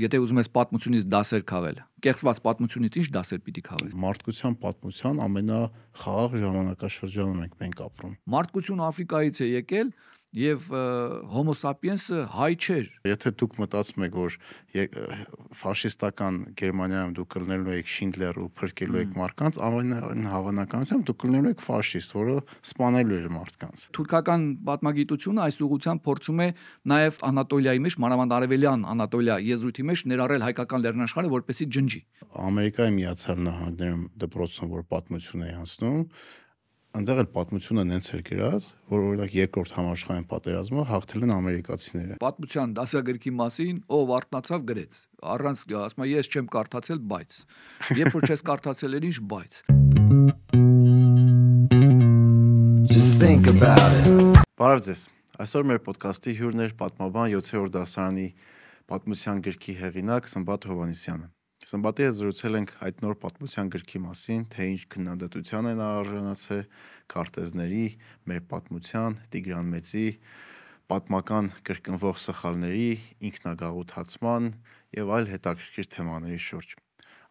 Եթե ուզում ես պատմությունից դասեր քաղել, կեղծված պատմությունից ի՞նչ դասեր պիտի քաղես։ Մարդկության պատմության ամենախաղաղ ժամանակաշրջանում ենք մենք ապրում։ Մարդկություն Աֆրիկայից է եկել, եւ հոմո սապիենսը հայ չէր։ Եթե դուք մտածում եք, որ ֆաշիստական Գերմանիայում դուք կլնելու եք Շինդլեր ու փրկելու եք մարդկանց, ամենահավանականությամբ դուք կլնելու եք ֆաշիստ, որը սպանելու էր մարդկանց։ Թուրքական պատմագիտությունը այս ուղղությամբ փորձում է նաեւ Անատոլիայի մեջ, մանավանդ արևելյան Անատոլիա եզրույթի մեջ ներառել հայկական լեռնաշխարհը որպեսի ջնջի։ Ամերիկայի միացյալ նահանգներում դպրոցում որ պատմություն է անցնում, այնտեղ էլ պատմությունը նենց էր գրած, որ օրինակ երկրորդ համաշխարհային պատերազմը հաղթել են ամերիկացիները։ Պատմության դասագրքի մասին ով արտնացավ գրեց։ Առանց ասում եմ ես չեմ կարդացել, բայց երբ որ չես կարդացել, էլ ինչ բայց։ Just think about it։ Բարև ձեզ։ Այսօր մեր ոդկասթի հյուրն էր պատմաբան 7-րդ դասարանի պատմության գրքի հեղինակ Սմբատ Հովանիսյանը։ Սմբատի հետ զրուցել ենք այդ նոր պատմության գրքի մասին, թե ինչ քննադատության են արժանացել քարտեզների, մեր պատմության, Տիգրան Մեծի պատմական կրկնվող սխալների, ինքնագաղութացման եւ այլ հետաքրքիր թեմաների շուրջ։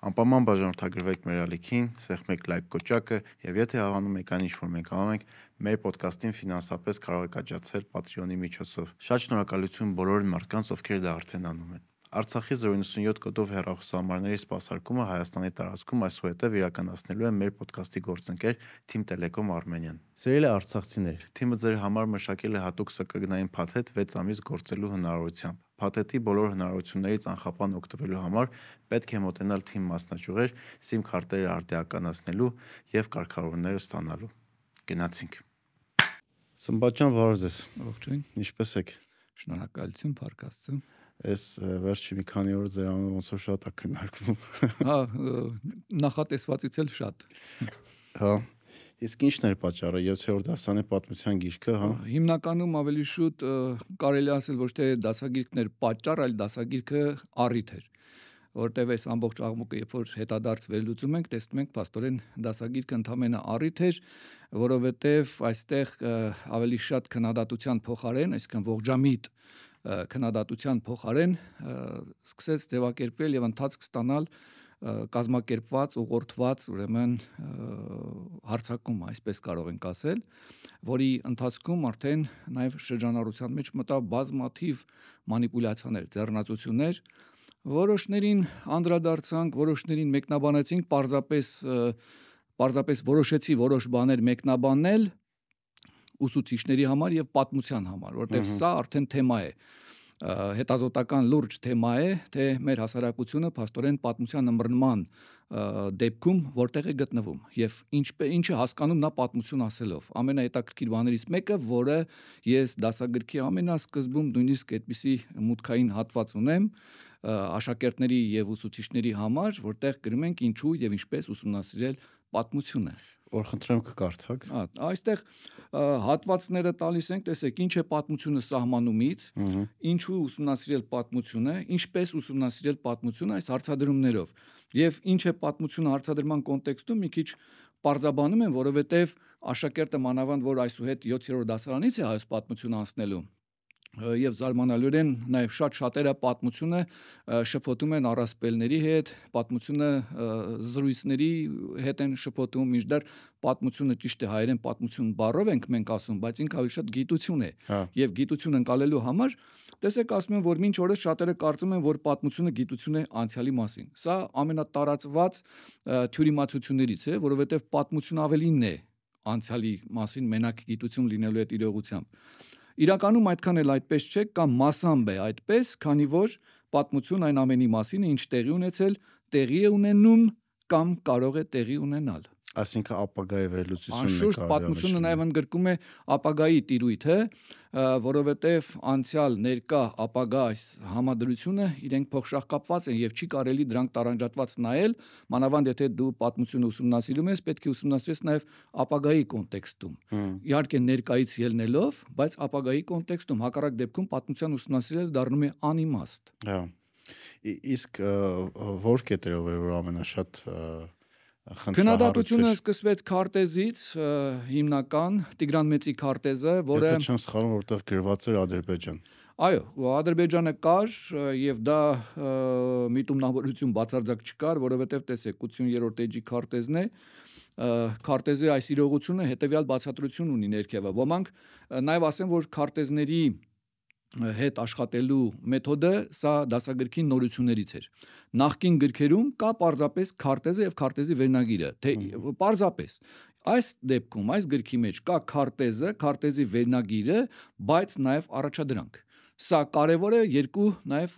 Անպայման բաժանորդագրվեք մեր ալիքին, սեղմեք լայք կոճակը եւ եթե հավանում եք այն ինչ որ մենք անում ենք, մեր ոդկասթին ֆինանսապես կարող եք աջակցել Patreon-ի միջոցով։ Շատ շնորհակալություն բոլոր մարդկանց, ովքեր դա արդեն անում են։ Արցախի 097 կոդով հեռախոսահամարների սպասարկումը Հայաստանի տարածքում այսուհետև իրականացնելու է մեր ոդկասթի գործընկեր Team Telecom Armenian։ Սիրելի արցախցիներ, թիմը ձեր համար մշակել է հատուկ սակագնային փաթեթ 6 ամիս գործելու հնարավորությամբ։ Փաթեթի բոլոր հնարավորություններից անխափան օգտվելու համար պետք է մոտենալ թիմ մասնաճյուղեր, SIM քարտերը արդիականացնելու եւ կարգավորումները ստանալու։ Գնացինք։ Սմբատյան Վարզես։ Ողջույն։ Ինչպե՞ս եք։ Շնորհակալություն Փարքաստու այս վերջի մի քանի օր ձերանով ոնց որ շատ է քննարկվում։ Հա, նախատեսվածից էլ շատ։ Հա։ Իսկ ի՞նչն էր պատճառը 7-րդ դասանի պատմության գիրքը, հա։ Հիմնականում ավելի շուտ կարելի ասել ոչ թե դասագիրքն էր պատճառ, այլ դասագիրքը առիթ էր որտեվ այս ամբողջ աղմուկը երբ որ հետադարձ վերլուծում ենք, տեսնում ենք աստորեն դասագիրքը ընդամենը առիթ էր, որովհետև այստեղ ավելի շատ քննադատության փոխարեն, այսինքն ողջամիտ քննադատության փոխարեն սկսեց ձևակերպվել եւ ընթացք ստանալ կազմակերպված ուղղորդված ուրեմն հարցակում, այսպես կարող ենք ասել, որի ընթացքում արդեն նաև շրջանառության մեջ մտավ բազմաթիվ մանիպուլյացիաներ, ձեռնացություններ, որոշներին անդրադարձանք, որոշներին մեկնաբանեցինք, parzapes parzapes որոշեցի որոշ բաներ մեկնաբանել, ուսուցիչների համար եւ պատմության համար, որտեղ սա արդեն թեմա է հետազոտական լուրջ թեմա է, թե մեր հասարակությունը փաստորեն պատմության ըմբռնման դեպքում որտեղ է գտնվում եւ ինչպես ինչը հասկանում նա պատմություն ասելով ամենահետաքրքիր բաներից մեկը որը ես դասագրքի ամենասկզբում նույնիսկ այդպիսի մուտքային հատված ունեմ աշակերտների եւ ուսուցիչների համար որտեղ գրում ենք ինչու եւ ինչպես ուսումնասիրել պատմությունը որ խնդրեմ կկարդակ։ Հա, այստեղ հատվածները տալիս ենք, տեսեք, ինչ է պատմությունը սահմանումից, ինչու ուսումնասիրել պատմությունը, ինչպես ուսումնասիրել պատմությունը այս հարցադրումներով։ Եվ ինչ է պատմությունը հարցադրման կոնտեքստում մի քիչ բարձաբանում են, որովհետև աշակերտը մանավանդ որ այսուհետ 7-րդ դասարանից է հայոց պատմություն անցնելու, եւ զարմանալիորեն նաեւ շատ շատերը պատմությունը շփոթում են առասպելների հետ, պատմությունը զրույցների հետ են շփոթում, մինչդեռ պատմությունը ճիշտ է հայերեն պատմություն բառով ենք մենք ասում, բայց ինքը ավելի շատ գիտություն է։ հա։ Եվ գիտություն ընկալելու համար տեսեք ասում են, որ մինչ օրս շատերը կարծում են, որ պատմությունը գիտություն է անցյալի մասին։ Սա ամենատարածված թյուրիմացություններից է, որովհետեւ պատմությունը ավելին է անցյալի մասին մենակ գիտություն լինելու այդ իրողությամբ Իրականում այդքան էլ այդպես չէ կամ մասամբ է այդպես, քանի որ պատմություն այն ամենի մասին է, ինչ տեղի ունեցել, տեղի է ունենում կամ կարող է տեղի ունենալ։ Այսինքն ապագայի վերլուծությունը Անշուշտ պատմությունը նաև ընդգրկում է ապագայի տիրույթը, որովհետև անցյալ, ներկա, ապագա այս համադրությունը իրենք փոխշախկապված են եւ չի կարելի դրանք տարանջատված նայել, մանավանդ եթե դու պատմությունը ուսումնասիրում ես, պետք է ուսումնասիրես նաև ապագայի կոնտեքստում։ Իհարկե ներկայից ելնելով, բայց ապագայի կոնտեքստում հակառակ դեպքում պատմության ուսումնասիրելը դառնում է անիմաստ։ Հա։ Իսկ ո՞ր կետերով է որ ամենաշատ Քննադատությունը սկսվեց քարտեզից, հիմնական Տիգրան Մեծի քարտեզը, որը Եթե չեմ սխալվում, որտեղ գրված էր Ադրբեջան։ Այո, Ադրբեջանը կար եւ դա միտումնավորություն բացարձակ չկար, որովհետեւ տեսեք 80-րդ էջի քարտեզն է, քարտեզի այս իրողությունը հետեւյալ բացատրություն ունի ներքևը։ Ոմանք նաև ասեն, որ քարտեզների հետ աշխատելու մեթոդը սա դասագրքի նորություններից էր։ Նախկին գրքերում կա պարզապես քարտեզը եւ քարտեզի վերնագիրը, թե պարզապես այս դեպքում այս գրքի մեջ կա քարտեզը, քարտեզի վերնագիրը, բայց նաեւ առաջադրանք։ Սա կարևոր է երկու նաև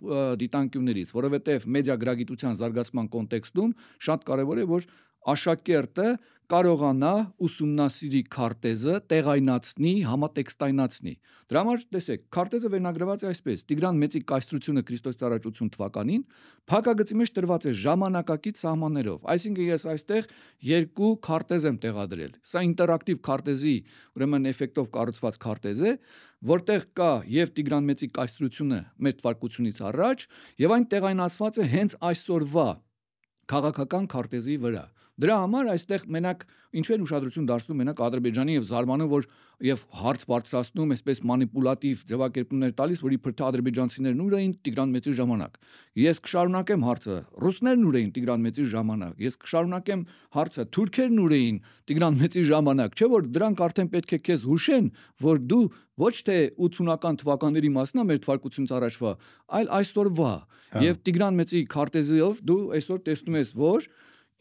դիտանկյուններից, որովհետև մեդիա գրագիտության զարգացման կոնտեքստում շատ կարևոր է, որ աշակերտը կարողանա ուսումնասիրի քարտեզը տեղայնացնի, համատեքստայնացնի։ Դրա համար տեսեք, քարտեզը վերնագրված է այսպես. Տիգրան Մեծի կայստրությունը Քրիստոս ծառայ 80 թվականին փակագծի մեջ տրված է ժամանակակից սահմաններով։ Այսինքն ես այստեղ երկու քարտեզ եմ տեղադրել։ Սա ինտերակտիվ քարտեզի, ուրեմն էֆեկտով կառուցված քարտեզ է, որտեղ կա եւ Տիգրան Մեծի կայստրությունը մեր թվարկությունից առաջ, եւ այն տեղայնացված է հենց այսօրվա քաղաքական քարտեզի վրա։ Դրա համար այստեղ մենակ ինչու են ուշադրություն դարձնում մենակ Ադրբեջանի եւ Զարմանը, որ եւ հարց բարձրացնում, այսպես մանիպուլատիվ ձևակերպումներ տալիս, որ իբր թե ադրբեջանցիներն ուր էին Տիգրան Մեծի ժամանակ։ Ես կշարունակեմ հարցը. ռուսներն ուր էին Տիգրան Մեծի ժամանակ։ Ես կշարունակեմ հարցը. թուրքերն ուր էին Տիգրան Մեծի ժամանակ։ Չէ՞ որ դրանք արդեն պետք է քեզ հուշեն, որ դու ոչ թե 80-ական թվականների մասնա մեր թվարկությունից առաջվա, այլ այսօրվա։ հա։ Եվ Տիգրան Մեծի քարտեզով դու այսօր տեսնում ես, որ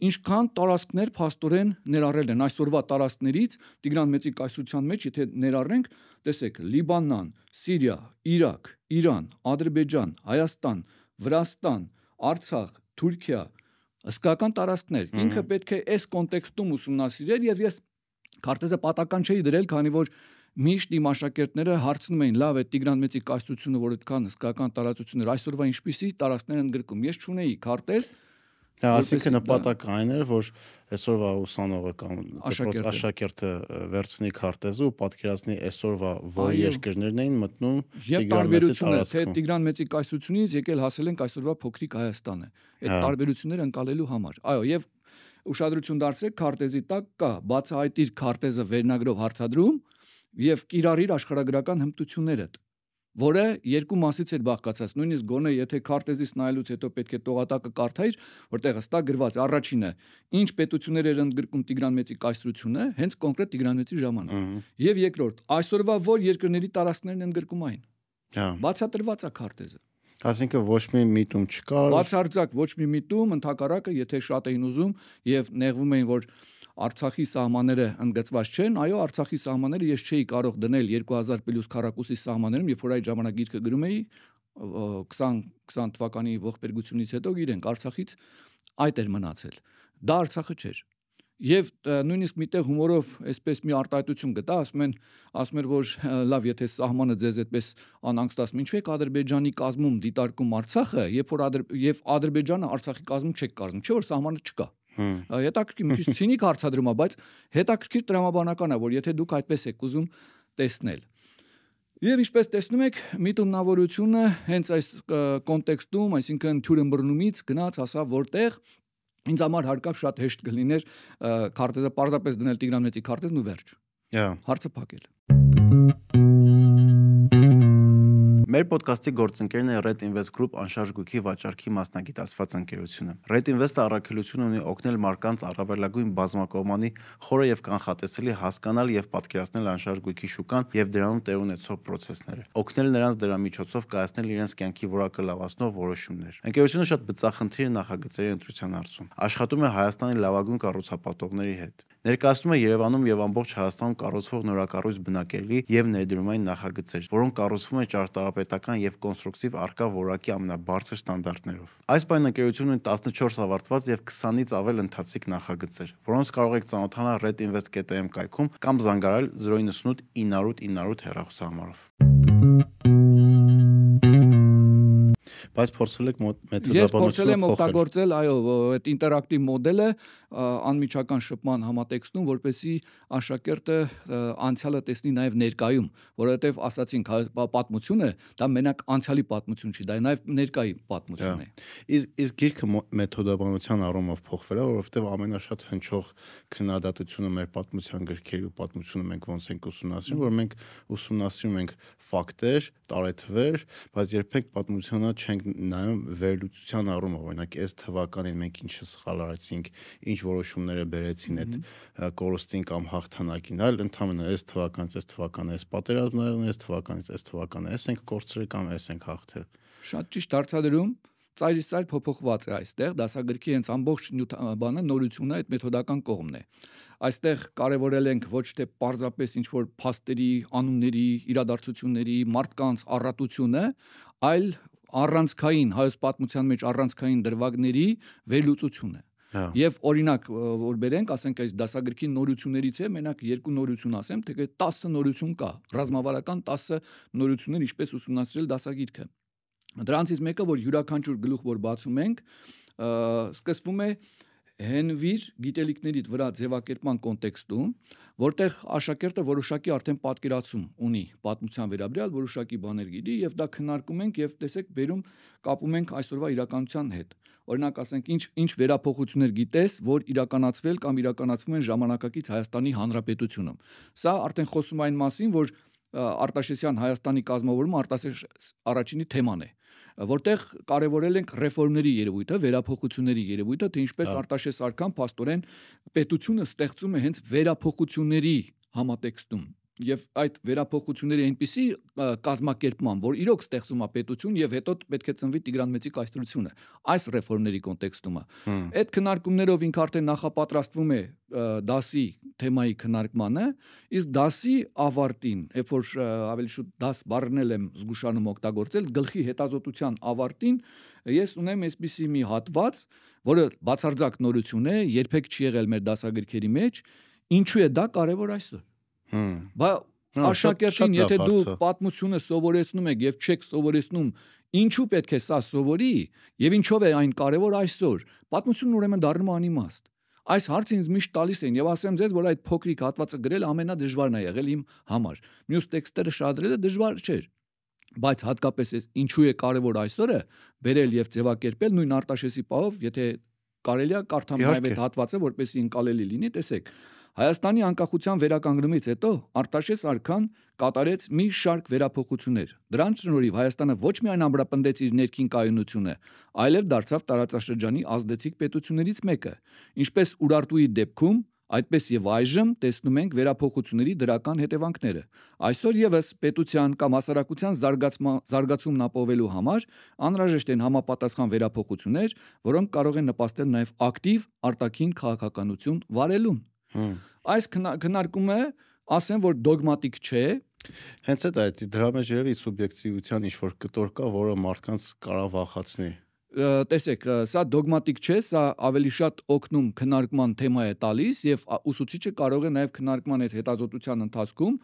ինչքան տարածքներ փաստորեն ներառել են այսօրվա տարածքներից Տիգրան Մեծի կայսրության մեջ, եթե ներառենք, տեսեք Լիբանան, Սիրիա, Իրաք, Իրան, Ադրբեջան, Հայաստան, Վրաստան, Արցախ, Թուրքիա, հսկական տարածքներ։ Ինքը պետք է այս կոնտեքստում ուսումնասիրել եւ ես քարտեզը պատական չէի դրել, քանի որ միշտ իմ աշակերտները հարցնում էին լավ է Տիգրան Մեծի կայսրությունը որ այդքան հսկական տարածություն էր այսօրվա ինչպիսի տարածքներ ընդգրկում ես չունեի քարտեզ Հա, ասինքն նպատակը այն էր, որ այսօրվա ուսանողը կամ դպրոց աշակերտը վերցնի քարտեզը ու պատկերացնի այսօրվա որ երկրներն էին մտնում Տիգրան Մեծի տարածքում։ Թե Տիգրան Մեծի կայսությունից եկել հասել են այսօրվա փոքրիկ Հայաստանը։ Այդ հա։ տարբերությունները ընկալելու համար։ Այո, եւ ուշադրություն դարձրեք քարտեզի տակ կա բացահայտիր քարտեզը վերնագրով հարցադրում եւ կիրառիր աշխարհագրական հմտություններդ որը երկու մասից էր բաղկացած։ Նույնիսկ գոնե եթե քարտեզից նայելուց հետո պետք է տողատակը կարդայիր, որտեղ հստակ գրված առաջինը, ինչ պետություններ էր ընդգրկում Տիգրան Մեծի կայսրությունը, հենց կոնկրետ Տիգրան Մեծի ժամանակ։ Եվ երկրորդ, այսօրվա որ երկրների տարածքներն են գրկում այն։ Հա։ Բացատրված է քարտեզը։ Այսինքն ոչ մի միտում չկար։ Բացարձակ ոչ մի միտում, ընդհակառակը, եթե շատ էին ուզում եւ նեղվում էին, որ Արցախի սահմանները ընդգծված չեն, այո, Արցախի սահմանները ես չէի կարող դնել 2000 պլյուս քառակուսի սահմաններում, երբ որ այդ ժամանակ գիրքը գրում էի 20 20 թվականի ողբերգությունից հետո իրենք Արցախից այդ էր մնացել։ Դա Արցախը չէր։ Եվ նույնիսկ միտեղ հումորով այսպես մի արտահայտություն գտա, ասում են, ասում էր, որ լավ, եթե սահմանը ձեզ այդպես անհանգստացնում, ինչու եք Ադրբեջանի կազմում դիտարկում Արցախը, երբ որ եւ Ադրբեջանը Արցախի կազմում չեք կազմում, չէ՞ որ սահմանը չկա։ Հետաքրքիր մի քիչ ցինիկ հարցադրում է, բայց հետաքրքիր տրամաբանական է, որ եթե դուք այդպես եք ուզում տեսնել։ Եվ ինչպես տեսնում եք, միտումնավորությունը հենց այս կոնտեքստում, այսինքն Թյուրենբրնումից գնաց հասա որտեղ ինձ համար հարկավ շատ հեշտ կլիներ քարտեզը պարզապես դնել Տիգրան Մեծի քարտեզն ու վերջ։ Հա։ Հարցը փակել։ Հա։ Մեր ոդկասթի գործընկերն է Red Invest Group անշարժ գույքի վաճառքի մասնագիտացված ընկերությունը։ Red Invest-ը առաքելություն ունի օգնել մարդկանց առավելագույն բազմակողմանի խորը եւ կանխատեսելի հասկանալ եւ պատկերացնել անշարժ գույքի շուկան եւ դրանում տեղ ունեցող process-ները։ Օգնել նրանց դրա միջոցով կայացնել իրենց կյանքի որակը լավացնող որոշումներ։ Ընկերությունը շատ բծախնդիր նախագծերի ընտրության հարցում։ Աշխատում է Հայաստանի լավագույն կառուցապատողների հետ ներկայացնում է Երևանում եւ ամբողջ Հայաստանում կառուցվող նորակառույց բնակելի եւ ներդրումային նախագծեր, որոնք կառուցվում են ճարտարապետական եւ կոնստրուկտիվ արկա որակի ամենաբարձր ստանդարտներով։ Այս բանակերությունն ունի 14 ավարտված եւ 20-ից ավել ընթացիկ նախագծեր, որոնց կարող եք ծանոթանալ redinvest.am կայքում կամ զանգարել 098 908 908 հեռախոսահամարով։ բայց փորձել եք մեթոդաբանությունը փոխել։ Ես փորձել եմ օգտագործել, այո, այդ ինտերակտիվ մոդելը անմիջական շփման համատեքստում, որպեսզի աշակերտը անցյալը տեսնի նաև ներկայում, որովհետև ասացինք պատմությունը դա մենակ անցյալի պատմություն չի, դա նաև ներկայի պատմություն հա։ է։ Իսկ իսկ գիրքը մեթոդաբանության առումով փոխվել է, որովհետև ամենաշատ հնչող քննադատությունը մեր պատմության գրքերի ու պատմությունը մենք ոնց ենք ուսումնասիրում, որ մենք ուսումնասիրում ենք ֆակտեր, տարեթվեր, բայց երբեք պատմությանը չենք նայում վերլուծության առումով, օրինակ այս թվականին մենք ինչը սխալ արեցինք, ինչ որոշումները բերեցին այդ կորստին կամ հաղթանակին, այլ ընդհանրապես այս թվականից այս թվականը այս պատերազմն այս թվականից այս թվականը այս ենք կորցրել կամ այս ենք հաղթել։ Շատ ճիշտ արտադրում ծայրից ծայր փոփոխված է այստեղ դասագրքի հենց ամբողջ բանը նորությունը այդ մեթոդական կողմն է Այստեղ կարևորել ենք ոչ թե պարզապես ինչ որ փաստերի, անունների, իրադարձությունների, մարդկանց առատությունը, այլ առանցքային հայոց պատմության մեջ առանցքային դրվագների վերլուծությունը։ հա։ Եվ օրինակ որ բերենք, ասենք այս դասագրքի նորություններից է, մենակ երկու նորություն ասեմ, թե 10 նորություն կա, ռազմավարական 10 նորություններ, ինչպես ուսումնասիրել դասագիրքը։ Դրանցից մեկը, որ յուրաքանչյուր գլուխ որ բացում ենք, սկսվում է հենվիր գիտելիքներիդ վրա ձևակերպման կոնտեքստում, որտեղ աշակերտը որոշակի արդեն պատկերացում ունի պատմության վերաբերյալ, որոշակի բաներ գիտի եւ դա քննարկում ենք եւ տեսեք բերում կապում ենք այսօրվա իրականության հետ։ Օրինակ ասենք ինչ ինչ վերափոխություններ գիտես, որ իրականացվել կամ իրականացվում են ժամանակակից Հայաստանի Հանրապետությունում։ Սա արդեն խոսում այն մասին, որ Արտաշեսյան Հայաստանի կազմավորումը Արտաշես առաջինի թեման է որտեղ կարևորել ենք ռեֆորմների երևույթը, վերափոխությունների երևույթը, թե ինչպես Արտաշես Արքան փաստորեն պետությունը ստեղծում է հենց վերափոխությունների համատեքստում եւ այդ վերափոխությունների այնպիսի կազմակերպման, որ իրոք ստեղծում է պետություն եւ հետո պետք է ծնվի Տիգրան Մեծի կայսրությունը այս ռեֆորմների կոնտեքստում է։ Այդ քննարկումներով ինք արդեն նախապատրաստվում է դասի թեմայի քննարկմանը, իսկ դասի ավարտին, երբ որ ավելի շուտ դաս բառնել եմ զգուշանում օգտագործել գլխի հետազոտության ավարտին, ես ունեմ այսպիսի մի հատված, որը բացարձակ նորություն է, երբեք չի եղել մեր դասագրքերի մեջ, ինչու է դա կարևոր այսօր։ Բա աշակերտին, եթե դու պատմությունը սովորեցնում եք եւ չեք սովորեցնում, ինչու պետք է սա սովորի եւ ինչով է այն կարեւոր այսօր։ Պատմությունն ուրեմն դառնում է անիմաստ։ Այս հարցը ինձ միշտ տալիս են եւ ասեմ ձեզ, որ այդ փոքրիկ հատվածը գրել ամենադժվարն է եղել իմ համար։ Մյուս տեքստերը շարադրելը դժվար չէր, բայց հատկապես այս ինչու է կարևոր այսօրը վերել եւ ձևակերպել նույն արտաշեսի պահով, եթե կարելի է կարդամ նաև այդ հատվածը, որպեսզի ընկալելի լինի, տեսեք։ Հայաստանի անկախության վերականգնումից հետո Արտաշես Արքան կատարեց մի շարք վերափոխություններ։ Դրանց շնորհիվ Հայաստանը ոչ միայն ամրապնդեց իր ներքին կայունությունը, այլև դարձավ տարածաշրջանի ազդեցիկ պետություններից մեկը։ Ինչպես Ուրարտուի դեպքում, Այդպես եւ այժմ տեսնում ենք վերափոխությունների դրական հետևանքները։ Այսօր եւս պետության կամ հասարակության զարգացման զարգացումն ապահովելու համար անհրաժեշտ են համապատասխան վերափոխություններ, որոնք կարող են նպաստել նաեւ ակտիվ արտաքին քաղաքականություն վարելուն։ Այս քննարկումը ասեմ որ դոգմատիկ չէ, Հենց այդ այդ դրա մեջ երևի սուբյեկտիվության ինչ որ կտոր կա, որը մարդկանց կարա վախացնի։ Տեսեք, սա դոգմատիկ չէ, սա ավելի շատ օգնում քննարկման թեմա է տալիս եւ ուսուցիչը կարող է նաեւ քննարկման այդ հետազոտության ընթացքում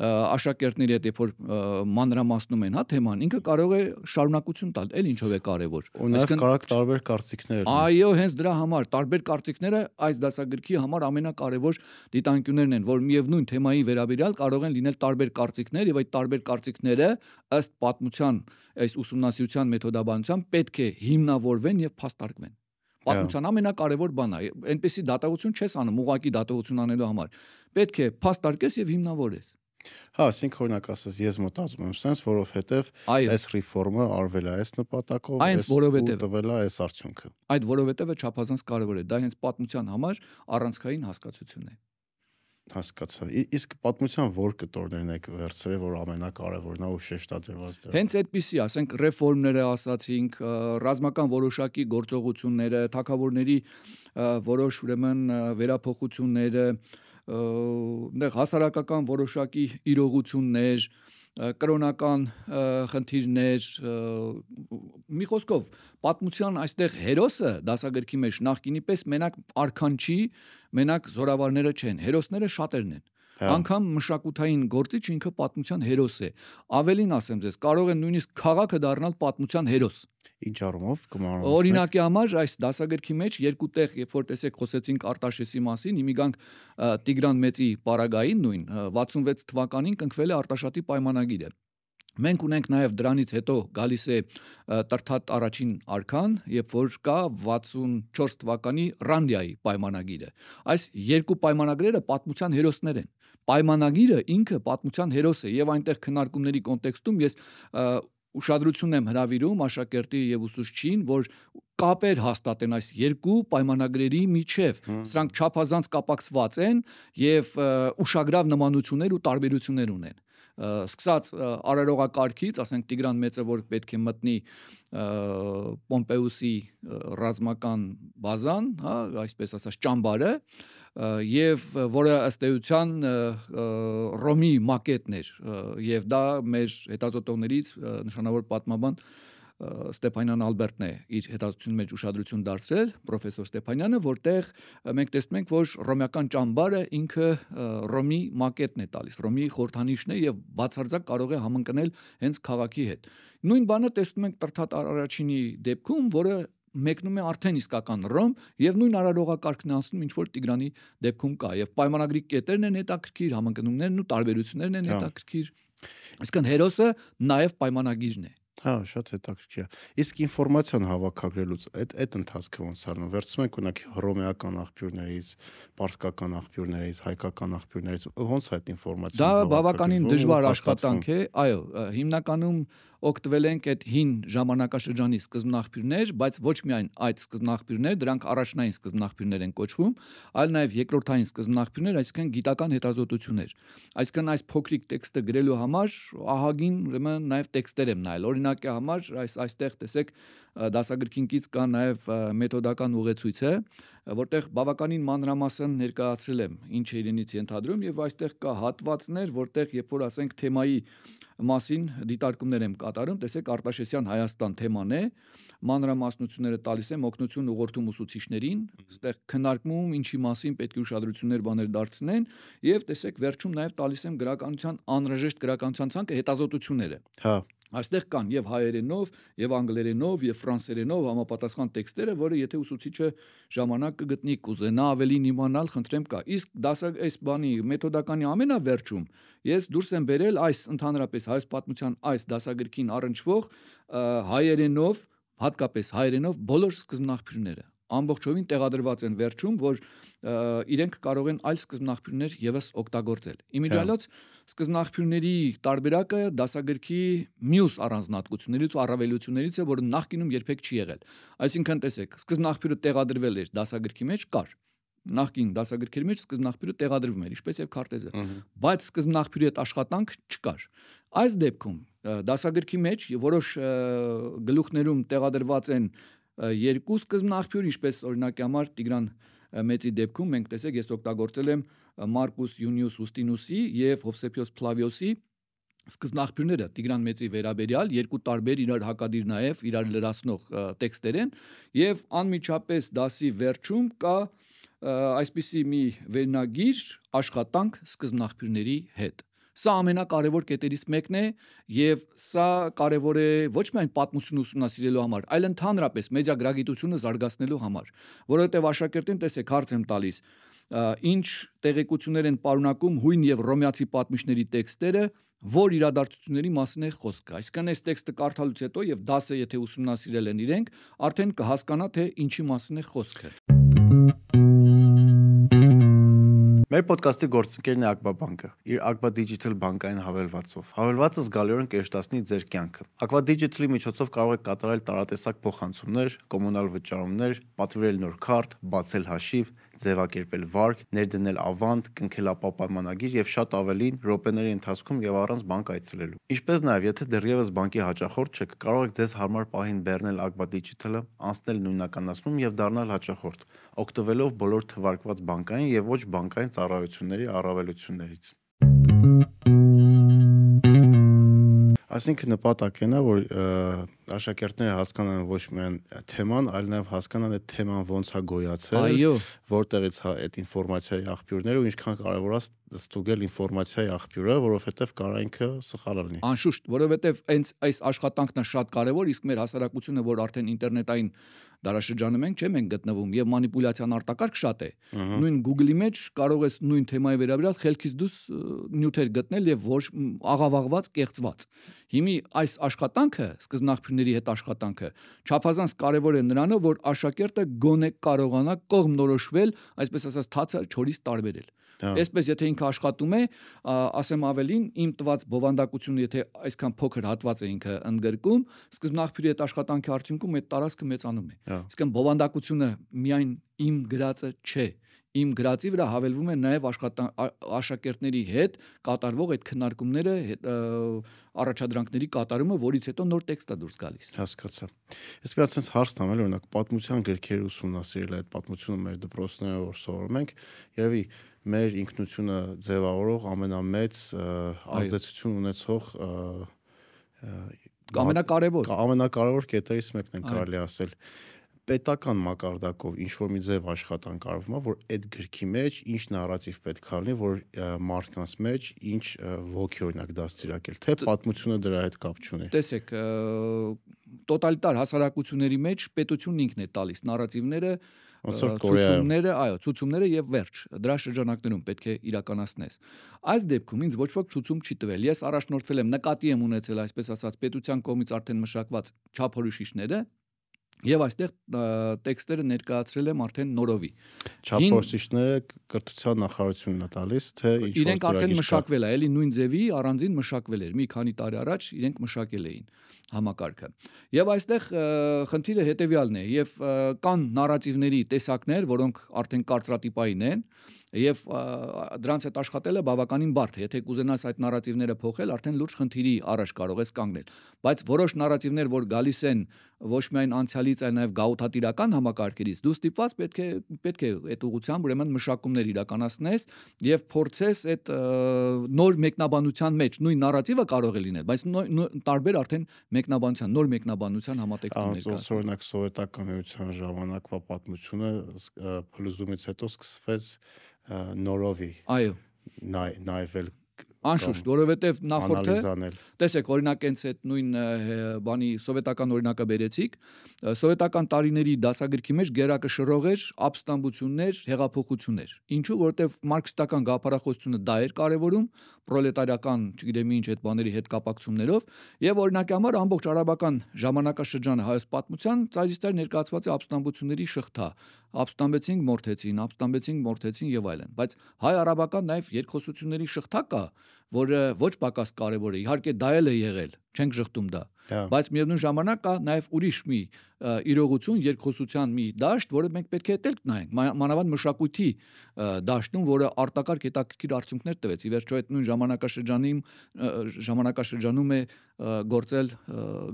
աշակերտների հետ երբ որ մանրամասնում են հա թեման ինքը կարող է շարունակություն տալ էլ ինչով է կարևոր այսինքն կարող տարբեր կարծիքներ հա։ այո հենց դրա համար տարբեր կարծիքները այս դասագրքի համար ամենակարևոր դիտանկյուններն են որ միևնույն թեմայի վերաբերյալ կարող են լինել տարբեր կարծիքներ եւ այդ տարբեր կարծիքները ըստ պատմության այս ուսումնասիրության մեթոդաբանությամբ պետք է հիմնավորվեն եւ փաստարկվեն Պատմության ամենակարևոր բանը, այնպեսի դատողություն չես անում ուղակի դատողություն անելու համար։ Պետք է փաստարկես եւ հիմնավորես։ Հա, ասենք օրինակ ասած ես մտածում եմ sense, որովհետև այս ռեֆորմը արվել է այս նպատակով, այս որովհետև տվել է այս արդյունքը։ Այդ որովհետևը չափազանց կարևոր է, դա հենց պատմության համար առանցքային հասկացություն է։ Հասկացա։ Իսկ պատմության որ կտորներն եք վերցրել, որ ամենակարևորն է ու շեշտադրված դրա։ Հենց այդպիսի, ասենք ռեֆորմները ասացինք, ռազմական որոշակի գործողությունները, թակավորների որոշ ուրեմն վերափոխությունները, այնտեղ հասարակական որոշակի իրողություններ, կրոնական խնդիրներ, մի խոսքով, պատմության այստեղ հերոսը դասագրքի մեջ նախկինի պես մենակ արքան չի, մենակ զորավարները չեն, հերոսները շատերն են։ Հա։ Անկամ մշակութային գործիչ ինքը պատմության հերոս է։ Ավելին ասեմ ձեզ, կարող է նույնիսկ քաղաքը դառնալ պատմության հերոս։ Ինչ առումով կմարոնանք։ Օրինակի համար այս դասագրքի մեջ երկու տեղ, երբ որ տեսեք խոսեցինք Արտաշեսի մասին, հիմի գանք Տիգրան Մեծի պարագային նույն 66 թվականին կնքվել է Արտաշատի պայմանագիրը։ Մենք ունենք նաև դրանից հետո գալիս է Տրթատ առաջին արքան, երբ որ կա 64 թվականի Ռանդիայի պայմանագիրը։ Այս երկու պայմանագրերը պատմության հերոսներ են։ Պայմանագիրը ինքը պատմության հերոս է եւ այնտեղ քննարկումների կոնտեքստում ես ուշադրություն եմ հրավիրում աշակերտի եւ ուսուցչին, որ կապեր հաստատեն այս երկու պայմանագրերի միջև։ Սրանք չափազանց կապակցված են եւ ուշագրավ նմանություններ ու տարբերություններ ունեն սկսած արարողակարգից, ասենք Տիգրան մեծը, որ պետք է մտնի Պոմպեուսի ռազմական բազան, հա, այսպես ասած ճամբարը, եւ որը ըստ էության Ռոմի մակետն էր եւ դա մեր հետազոտողներից նշանավոր պատմաբան Ստեփանյան Ալբերտն է իր հետազոտության մեջ ուշադրություն դարձրել, պրոֆեսոր Ստեփանյանը, որտեղ մենք տեսնում ենք, որ ռոմեական ճամբարը ինքը Ռոմի մակետն է տալիս, Ռոմի խորթանիշն է եւ բացարձակ կարող է համընկնել հենց քաղաքի հետ։ Նույն բանը տեսնում ենք Տրթատ Արարաչինի դեպքում, որը մեկնում է արդեն իսկական Ռոմ եւ նույն արարողակարգն անցնում ինչ որ Տիգրանի դեպքում կա եւ պայմանագրի կետերն են հետաքրքիր համընկնումներն ու տարբերություններն են հա։ հետաքրքիր։ Իսկան հերոսը նաեւ պայմանագիրն է։ Հա, շատ հետաքրքիր է։ Իսկ ինֆորմացիան հավաքագրելուց այդ այդ ընթացքը ոնց արվում։ Վերցում եք օրինակ հռոմեական աղբյուրներից, պարսկական աղբյուրներից, հայկական աղբյուրներից, ոնց է այդ ինֆորմացիան։ Դա բավականին դժվար աշխատանք է, այո, հիմնականում օգտվել ենք այդ հին ժամանակաշրջանի սկզբնաղբյուրներ, բայց ոչ միայն այդ սկզբնաղբյուրներ, դրանք առաջնային սկզբնաղբյուրներ են կոչվում, այլ նաև երկրորդային սկզբնաղբյուրներ, այսինքն գիտական հետազոտություններ։ Այսինքն այս փոքրիկ տեքստը գրելու համար ահագին ուրեմն նաև տեքստեր եմ նայել։ Օրինակ օրինակի համար այս այստեղ տեսեք դասագրքին կից կա նաև մեթոդական ուղեցույցը, որտեղ բավականին մանրամասն ներկայացրել եմ ինչ է իրենից ենթադրում եւ այստեղ կա հատվածներ, որտեղ երբ որ ասենք թեմայի մասին դիտարկումներ եմ կատարում, տեսեք Արտաշեսյան Հայաստան թեման է, մանրամասնությունները տալիս եմ օգնություն ուղղորդում ուսուցիչներին, այստեղ քննարկվում ինչի մասին պետք է ուշադրություններ բաներ դարձնեն եւ տեսեք վերջում նաեւ տալիս եմ գրականության անհրաժեշտ գրականության ցանկը հետազոտությունները։ Հա Այստեղ կան եւ հայերենով, եւ անգլերենով, եւ ֆրանսերենով համապատասխան տեքստերը, որը եթե ուսուցիչը ժամանակ կգտնի, կուզենա ավելին իմանալ, խնդրեմ կա։ Իսկ դասը այս բանի մեթոդականի ամենավերջում ես դուրս եմ բերել այս ընդհանրապես հայոց պատմության այս դասագրքին առնչվող հայերենով, հատկապես հայերենով բոլոր սկզբնաղբյուրները ամբողջովին տեղադրված են վերջում, որ իրենք կարող են այլ սկզբնաղբյուրներ եւս օգտագործել։ Իմիջիալոց հա։ սկզբնաղբյուրների տարբերակը դասագրքի մյուս առանձնատկություններից ու առավելություններից է, որը նախկինում երբեք չի եղել։ Այսինքն, տեսեք, սկզբնաղբյուրը տեղադրվել էր դասագրքի մեջ կար նախքին դասագրքերի մեջ սկզբնաղբյուրը տեղադրվում էր, ինչպես եւ քարտեզը, բայց սկզբնաղբյուրի հետ աշխատանք չկար։ Այս դեպքում դասագրքի մեջ որոշ գլուխներում տեղադրված են երկու սկզբնաղբյուր, ինչպես օրինակի համար Տիգրան Մեծի դեպքում մենք տեսեք, ես օգտագործել եմ Մարկուս Յունիուս Ուստինուսի եւ Հովսեփիոս Պլավիոսի սկզբնաղբյուրները Տիգրան Մեծի վերաբերյալ երկու տարբեր իրար հակադիր նաև իրար լրացնող տեքստեր են եւ անմիջապես դասի վերջում կա այսպիսի մի վերնագիր աշխատանք սկզբնաղբյուրների հետ Սա ամենակարևոր կետերից մեկն է եւ սա կարևոր է ոչ միայն պատմությունը ուսումնասիրելու համար, այլ ընդհանրապես մեդիա գրագիտությունը զարգացնելու համար, որովհետեւ աշակերտին տեսեք հարց եմ տալիս, ինչ տեղեկություններ են պարունակում հույն եւ ռոմեացի պատմիչների տեքստերը, որ իրադարձությունների մասին է խոսքը։ Այսինքն այս տեքստը կարդալուց հետո եւ դասը եթե ուսումնասիրել են իրենք, արդեն կհասկանա թե ինչի մասին է խոսքը։ Մեր ոդկասթի գործընկերն է Aqua Bank-ը, իր Aqua Digital բանկային հավելվածով։ Հավելվածը զգալիորեն կերտացնի ձեր կյանքը։ Aqua Digital-ի միջոցով կարող եք կատարել տարատեսակ փոխանցումներ, կոմունալ վճարումներ, պատվիրել նոր քարտ, բացել հաշիվ, ձևակերպել վարկ, ներդնել ավանդ, կնքել ապապայմանագիր եւ շատ ավելին րոպեների ընթացքում եւ առանց բանկ այցելելու։ Ինչպես նաեւ, եթե դեռևս բանկի հաճախորդ չեք, կարող եք ձեզ համար պահին բեռնել Aqua Digital-ը, անցնել նույնականացում եւ դառնալ հաճախորդ օգտվելով բոլոր թվարկված բանկային եւ ոչ բանկային ծառայությունների առավելություններից։ Այսինքն նպատակն է, որ և, աշակերտները հասկանան ոչ միայն թեման, այլ նաև հասկանան այդ թեման ոնց է գոյացել, այո, որտեղից է այդ ինֆորմացիայի աղբյուրները ու ինչքան կարևոր է ստուգել ինֆորմացիայի աղբյուրը, որովհետև կարող ինքը սխալ լինի։ Անշուշտ, որովհետև հենց այս աշխատանքն է շատ կարևոր, իսկ մեր հասարակությունը, որ արդեն ինտերնետային դարաշրջանում ենք, չէ՞, մենք գտնվում եւ մանիպուլյացիան արտակարգ շատ է։ Նույն Google-ի մեջ կարող ես նույն թեմայի վերաբերյալ խելքից դուրս նյութեր գտնել եւ ոչ աղավաղված, կեղծված։ Հիմի այս աշխատանքը սկզբնաղբյուրների ուսանողների հետ աշխատանքը։ Չափազանց կարևոր է նրանով, որ աշակերտը գոնե կարողանա կողմնորոշվել, այսպես ասած, թացը չորից տարբերել։ Այսպես եթե ինքը աշխատում է, ասեմ ավելին, իմ տված բովանդակությունը, եթե այսքան փոքր հատված է ինքը ընդգրկում, սկզբնաղբյուրի այդ աշխատանքի արդյունքում այդ տարածքը մեծանում է։ Իսկ բովանդակությունը միայն իմ գրածը չէ իմ գրածի վրա հավելվում են նաև աշակերտների հետ կատարվող այդ քննարկումները առաջադրանքների կատարումը, որից հետո նոր տեքստա դուրս գալիս։ Հասկացա։ Իսկ մի հատ sense հարց տամել, օրինակ պատմության գրքեր ուսումնասիրել այդ պատմությունը մեր դպրոցներում որ սովորում ենք, երևի մեր ինքնությունը ձևավորող ամենամեծ ազդեցություն ունեցող ամենակարևոր ամենակարևոր կետերից մեկն են կարելի ասել։ Այո պետական մակարդակով ինչ որ մի ձև աշխատանք արվում է, որ այդ գրքի մեջ ինչ նարատիվ պետք է լինի, որ մարդկանց մեջ ինչ ոգի օրինակ դաստիարակել, թե պատմությունը դրա հետ կապ չունի։ Տեսեք, տոտալիտար հասարակությունների մեջ պետությունն ինքն է տալիս նարատիվները, ցուցումները, այո, ցուցումները եւ վերջ։ Դրա շրջանակներում պետք է իրականացնես։ Այս դեպքում ինձ ոչ ոք ցուցում չի տվել։ Ես առաջնորդվել եմ, նկատի եմ ունեցել այսպես ասած պետության կողմից արդեն մշակված չափորոշիչները, Եվ այստեղ տեքստերը ներկայացրել եմ արդեն նորովի։ Չափորոշիչները կրթության նախարարությունն է տալիս, թե ինչ իրենք արդեն մշակվել է, էլի նույն ձևի առանձին մշակվել էր։ Մի քանի տարի առաջ իրենք մշակել էին համակարգը։ Եվ այստեղ խնդիրը հետեւյալն է, եւ կան նարատիվների տեսակներ, որոնք արդեն կարծրատիպային են, եւ դրանց հետ աշխատելը բավականին բարդ է։ Եթե կուզենաս այդ նարատիվները փոխել, արդեն լուրջ խնդիրի առաջ կարող ես կանգնել։ Բայց որոշ նարատիվներ, որ գալիս են ոչ միայն անցյալից, այլ նաեւ գաղութատիրական համակարգերից, դու ստիպված պետք է պետք է այդ ուղղությամբ ուրեմն մշակումներ իրականացնես եւ փորձես այդ նոր մեկնաբանության մեջ նույն նարատիվը կարող է լինել, բայց տարբեր արդեն մեկ մեկնաբանության, նոր մեկնաբանության համատեքստում ներկա։ Ահա, օրինակ սովետական միության ժամանակվա պատմությունը փլուզումից հետո սկսվեց նորովի։ Այո նայ նայվել Անշուշտ, որովհետև նախորդը տեսեք, օրինակ հենց այդ նույն բանի սովետական օրինակը բերեցիք, սովետական տարիների դասագրքի մեջ գերակը շռող էր ապստամբություններ, հեղափոխություններ։ Ինչու? Որովհետև մարքսիստական գաղափարախոսությունը դա էր կարևորում, պրոլետարիական, չգիտեմ ինչ այդ բաների հետ կապակցումներով, եւ օրինակի համար ամբողջ արաբական ժամանակաշրջանը հայոց պատմության ցարիստար ներկայացված է ապստամբությունների շղթա։ Ապստամբեցին, մորթեցին, ապստամբեցին, մորթեցին եւ այլն։ Բայց հայ-արաբական նաեւ երկխոսությունների շղթա կա, որը ոչ պակաս կարևոր է։ Իհարկե դա էլ է եղել, չենք շղթում դա։ Բայց միևնույն ժամանակ կա նաև ուրիշ մի իրողություն, երկխոսության մի դաշտ, որը մենք պետք է էլ նայենք, մանավանդ մշակույթի դաշտում, որը արտակարգ հետաքրքիր արդյունքներ տվեց։ Ի վերջո այդ նույն ժամանակաշրջանում ժամանակաշրջանում է գործել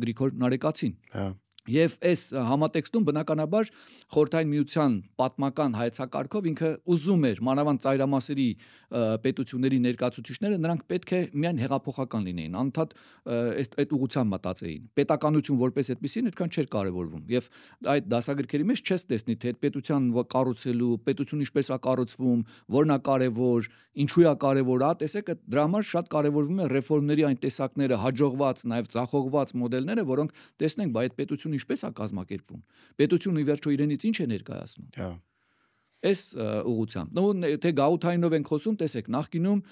Գրիգոր Նարեկացին։ Հա Եվ այս համատեքստում բնականաբար խորթային միության պատմական հայեցակարգով ինքը ուզում էր մանավանդ ծայրամասերի պետությունների ներկայացուցիչները նրանք պետք է միայն հեղափոխական լինեին, անդադ այդ այդ ուղղությամբ մտածեին։ Պետականություն որպես այդպեսին այդքան չէր կարևորվում։ Եվ այդ դասագրքերի մեջ չես տեսնի թե այդ պետության կառուցելու, պետությունը ինչպես է կառուցվում, որն է կարևոր, ինչու է կարևոր, ա տեսեք դրա համար շատ կարևորվում է ռեֆորմների այն տեսակները, հաջողված, նաև ցախողված մոդելները, որոնք տեսնենք, բայց պետությունը ինչպես է կազմակերպվում։ Պետությունը ի վերջո իրենից ինչ է ներկայացնում։ Դա այս ուղությամբ։ Նո թե գաութայինով են խոսում, տեսեք, նախկինում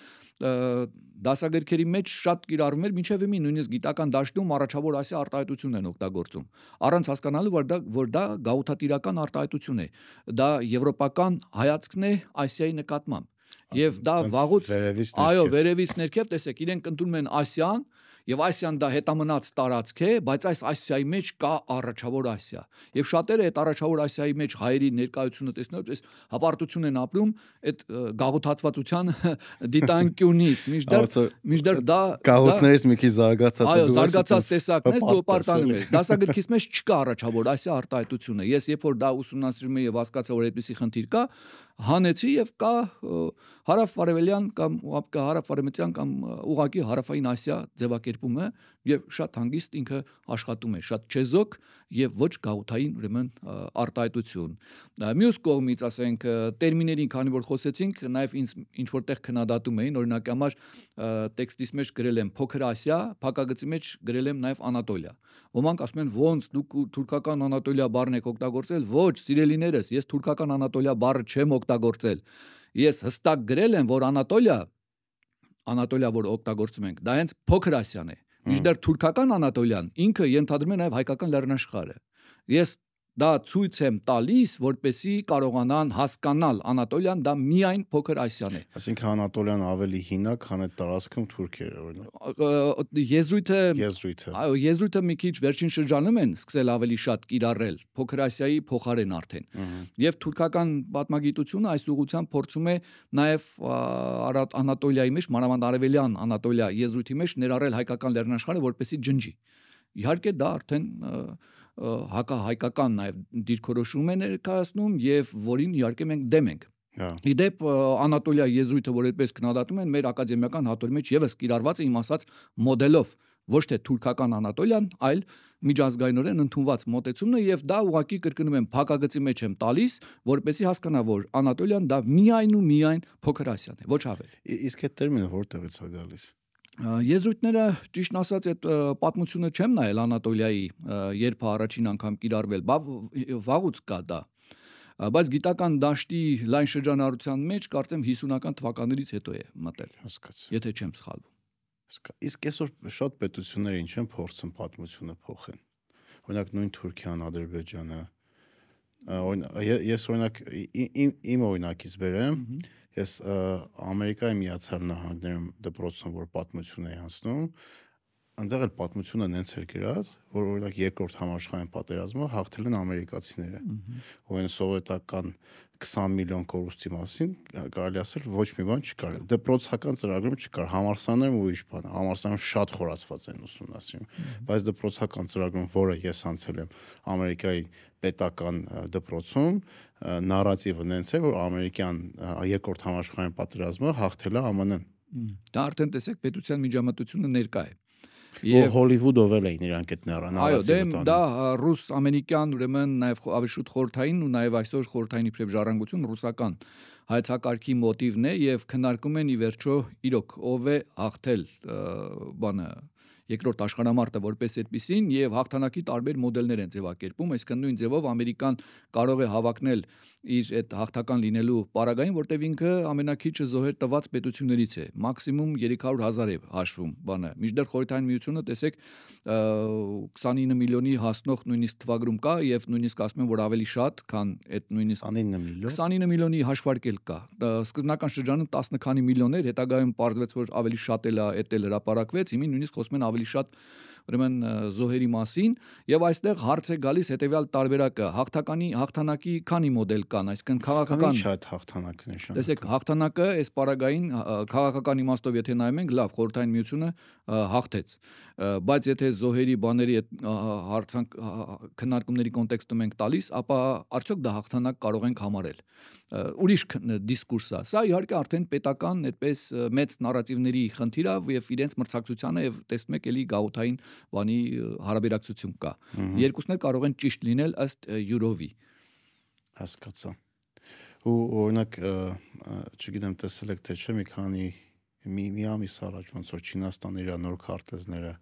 դասագրքերի մեջ շատ կիրառվում էր մինչև իմի նույնիսկ գիտական դաշտում առաջավոր ասի արտահայտություն են օգտագործում։ Առանց հասկանալու որ դա որ դա գաութատիրական արտահայտություն է։ Դա եվրոպական հայացքն է ասիայի նկատմամբ։ Եվ դա վաղուց այո, վերևից ներքև տեսեք, իրենք ընդունում են ասիան, Եվ Ասիան դա հետամնաց տարածք է, բայց այս Ասիայի մեջ կա առաջավոր Ասիա։ Եվ շատերը այդ առաջավոր Ասիայի մեջ հայերի ներկայությունը տեսնելով էս հապարտություն են ապրում այդ գաղութացվածության դիտանկյունից։ Միջդեռ միջդեռ դա գաղութներից մի քիչ զարգացած է դու։ Այո, զարգացած տեսակն ես դու պարտանում ես։ Դասագրքից մեջ չկա առաջավոր Ասիա արտահայտությունը։ Ես երբ որ դա ուսումնասիրում եմ եւ հասկացա որ այդպիսի խնդիր կա, հանեցի եւ կա հարավարևելյան կամ կա հարավարևմտյան կամ ուղակի հարավային ասիա ձևակերպումը եւ շատ հանգիստ ինքը աշխատում է, շատ չեզոք եւ ոչ գաղութային ուրեմն արտահայտություն։ Մյուս կողմից, ասենք, տերմիների քանի որ խոսեցինք, նաեւ ինձ ինչ որտեղ քննադատում էին, օրինակի համար տեքստիս մեջ գրել եմ փոքր Ասիա, փակագծի մեջ գրել եմ նաեւ Անատոլիա։ Ոմանք ասում են, ոնց դուք թուրքական Անատոլիա բառն եք օգտագործել։ Ոչ, սիրելիներս, ես թուրքական Անատոլիա բառը չեմ օգտագործել։ Ես հստակ գրել եմ, որ Անատոլիա Անատոլիա, որ օգտագործում ենք, դա հենց փոքր Ասիան է Միշտ դեռ թուրքական Անատոլիան ինքը ենթադրում է նաև հայկական լեռնաշխարը։ Ես Դա ցույց եմ տալիս, որպեսի կարողանան հասկանալ Անատոլիան դա միայն փոքր Ասիան է։ Այսինքն Անատոլիան ավելի հին է, քան այդ տարածքում թուրքերը, օրինակ։ Եզրույթը Եզրույթը։ Այո, եզրույթը մի քիչ վերջին շրջանում են սկսել ավելի շատ կիրառել փոքր Ասիայի փոխարեն արդեն։ Եվ թուրքական պատմագիտությունը այս ուղղությամբ փորձում է նաև Անատոլիայի մեջ, մանավանդ արևելյան Անատոլիա եզրույթի մեջ ներառել հայկական լեռնաշխարհը որպեսի ջնջի։ Իհարկե դա արդեն և, հակահայկական նաև դիրքորոշում է ներկայացնում եւ որին իհարկե մենք դեմ ենք։ հա։ Իդեպ Անատոլիա Եզրույթը, որ այդպես քննադատում են, մեր ակադեմիական հատորի մեջ եւս կիրառված է իմ ասած մոդելով, ոչ թե թուրքական Անատոլիան, այլ միջազգայինորեն ընդունված մոտեցումն է եւ դա ուղակի կրկնում եմ փակագծի մեջ եմ տալիս, որպեսզի հասկանա, որ Անատոլիան դա միայն ու միայն փոքր Ասիան է, ոչ ավել։ Իսկ այդ տերմինը որտեղից է գալիս։ Եզրույթները ճիշտ ասած այդ պատմությունը չեմ նայել Անատոլիայի, երբ հա առաջին անգամ կիրառվել, վաղուց կա դա բայց գիտական դաշտի լայն շրջանառության մեջ կարծեմ 50-ական թվականներից հետո է մտել։ Հասկացա։ Եթե չեմ սխալվում։ Իսկ այսօր շատ պետություններ ինչ են փորձում պատմությունը փոխեն։ Օրինակ նույն Թուրքիան, Ադրբեջանը։ Ես օրինակ իմ օրինակից վերեմ, Ես Ամերիկայի Միացյալ Նահանգներում դպրոցում որ պատմություն էի անցնում, այնտեղ էլ պատմությունը նենց էր գրած, որ օրինակ երկրորդ համաշխարհային պատերազմը հաղթել են ամերիկացիները։ Ուրեմն սովետական 20 միլիոն կորուստի մասին կարելի ասել ոչ մի բան չկար։ Դպրոցական ծրագրում չկար, համարսաներում ուրիշ բան, համարսաներում շատ խորացված են ուսումնասիրում, բայց դպրոցական ծրագրում, որը ես անցել եմ Ամերիկայի պետական դպրոցում, նարատիվը նենց է, որ ամերիկյան երկրորդ համաշխարհային պատերազմը հաղթել է ԱՄՆ-ն։ Դա արդեն տեսեք պետության միջամտությունը ներկա է։ Եվ Հոլիվուդով էլ էին իրանք այդ նարատիվը տանում։ Այո, դե, դա ռուս ամերիկյան ուրեմն նաև ավելի շուտ խորթային ու նաև այսօր խորթային իբրև ժառանգություն ռուսական հայցակարգի մոտիվն է եւ քննարկում են ի վերջո իրոք ով է հաղթել բանը երկրորդ աշխարհամարտը որպես այդպեսին եւ հաղթանակի տարբեր մոդելներ են ձևակերպում, այսինքն նույն ձևով Ամերիկան կարող է հավակնել իր այդ հաղթական լինելու պարագային, որտեվ ինքը ամենակիչը զոհեր տված պետություններից է, մաքսիմում 300.000 է հաշվում բանը։ Միջդեռ խորհրդային միությունը տեսեք 29 միլիոնի հասնող նույնիսկ թվագրում կա եւ նույնիսկ ասում են, որ ավելի շատ, քան այդ նույնիսկ 29 միլիոն 29 միլիոնի հաշվարկել կա։ Սկզբնական շրջանում 10 քանի միլիոներ, հետագայում պարզվեց, որ ավելի շատ էլ է, դա հրապարակվեց, հիմա նույնիսկ խոսում են ավելի շատ ուրեմն զոհերի մասին եւ այստեղ հարց է գալիս հետեւյալ տարբերակը հաղթականի հաղթանակի քանի մոդել կան այսինքն քաղաքական շատ հաղթանակ նշան տեսեք հաղթանակը այս պարագային քաղաքական իմաստով եթե նայում ենք լավ խորհրդային միությունը հաղթեց բայց եթե զոհերի բաների այդ հարցանք քննարկումների կոնտեքստում ենք տալիս ապա արդյոք դա հաղթանակ կարող ենք համարել ուրիշ դիսկուրս է։ Սա իհարկե արդեն պետական այդպես մեծ նարատիվների խնդիր է եւ իրենց մրցակցությանը եւ տեսնում եք էլի գաութային բանի հարաբերակցություն կա։ Երկուսն էլ կարող են ճիշտ լինել ըստ յուրովի։ Հասկացա։ Ու օրինակ չգիտեմ տեսել եք թե չէ մի քանի մի մի ամիս առաջ ոնց որ Չինաստանը իր նոր քարտեզները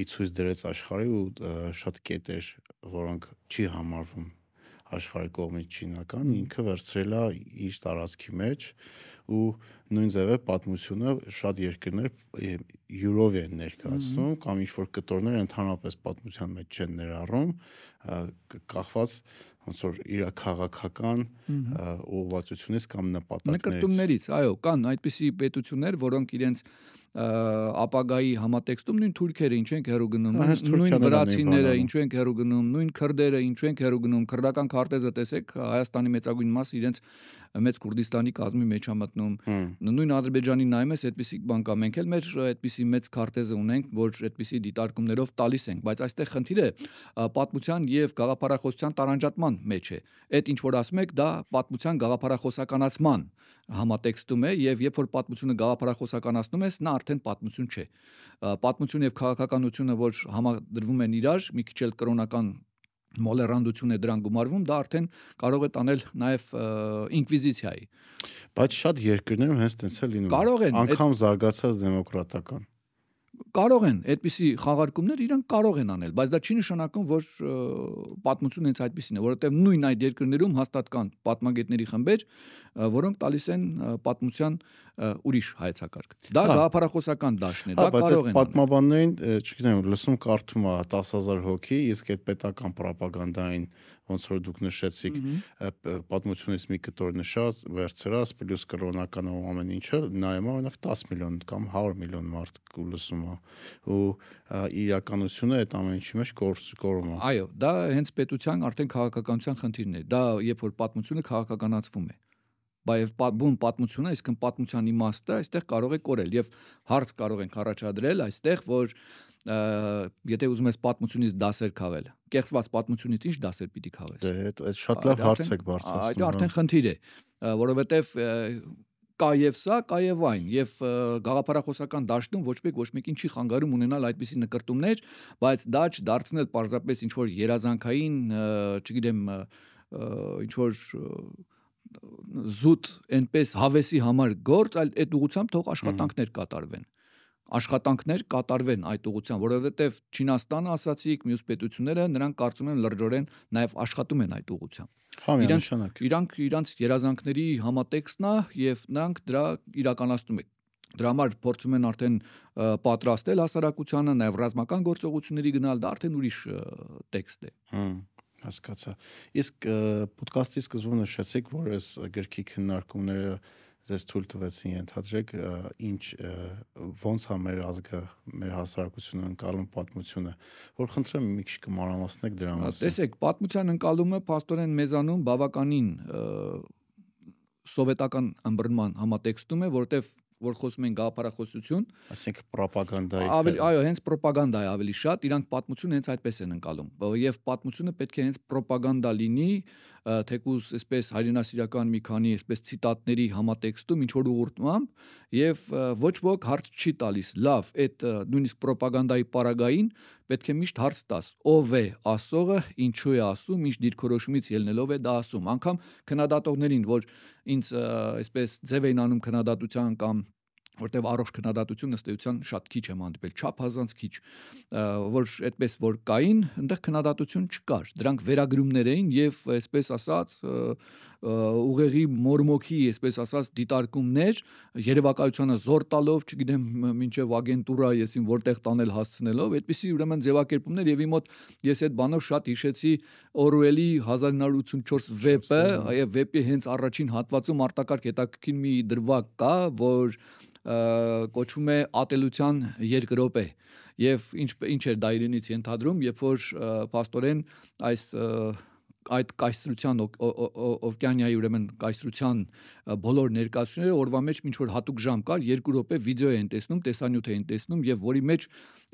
ի ցույց դրեց աշխարհի ու շատ կետեր, որոնք չի համարվում աշխարհի կողմից չինական, ինքը վերցրել է իր տարածքի մեջ ու նույն ձևը պատմությունը շատ երկրներ յուրով են ներկայացնում կամ ինչ որ կտորներ ընդհանրապես պատմության մեջ չեն ներառում, կախված ոնց որ իր քաղաքական ուղղվածությունից կամ նպատակներից։ Նկարտումներից, այո, կան այդպիսի պետություններ, որոնք իրենց ապագայի համատեքստում նույն թուրքերը ինչու են հերո գնում, նույն վրացիները ինչու են հերո գնում, նույն քրդերը ինչու են հերո գնում, քրդական քարտեզը տեսեք Հայաստանի մեծագույն մասը իրենց մեծ Քուրդիստանի կազմի մեջ է մտնում։ Նույն Ադրբեջանին նայում ես, այդպիսի բան կա, մենք էլ մեր այդպիսի մեծ քարտեզը ունենք, որ այդպիսի դիտարկումներով տալիս ենք, բայց այստեղ խնդիրը պատմության եւ գաղափարախոսության տարանջատման մեջ է։ Այդ ինչ որ ասում եք, դա պատմության գաղափարախոսականացման համատեքստում է եւ երբ որ պատմությունը գաղափարախոսականացնում ես, նա արդեն պատմություն չէ։ Պատմություն եւ քաղաքականությունը, որ համադրվում են իրար, մի քիչ էլ կրոնական մոլերանդություն է դրան գումարվում, դա արդեն կարող է տանել նաև ինկվիզիցիայի։ Բայց շատ երկրներում հենց տենց է լինում։ Կարող են անգամ զարգացած դեմոկրատական կարող են այդպիսի խաղարկումներ իրենք կարող են անել, բայց դա չի նշանակում, որ պատմությունը հենց այդպեսին է, որովհետև նույն այդ երկրներում հաստատ կան պատմագետների խմբեր, որոնք տալիս են պատմության ուրիշ հայեցակարգ։ Դա հա։ գաղափարախոսական դաշն է, հա, դա կարող են։ Բայց պատմաբաններին, չգիտեմ, լսում կարդում է 10000 հոգի, իսկ այդ պետական ռոպագանդային ոնց որ դուք նշեցիք, պատմությունից մի կտոր նշած, վերցրած, պլյուս կրոնական ու ամեն ինչը, նայում օրինակ 10 միլիոն կամ 100 միլիոն մարդ լսում է ու իրականությունը այդ ամեն ինչի մեջ կորում է։ Այո, դա հենց պետության արդեն քաղաքականության խնդիրն է։ Դա երբ որ պատմությունը քաղաքականացվում է բայց բուն պատմությունը, այսինքն պատմության իմաստը այստեղ կարող է կորել եւ հարց կարող ենք առաջադրել այստեղ, որ եթե ուզում ես պատմությունից դասեր քաղել, կեղծված պատմությունից ինչ դասեր պիտի քաղես։ Դե այդ շատ լավ հարց եք բարձրացնում։ Այդ հա։ արդեն խնդիր է, որովհետև կա եւ սա, կա եւ այն, եւ գաղափարախոսական դաշտում ոչ մեկ ոչ մեկին չի խանգարում ունենալ այդպիսի նկարտումներ, բայց դա չդարձնել պարզապես ինչ որ երազանքային, չգիտեմ, ինչ որ զուտ այնպես հավեսի համար գործ, այլ այդ ուղությամբ թող աշխատանքներ կատարվեն։ Ա աշխատանքներ կատարվեն այդ ուղղությամբ, որովհետև Չինաստանը, ասացիք, մյուս պետությունները նրանք կարծում են լրջորեն նաև աշխատում են այդ ուղղությամբ։ Հա, իրանք իրանք իրանք երազանքների համատեքստն է եւ նրանք դրա իրականացնում են դրա համար փորձում են արդեն պատրաստել հասարակությանը նաև ռազմական գործողությունների գնալ դա արդեն ուրիշ տեքստ է հմ հասկացա իսկ ոդկասթի սկզբում նշեցիք որ այս գրքի քննարկումները ձեզ թույլ տվեցին ենթադրեք ինչ ոնց է մեր ազգը, մեր հասարակությունը ընկալում պատմությունը, որ խնդրեմ մի քիչ կմանրամասնեք դրա մասին։ Տեսեք, պատմության ընկալումը աստորեն մեզանում բավականին սովետական ըմբռնման համատեքստում է, որտեղ որ խոսում են գաղափարախոսություն, ասենք ռոպագանդայի։ Ավելի, այո, հենց ռոպագանդա է ավելի շատ, իրանք պատմությունը հենց այդպես են ընկալում։ Եվ պատմությունը պետք է հենց ռոպագանդա լինի, թեկուզ այսպես հայրենասիրական մի քանի այսպես ցիտատների համատեքստում ինչ որ ուղղությամբ եւ ոչ ոք հարց չի տալիս լավ այդ նույնիսկ ռոպագանդայի պարագային պետք է միշտ հարց տաս ով է ասողը ինչու է ասում ինչ դիրքորոշումից ելնելով է դա ասում անգամ քննադատողներին որ ինձ այսպես ձև էին անում քննադատության կամ որտեվ առողջ քննադատությունը ըստ էության շատ քիչ եմ հանդիպել, չափազանց քիչ, որ այդպես որ կային, այնտեղ քննադատություն չկար։ Դրանք վերագրումներ էին եւ այսպես ասած ուղեղի մորմոքի, այսպես ասած դիտարկումներ երևակայությանը զոր տալով, չգիտեմ, մինչեւ ագենտուրա եսին որտեղ տանել հասցնելով, այդպիսի ուրեմն ձևակերպումներ եւ իմ մոտ ես այդ բանով շատ հիշեցի Օրուելի 1984 վեպը, հա։ այո, վեպի հենց առաջին հատվածում արտակարգ հետաքրքիր մի դրվագ կա, որ կոչվում է ատելության երկրոպե եւ ինչ ինչ էր դա իրենից ընդհանրում երբ որ աստորեն այս և, այդ կայսրության օվկիանիայի ուրեմն կայսրության բոլոր ներկայացումները օրվա մեջ ինչ որ հատուկ ժամ կար, 2 րոպե վիդեո էին տեսնում, տեսանյութ էին տեսնում եւ որի մեջ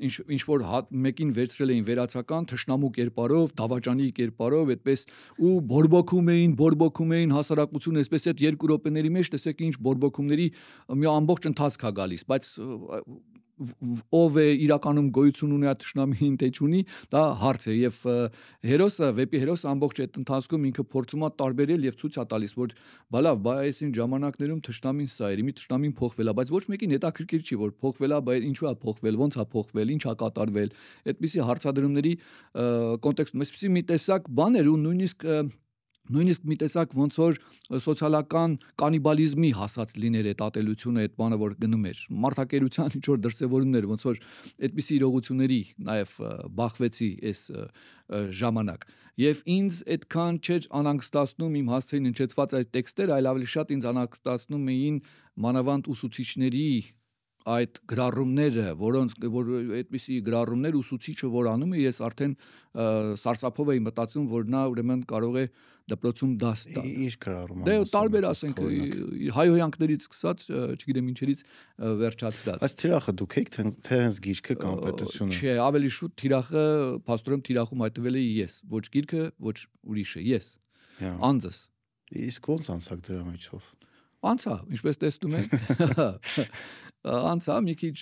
ինչ ինչ որ մեկին վերցրել էին վերացական թշնամու կերպարով, դավաճանի կերպարով, այդպես ու բորբոքում էին, բորբոքում էին հասարակությունը, այսպես այդ 2 րոպեների մեջ տեսեք ինչ բորբոքումների մի ամբողջ ընթացք է գալիս, բայց ով է իրականում գոյություն ունի այդ ճշնամին թե չունի, դա հարց է եւ հերոսը, վեպի հերոսը ամբողջ այդ ընթացքում ինքը փորձում է տարբերել եւ ցույց է տալիս, որ բալավ, բա այս ին ժամանակներում ճշնամին սա էր, իմի ճշնամին փոխվել է, բայց ոչ մեկին հետաքրքիր չի, որ փոխվել է, բայց ինչու է փոխվել, ոնց է փոխվել, ինչ է կատարվել։ Այդպիսի հարցադրումների կոնտեքստում այսպեսի մի տեսակ բաներ ու նույնիսկ նույնիսկ մի տեսակ ոնց որ սոցիալական կանիբալիզմի հասած լիներ այդ ատելությունը, այդ բանը որ գնում էր։ Մարտակերության ինչ որ դրսևորումներ, ոնց որ այդպիսի իրողությունների նաև բախվեցի այս ժամանակ։ Եվ ինձ այդքան չէր անհանգստացնում իմ հասցեին հնչեցված այդ տեքստերը, այլ ավելի շատ ինձ անհանգստացնում էին մանավանդ ուսուցիչների այդ գրառումները, որոնց որ այդպիսի գրառումներ ուսուցիչը որ անում է, ես արդեն սարսափով էի մտածում, որ նա ուրեմն կարող է դպրոցում դաս տալ։ Իր գրառումը։ Դե տարբեր, ասենք, հայհոյանքներից սկսած, չգիտեմ ինչերից վերջացած։ Այս թիրախը դուք եք թե հենց գիրքը կամ պետությունը։ Չէ, ավելի շուտ թիրախը, փաստորեն թիրախում հայտնվել էի ես, ոչ գիրքը, ոչ ուրիշը, ես։ Անձս։ Իսկ ո՞նց անցակ դրա միջով։ Անցա, ինչպես տեսնում եք, անցա, մի քիչ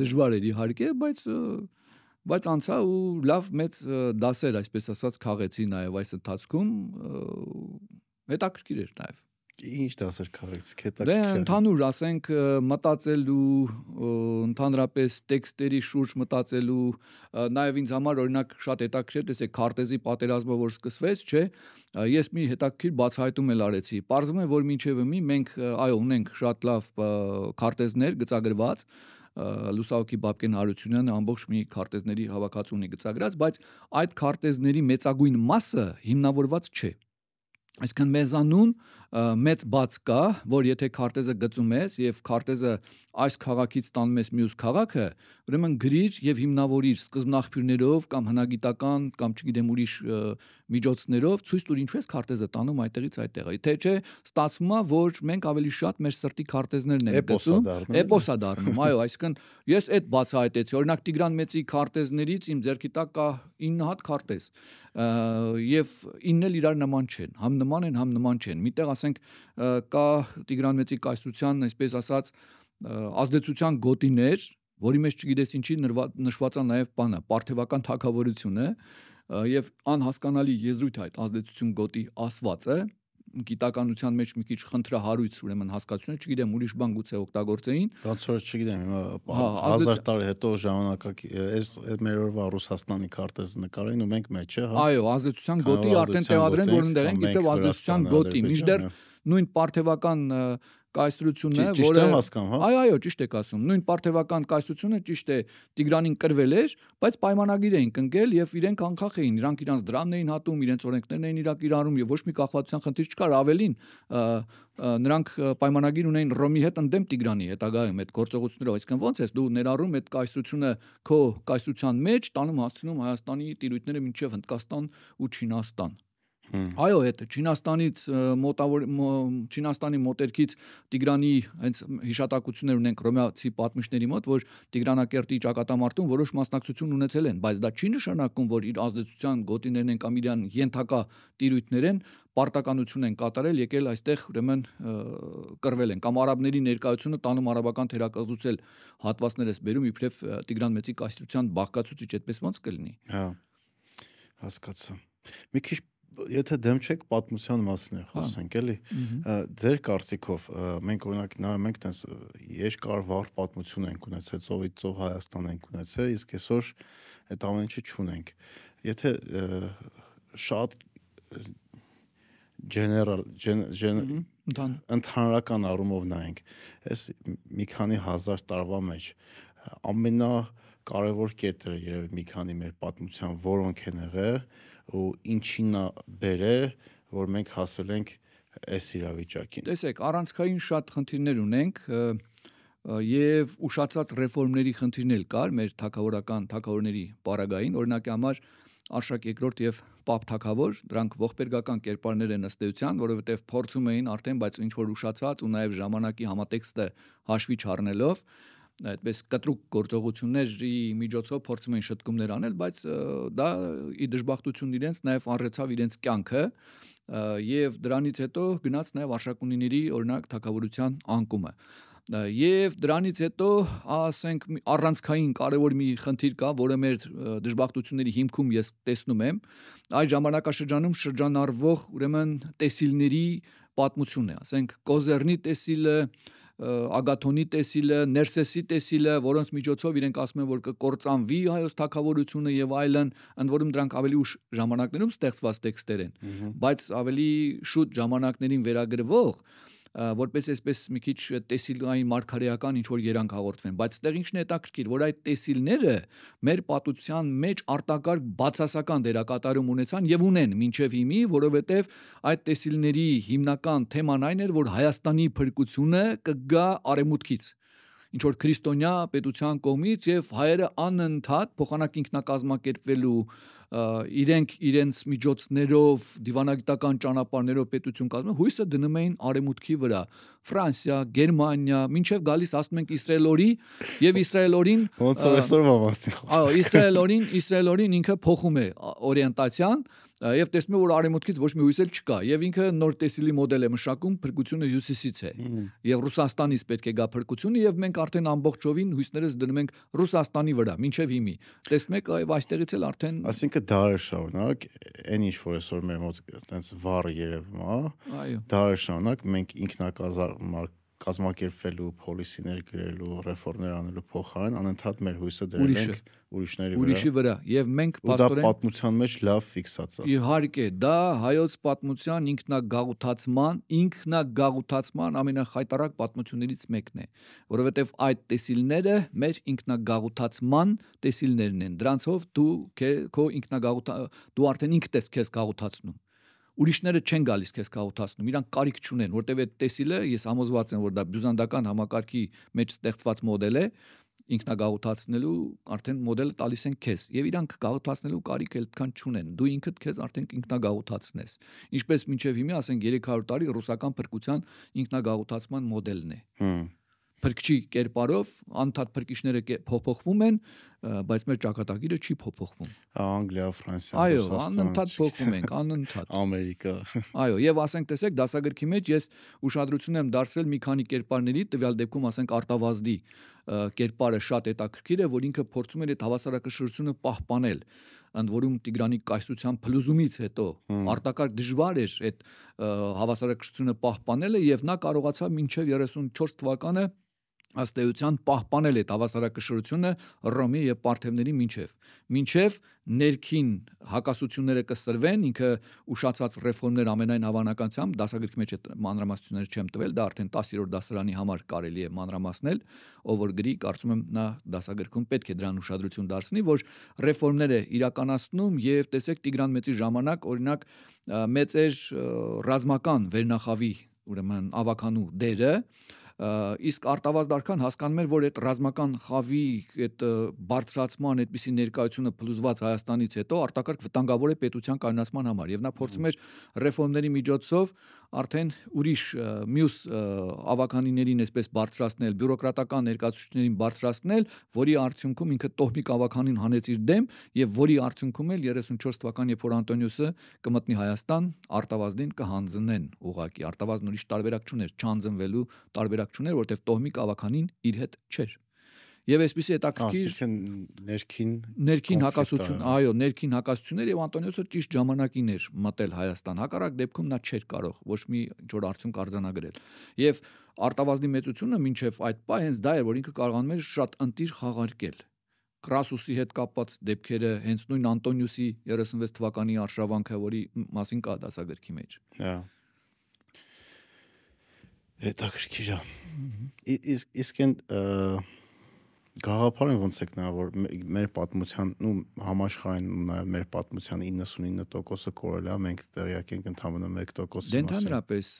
դժվար էր իհարկե, բայց բայց անցա ու լավ մեծ դասեր, այսպես ասած, քաղեցի նաև այս ընթացքում հետաքրքիր էր նաև Ինչ դասեր քաղաքից քետակ։ Դե ընդհանուր, ասենք մտածելու, ընդհանրապես տեքստերի շուրջ մտածելու, նաև ինձ համար օրինակ շատ հետաքրքիր տեսեք քարտեզի պատերազմը, որ սկսվեց, չէ, ես մի հետաքրքիր բացահայտում եմ արեցի։ Պարզվում է, որ մինչև ումի մենք այո, ունենք շատ լավ քարտեզներ գծագրված, Լուսաուկի Բաբկեն Հարությունյանը ամբողջ մի քարտեզների հավաքած ունի գծագրած, բայց այդ քարտեզների մեծագույն մասը հիմնավորված չէ։ Այսինքն մեզանուն մեծ բաց կա, որ եթե քարտեզը գծում ես եւ քարտեզը այս քաղաքից տանում ես մյուս քաղաքը, ուրեմն գրիր եւ հիմնավորիր սկզբնախփյուրներով կամ հնագիտական կամ չգիտեմ ուրիշ միջոցներով ցույց տուր ինչու ես քարտեզը տանում այդտեղից այդտեղ։ Թե չէ, ստացվում է, որ մենք ավելի շատ մեր սրտի քարտեզներն ենք գծում, էպոսա դառնում, այո, այսինքն ես այդ բացահայտեցի, օրինակ Տիգրան Մեծի քարտեզներից իմ ձեռքի տակ կա 9 հատ քարտեզ։ Եվ 9-ն էլ իրար նման չեն, համ նման են, համ նման չեն։ Միտեղ ասենք կա Տիգրան Մեծի կայսրության, այսպես ասած, ազդեցության գոտիներ, որի մեջ չգիտես ինչի նշված է նաև բանը, պարթևական թակավորությունը եւ անհասկանալի եզրույթ այդ ազդեցություն գոտի ասվածը գիտականության մեջ մի քիչ խնդրահարույց ուրեմն հասկացությունը, չգիտեմ, ուրիշ բան գուցե օգտագործեին։ Ոնց չգիտեմ, հիմա 1000 հա, տարի հետո ժամանակակ այս մեր օրվա Ռուսաստանի քարտեզ նկարային ու մենք մեջը, հա։ Այո, ազդեցության գոտի արդեն տեղադրեն, որ ընդեղ են հա, գիտե ազդեցության գոտի։ Միջդեռ նույն պարթևական կայսրությունը, որը Ճիշտ հասկան, հա։ Այո, այո, ճիշտ եք ասում։ Նույն Պարթևական կայսրությունը ճիշտ է Տիգրանին կրվել էր, բայց պայմանագիր էին կնկել եւ իրենք անկախ էին, իրանք իրանց դրամն էին հատում, իրենց օրենքներն էին իրաք իրանում եւ ոչ մի կախվածության խնդիր չկար, ավելին նրանք պայմանագիր ունեին Ռոմի հետ ընդդեմ Տիգրանի հետագայում այդ գործողությունները, այսինքն ո՞նց ես դու ներառում այդ կայսրությունը քո կայսրության մեջ, տանում հասցնում Հայաստանի տիրույթները ոչ միայն Հնդկաստան ու Չինաստան։ Այո, հետ Չինաստանից մոտավոր Չինաստանի մոտերքից Տիգրանի հենց հիշատակություններ ունենք ռոմեացի պատմիչների մոտ, որ Տիգրանակերտի ճակատամարտում որոշ մասնակցություն ունեցել են, բայց դա չի նշանակում, որ իր ազդեցության գոտիներն են կամ իրան յենթակա տիրույթներ են, պարտականություն են կատարել, եկել այստեղ ուրեմն կրվել են կամ արաբների ներկայությունը տանում արաբական թերակազուցել հատվածներ էս բերում իբրև Տիգրան մեծի կայսրության բաղկացուցիչ այդպես ոնց կլինի։ Հա։ Հասկացա։ Մի քիչ եթե դեմ չեք պատմության մասին է հա։ խոսենք, էլի։ Ձեր կարծիքով մենք օրինակ նայում ենք տես երկար վառ պատմություն ենք ունեցել, Սովետ Սով Հայաստան ենք ունեցել, իսկ այսօր այդ ամեն ինչը չունենք։ Եթե շատ general ընդհանրական առումով նայենք, այս մի քանի հազար տարվա մեջ ամենա կարևոր կետերը երևի մի քանի մեր պատմության որոնք են եղել ու ինչինն է բերե, որ մենք հասել ենք այս իրավիճակին։ Տեսեք, առանցքային շատ խնդիրներ ունենք և ուշացած ռեֆորմների խնդիրն էլ կար մեր թակավորական թակավորների պարագային, օրինակի համար Արշակ II եւ Պապ Թագավոր, դրանք ողբերգական կերպարներ են ըստ էության, որովհետեւ փորձում էին արդեն, բայց ինչ որ ուշացած ու նաեւ ժամանակի համատեքստը հաշվի չառնելով, այդպես կտրուկ գործողությունների միջոցով փորձում էին շտկումներ անել, բայց դա ի դժբախտություն իրենց նաև անրեցավ իրենց կյանքը եւ դրանից հետո գնաց նաև արշակունիների օրինակ թակավորության անկումը եւ դրանից հետո ասենք առանցքային կարևոր մի խնդիր կա, որը մեր դժբախտությունների հիմքում ես տեսնում եմ, այս ժամանակաշրջանում շրջանառվող ուրեմն տեսիլների պատմությունն է, ասենք կոզերնի տեսիլը, Ագաթոնի տեսիլը, Ներսեսի տեսիլը, որոնց միջոցով իրենք ասում են, որ կկործանվի հայոց թակավորությունը եւ այլն, ընդ որում դրանք ավելի ուշ ժամանակներում ստեղծված տեքստեր են, բայց ավելի շուտ ժամանակներին վերագրվող որպես այսպես մի քիչ տեսիլային մարգարեական ինչ որ երանգ հաղորդվեն, բայց այդտեղ ինչն է հետաքրքիր, որ այդ տեսիլները մեր պատմության մեջ արտակարգ բացասական դերակատարում ունեցան եւ ունեն մինչեւ հիմի, որովհետեւ այդ տեսիլների հիմնական թեման այն էր, որ Հայաստանի փրկությունը կգա արևմուտքից ինչ որ քրիստոնյա պետության կողմից եւ հայերը անընդհատ փոխանակ ինքնակազմակերպվելու իրենք իրենց միջոցներով դիվանագիտական ճանապարհներով պետություն կազմում հույսը դնում էին արեմուտքի վրա Ֆրանսիա, Գերմանիա, մինչև գալիս ասում ենք Իսրայելորի եւ Իսրայելորին ոնց որ այսօրվա մասի խոսքը այո Իսրայելորին Իսրայելորին ինքը փոխում է օրիենտացիան եւ տեսնում է որ արեմուտքից ոչ մի հույս էլ չկա եւ ինքը նոր տեսիլի մոդել է մշակում փրկությունը հյուսիսից է եւ ռուսաստանից պետք է գա փրկությունը եւ մենք արդեն ամբողջովին հույսներս դնում ենք ռուսաստանի վրա ոչ միև հիմի տեսնում եք այ այստեղից էլ արդեն այսինքն կդարը շառնակ, այն ինչ որ այսօր մեր մոտ այսպես վառը երևում է։ Այո։ Դարը շառնակ մենք ինքնակազար մարդ կազմակերպվելու, policy-ներ գրելու, ռեֆորմներ անելու փոխարեն անընդհատ մեր հույսը դրել ենք ուրիշների վրա։ Ուրիշի վրա եւ մենք պաստորեն Ու դա պատմության մեջ լավ ֆիքսացա։ Իհարկե, դա հայոց պատմության ինքնագաղութացման, ինքնագաղութացման ամենախայտարակ պատմություններից մեկն է, որովհետեւ այդ տեսիլները մեր ինքնագաղութացման տեսիլներն են։ Դրանցով դու քո ինքնագաղութ դու արդեն ինքդ ես քեզ գաղութացնում ուրիշները չեն գալիս քեզ կահոթացնում, իրանք կարիք չունեն, որտեվ այդ տեսիլը ես համոզված եմ, որ դա բյուզանդական համակարգի մեջ ստեղծված մոդել է, ինքնագաղութացնելու արդեն մոդելը տալիս են քեզ եւ իրանք գաղութացնելու կարիք այդքան չունեն դու ինքդ քեզ արդեն ինքնագաղութացնես ինչպես մինչեւ հիմա ասենք 300 տարի ռուսական փրկության ինքնագաղութացման մոդելն է հմ փրկչի կերպարով անդադ փրկիչները փոփոխվում են բայց մեր ճակատագիրը չի փոփոխվում։ Անգլիա, Ֆրանսիա, Ռուսաստան։ Այո, անընդհատ փոխվում ենք, անընդհատ։ Ամերիկա։ Այո, եւ ասենք, տեսեք, դասագրքի մեջ ես ուշադրություն եմ դարձրել մի քանի կերպարների, տվյալ դեպքում ասենք արտավազդի կերպարը շատ հետաքրքիր է, որ ինքը փորձում է այդ հավասարակշռությունը պահպանել, ընդ որում Տիգրանի կայսության փլուզումից հետո արտակարգ դժվար էր այդ հավասարակշռությունը պահպանելը եւ նա կարողացավ մինչեւ 34 թվականը ըստ էության պահպանել այդ հավասարակշռությունը Ռոմի եւ Պարթևների միջև։ Մինչև ներքին հակասությունները կսրվեն, ինքը ուշացած ռեֆորմներ ամենայն հավանականությամբ դասագրքի մեջ այդ մանրամասնությունները չեմ տվել, դա արդեն 10-րդ դասարանի համար կարելի է մանրամասնել, ով որ գրի, կարծում եմ նա դասագրքում պետք է դրան ուշադրություն դարձնի, որ ռեֆորմները իրականացնում եւ տեսեք Տիգրան Մեծի ժամանակ օրինակ մեծ էր ռազմական վերնախավի ուրեմն ավականու դերը իսկ արտավազ դարքան հասկանում էր, որ այդ ռազմական խավի այդ բարձրացման, այդպիսի ներկայությունը փլուզված Հայաստանից հետո արտակարգ վտանգավոր է պետության կայունացման համար եւ նա փորձում էր ռեֆորմների միջոցով արդեն ուրիշ մյուս ավականիներին այսպես բարձրացնել, բյուրոկրատական ներկայացուցիչներին բարձրացնել, որի արդյունքում ինքը տոհմիկ ավականին հանեց իր դեմ եւ որի արդյունքում էլ 34 թվական երբ որ Անտոնիուսը կմտնի Հայաստան, արտավազդին կհանձնեն ուղակի։ Արտավազն ուրիշ տարբերակ չուներ, չանձնվելու տարբերակ նպատակ չուներ, որովհետև Տոհմիկ ավականին իր հետ չէր։ Եվ այսպեսի հետաքրքիր Այսինքն ներքին ներքին հակասություն, այո, ներքին հակասություններ եւ Անտոնիոսը ճիշտ ժամանակին էր մտել Հայաստան։ Հակառակ դեպքում նա չէր կարող ոչ մի ճոր արդյունք արձանագրել։ Եվ արտավազդի մեծությունը մինչև այդ պահ հենց դա էր, որ ինքը կարողանում էր շատ ընտիր խաղարկել։ Կրասուսի հետ կապված դեպքերը հենց նույն Անտոնիուսի 36 թվականի արշավանքը, որի մասին կա դասագրքի մեջ։ Հա։ yeah հետաքրքիր է իսկ իսկ այն գաղափարը ոնց է նա որ մեր պատմության ու համաշխարհային ու նաև մեր պատմության 99%-ը կորել է մենք տեղյակ ենք ընդհանրապես 1%-ի մասին։ Դենթանրապես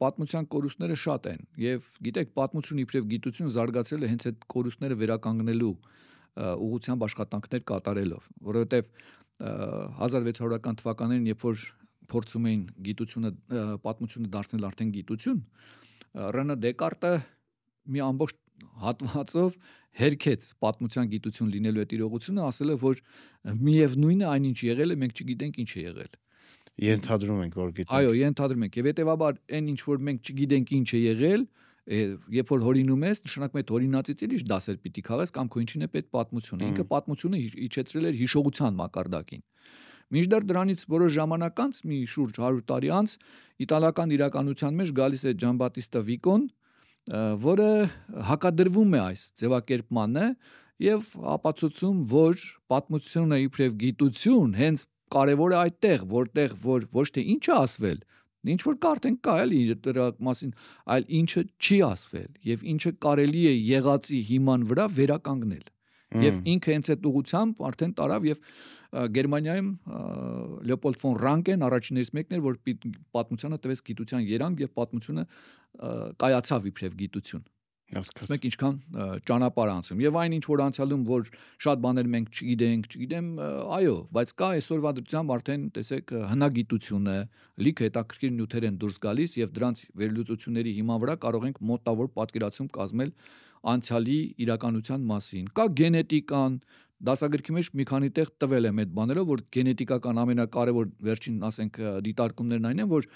պատմության կորուստները շատ են եւ գիտեք պատմություն իբրև գիտություն զարգացել է հենց այդ կորուստները վերականգնելու ուղղությամբ աշխատանքներ կատարելով, որովհետեւ 1600-ական թվականներին երբ որ փորձում էին գիտությունը պատմությունը դարձնել արդեն գիտություն, Ռենե Դեկարտը մի ամբողջ հատվածով հերքեց պատմության գիտություն լինելու այդ իրողությունը, ասել է, որ միևնույնը այնինչ եղել է, մենք չգիտենք ինչ է եղել։ Ենթադրում ենք, որ գիտենք։ Այո, ենթադրում ենք։ Եվ հետեւաբար այն ինչ որ մենք չգիտենք ինչ է եղել, երբ որ հորինում ես, նշանակում է հորինացից ելիշ դասեր պիտի քաղես կամ քո ինչին է պետք պատմությունը։ Ինքը պատմությունը իջեցրել էր հիշողության մակարդակին։ Մինչդեռ դրանից որոշ ժամանակ անց, մի շուրջ 100 տարի անց, իտալական իրականության մեջ գալիս է Ջանբատիստա Վիկոն, որը հակադրվում է այս ձևակերպմանը եւ ապացուցում, որ պատմությունը իբրև գիտություն հենց կարևորը այդտեղ, որտեղ որ ոչ թե ինչ է ասվել, ինչ որ կարդեն կա էլի դրա մասին, այլ ինչը չի ասվել եւ ինչը կարելի է եղածի հիման վրա վերականգնել։ Եվ ինքը հենց այդ ուղությամբ արդեն տարավ եւ և Գերմանիայում Լեոպոլդ ֆոն Ռանկեն առաջիններից մեկն էր, որ պատմությանը տվեց գիտության երանգ եւ պատմությունը կայացավ իբրև գիտություն։ Հասկացա։ Մեկ ինչքան ճանապարհ անցում եւ այն ինչ որ անցյալում որ շատ բաներ մենք չգիտենք, չգիտեմ, այո, բայց կա այսօրվա դրությամբ արդեն տեսեք հնագիտությունը, լիքը հետաքրքիր նյութեր են դուրս գալիս եւ դրանց վերլուծությունների հիմա վրա կարող ենք մոտավոր պատկերացում կազմել անցյալի իրականության մասին։ Կա գենետիկան, դասագրքի մեջ մի քանի տեղ տվել եմ այդ բաներով, որ գենետիկական ամենակարևոր վերջին, ասենք, դիտարկումներն այն են, որ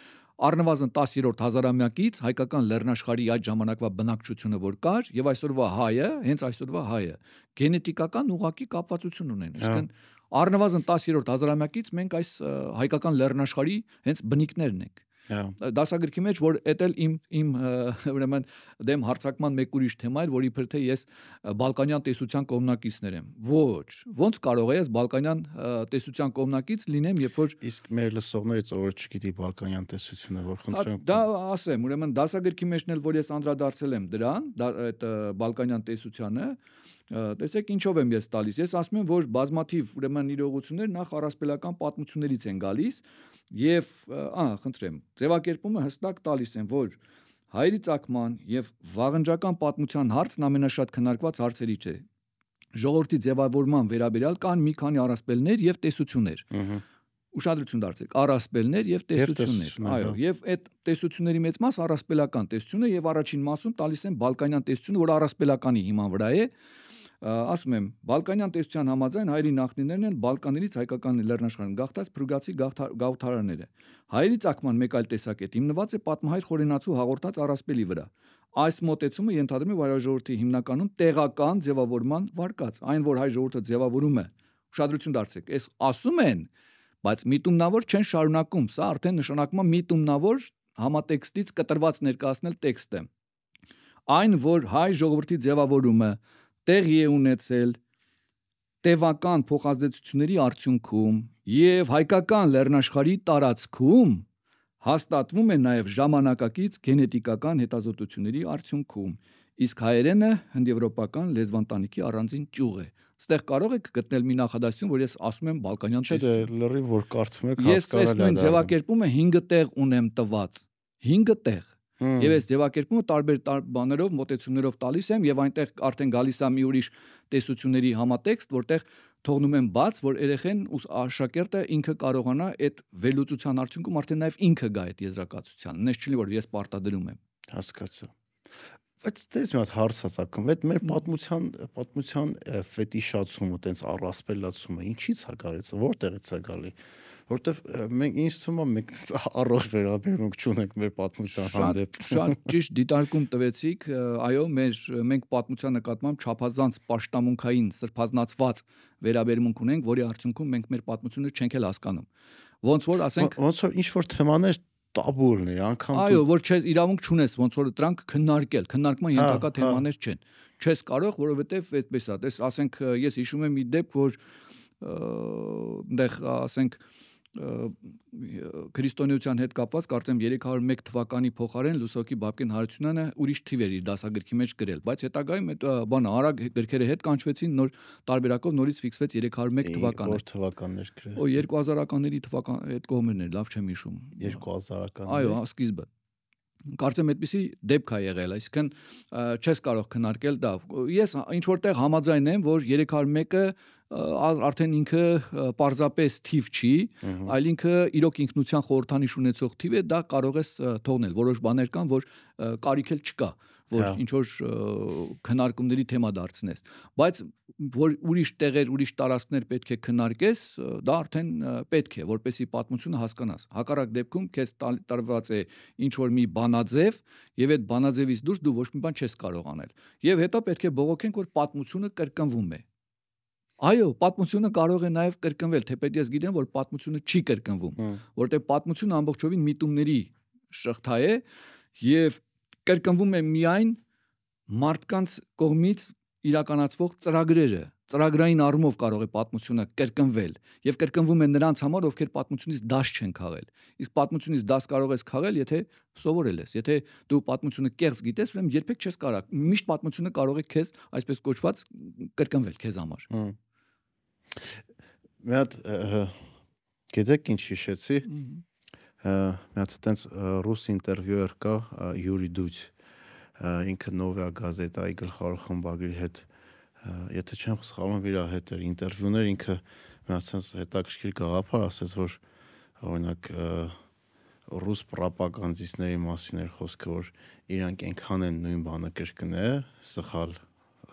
առնվազն 10-րդ հազարամյակից հայկական լեռնաշխարհի այդ ժամանակվա բնակչությունը որ կար եւ այսօրվա հայը, հենց այսօրվա հայը գենետիկական ուղակի կապվածություն ունեն։ հա։ Իսկն առնվազն 10-րդ հազարամյակից մենք այս հայկական լեռնաշխարհի հենց բնիկներն ենք։ Դասագրքի մեջ որ էդ էլ իմ իմ ուրեմն դեմ հարցակման մեկ ուրիշ թեմա էր, որ իբր թե ես բալկանյան տեսության կողմնակիցներ եմ։ Ոչ, ոնց կարող ես բալկանյան տեսության կողմնակից լինեմ, երբ որ Իսկ մեր լսողներից ովը չգիտի բալկանյան տեսությունը, որ խնդրեմ։ Դա ասեմ, ուրեմն դասագրքի մեջն էլ որ ես անդրադարձել եմ դրան, դա այդ բալկանյան տեսությանը, տեսեք ինչով եմ ես տալիս։ Ես ասում եմ, որ բազմաթիվ ուրեմն իրողություններ նախ առասպելական պատմություններից են գալիս, Եվ ահա, խնդրեմ, ձևակերպումը հստակ տալիս են, որ հայերի ցակման եւ վաղնջական պատմության հարցն ամենաշատ քննարկված հարցերի չէ։ Ժողովրդի ձևավորման վերաբերյալ կան մի քանի առասպելներ եւ տեսություններ։ Ուշադրություն դարձեք, առասպելներ եւ տեսություններ։ Այո, հա։ եւ այդ տեսությունների մեծ մասը առասպելական տեսություն է եւ առաջին մասում տալիս են բալկանյան տեսությունը, որ առասպելականի հիման վրա է, ասում եմ բալկանյան տեսության համաձայն հայերի նախնիներն են բալկաններից հայկական լեռնաշխարհին գաղթած փրուգացի գաղթարարները հայերի ցակման մեկ այլ տեսակետ հիմնված է պատմահայր խորենացու հաղորդած առասպելի վրա այս մոտեցումը ենթադրում է վարաժողովրդի հիմնականում տեղական ձևավորման վարկած այն որ հայ ժողովուրդը ձևավորում է ուշադրություն դարձեք այս ասում են բայց միտումնավոր չեն շարունակում սա արդեն նշանակում է միտումնավոր համատեքստից կտրված ներկայացնել տեքստը այն որ հայ ժողովրդի ձևավորումը տեղի է ունեցել տևական փոխազդեցությունների արդյունքում եւ հայկական լեռնաշխարհի տարածքում հաստատվում է նաեւ ժամանակակից գենետիկական հետազոտությունների արդյունքում իսկ հայերենը հնդեվրոպական լեզվանտանիքի առանձին ճյուղ է Ստեղ կարող եք գտնել մի նախադասություն, որ ես ասում եմ բալկանյան տեսություն։ Չէ, դե, լրիվ որ կարծում եք հասկանալի է։ Ես այս նույն ձևակերպումը 5 տեղ ունեմ տված։ 5 տեղ Եվ այս ձևակերպումը տարբեր բաներով, մոտեցումներով տալիս եմ եւ այնտեղ արդեն գալիս է մի ուրիշ տեսությունների համատեքստ, որտեղ թողնում եմ բաց, որ երեխեն ու աշակերտը ինքը կարողանա այդ վերլուծության արդյունքում արդեն նաեւ ինքը գա այդ եզրակացության։ Նես չլի որ ես պարտադրում եմ։ Հասկացա։ Բայց դες մի հատ հարց հասակում, այդ մեր պատմության պատմության ֆետիշացումը, տենց առասպելացումը ինչի՞ց է գալիս, որտեղից է գալի։ որ որտեվ մենք ինձ թվում է մենք առողջ վերաբերմունք չունենք մեր պատմության հանդեպ։ Շատ ճիշտ դիտարկում տվեցիք, այո, մեր մենք պատմության նկատմամբ չափազանց աշտամունքային սրբազնացված վերաբերմունք ունենք, որի արդյունքում մենք մեր պատմությունը չենք էլ հասկանում։ Ոնց որ ասենք ոնց որ ինչ որ թեմաներ տաբուլն է, անգամ Այո, որ չես իրավունք չունես ոնց որ դրանք քննարկել, քննարկման ենթակա թեմաներ չեն։ Չես կարող, որովհետև այդպես է, դες ասենք ես հիշում եմ մի դեպք, որ այնտեղ դե, ասենք քրիստոնեության հետ կապված կարծեմ 301 թվականի փոխարեն Լուսոկի Բաբկեն Հարությունյանը ուրիշ թիվ էր իր դասագրքի մեջ գրել, բայց հետագայում այդ բանը արագ գրքերը հետ կանչվեցին նոր տարբերակով նորից ֆիքսվեց 301 թվականը։ Որ թվականներ գրել։ Օ 2000-ականների թվական այդ կողմերն էր, լավ չեմ հիշում։ 2000-ականներ։ Այո, սկիզբը կարծեմ այդպիսի դեպք է եղել, այսինքն չես կարող քննարկել դա։ Ես ինչ որտեղ համաձայն եմ, որ 301-ը արդեն ինքը պարզապես թիվ չի, այլ ինքը իրոք ինքնության խորհրդանիշ ունեցող թիվ է, դա կարող ես թողնել։ Որոշ բաներ կան, որ կարիքել չկա, որ հա։ ինչ որ քննարկումների թեմա դարձնես, բայց որ ուրիշ տեղեր, ուրիշ տարածքներ պետք է քննարկես, դա արդեն պետք է, որպեսի պատմությունը հասկանաս։ Հակառակ դեպքում քեզ տարված է ինչ որ մի բանաձև, եւ այդ բանաձևից դուրս դու ոչ մի բան չես կարող անել։ Եվ հետո պետք է բողոքենք, որ պատմությունը կրկնվում է Այո, պատմությունը կարող է նաև կրկնվել, թեպետ ես գիտեմ, որ պատմությունը չի կրկնվում, որտեղ պատմությունը ամբողջովին միտումների շղթա է եւ կրկնվում է միայն մարդկանց կողմից իրականացվող ծրագրերը ծրագրային առումով կարող է պատմությունը կրկնվել եւ կրկնվում է նրանց համար, ովքեր պատմությունից դաս չեն քաղել։ Իսկ պատմությունից դաս կարող ես քաղել, եթե սովորել ես։ Եթե դու պատմությունը կերս գիտես, ուրեմն երբեք չես կարող։ Միշտ պատմությունը կարող է քեզ այսպես կոչված կրկնվել քեզ համար։ Հմ Մի հատ գիտեք ինչ հիշեցի։ Մի հատ տենց ռուս ինտերվյուեր կա Յուրի Դուջ ինքը Նովա գազետայի գլխավոր խմբագրի հետ եթե չեմ սխալվում իր հետ էր ինտերվյուներ ինքը մնացած հետաքրքիր գաղափար ասաց որ օրինակ ռուս ռոպագանդիստների մասին էր խոսքը որ իրանք այնքան են նույն բանը կրկնե սխալ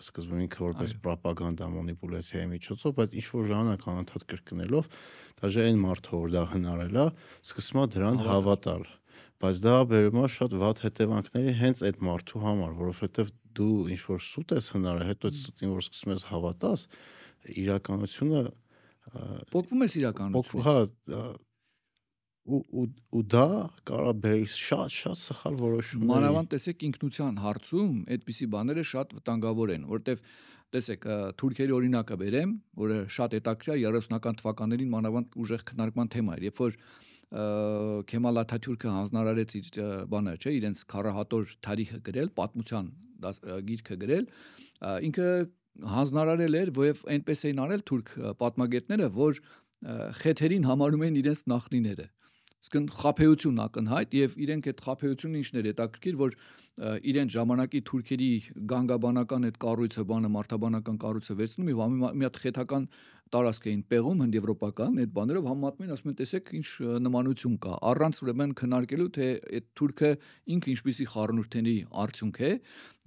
սկզբում ինքը որպես ռոպագանդա մանիպուլյացիայի միջոցով, բայց ինչ որ ժամանակ անընդհատ կրկնելով, դաժե այն մարդը, որ դա հնարել է, սկսում է դրան հավատալ։ Բայց դա բերում է շատ վատ հետևանքների հենց այդ մարդու համար, որովհետև դու ինչ որ սուտ ես հնարել, հետո այդ սուտին որ սկսում ես հավատաս, իրականությունը փոխվում է իրականությունը։ Հա, ու ու ու դա կարող բերի շատ շատ սխալ որոշում։ Մանավանդ տեսեք ինքնության հարցում այդպիսի բաները շատ վտանգավոր են, որովհետև տեսեք թուրքերի օրինակը վերեմ, որը շատ հետաքրքիր 30-ական թվականներին մանավանդ ուժեղ քննարկման թեմա էր, երբ որ Քեմալ Աթաթյուրքը հանձնարարեց իր բանը, չէ, իրենց քարահատոր թարիխը գրել, պատմության գիրքը գրել, ինքը հանձնարարել էր, որև այնպես էին արել թուրք պատմագետները, որ խեթերին համարում են իրենց նախնիները սկն խափեություն ակնհայտ եւ իրենք այդ խափեությունը ինչն էր հետաքրքիր որ իրեն ժամանակի թուրքերի գանգաբանական այդ կառույցը բանը մարտաբանական կառույցը վերցնում եւ մի հատ խեթական տարածքային պեղում հնդեվրոպական այդ բաներով համատմեն, ասում են, տեսեք, ինչ նմանություն կա։ Առանց ուրեմն քննարկելու թե այդ թուրքը ինքը ինչպիսի խառնուրդենի արդյունք է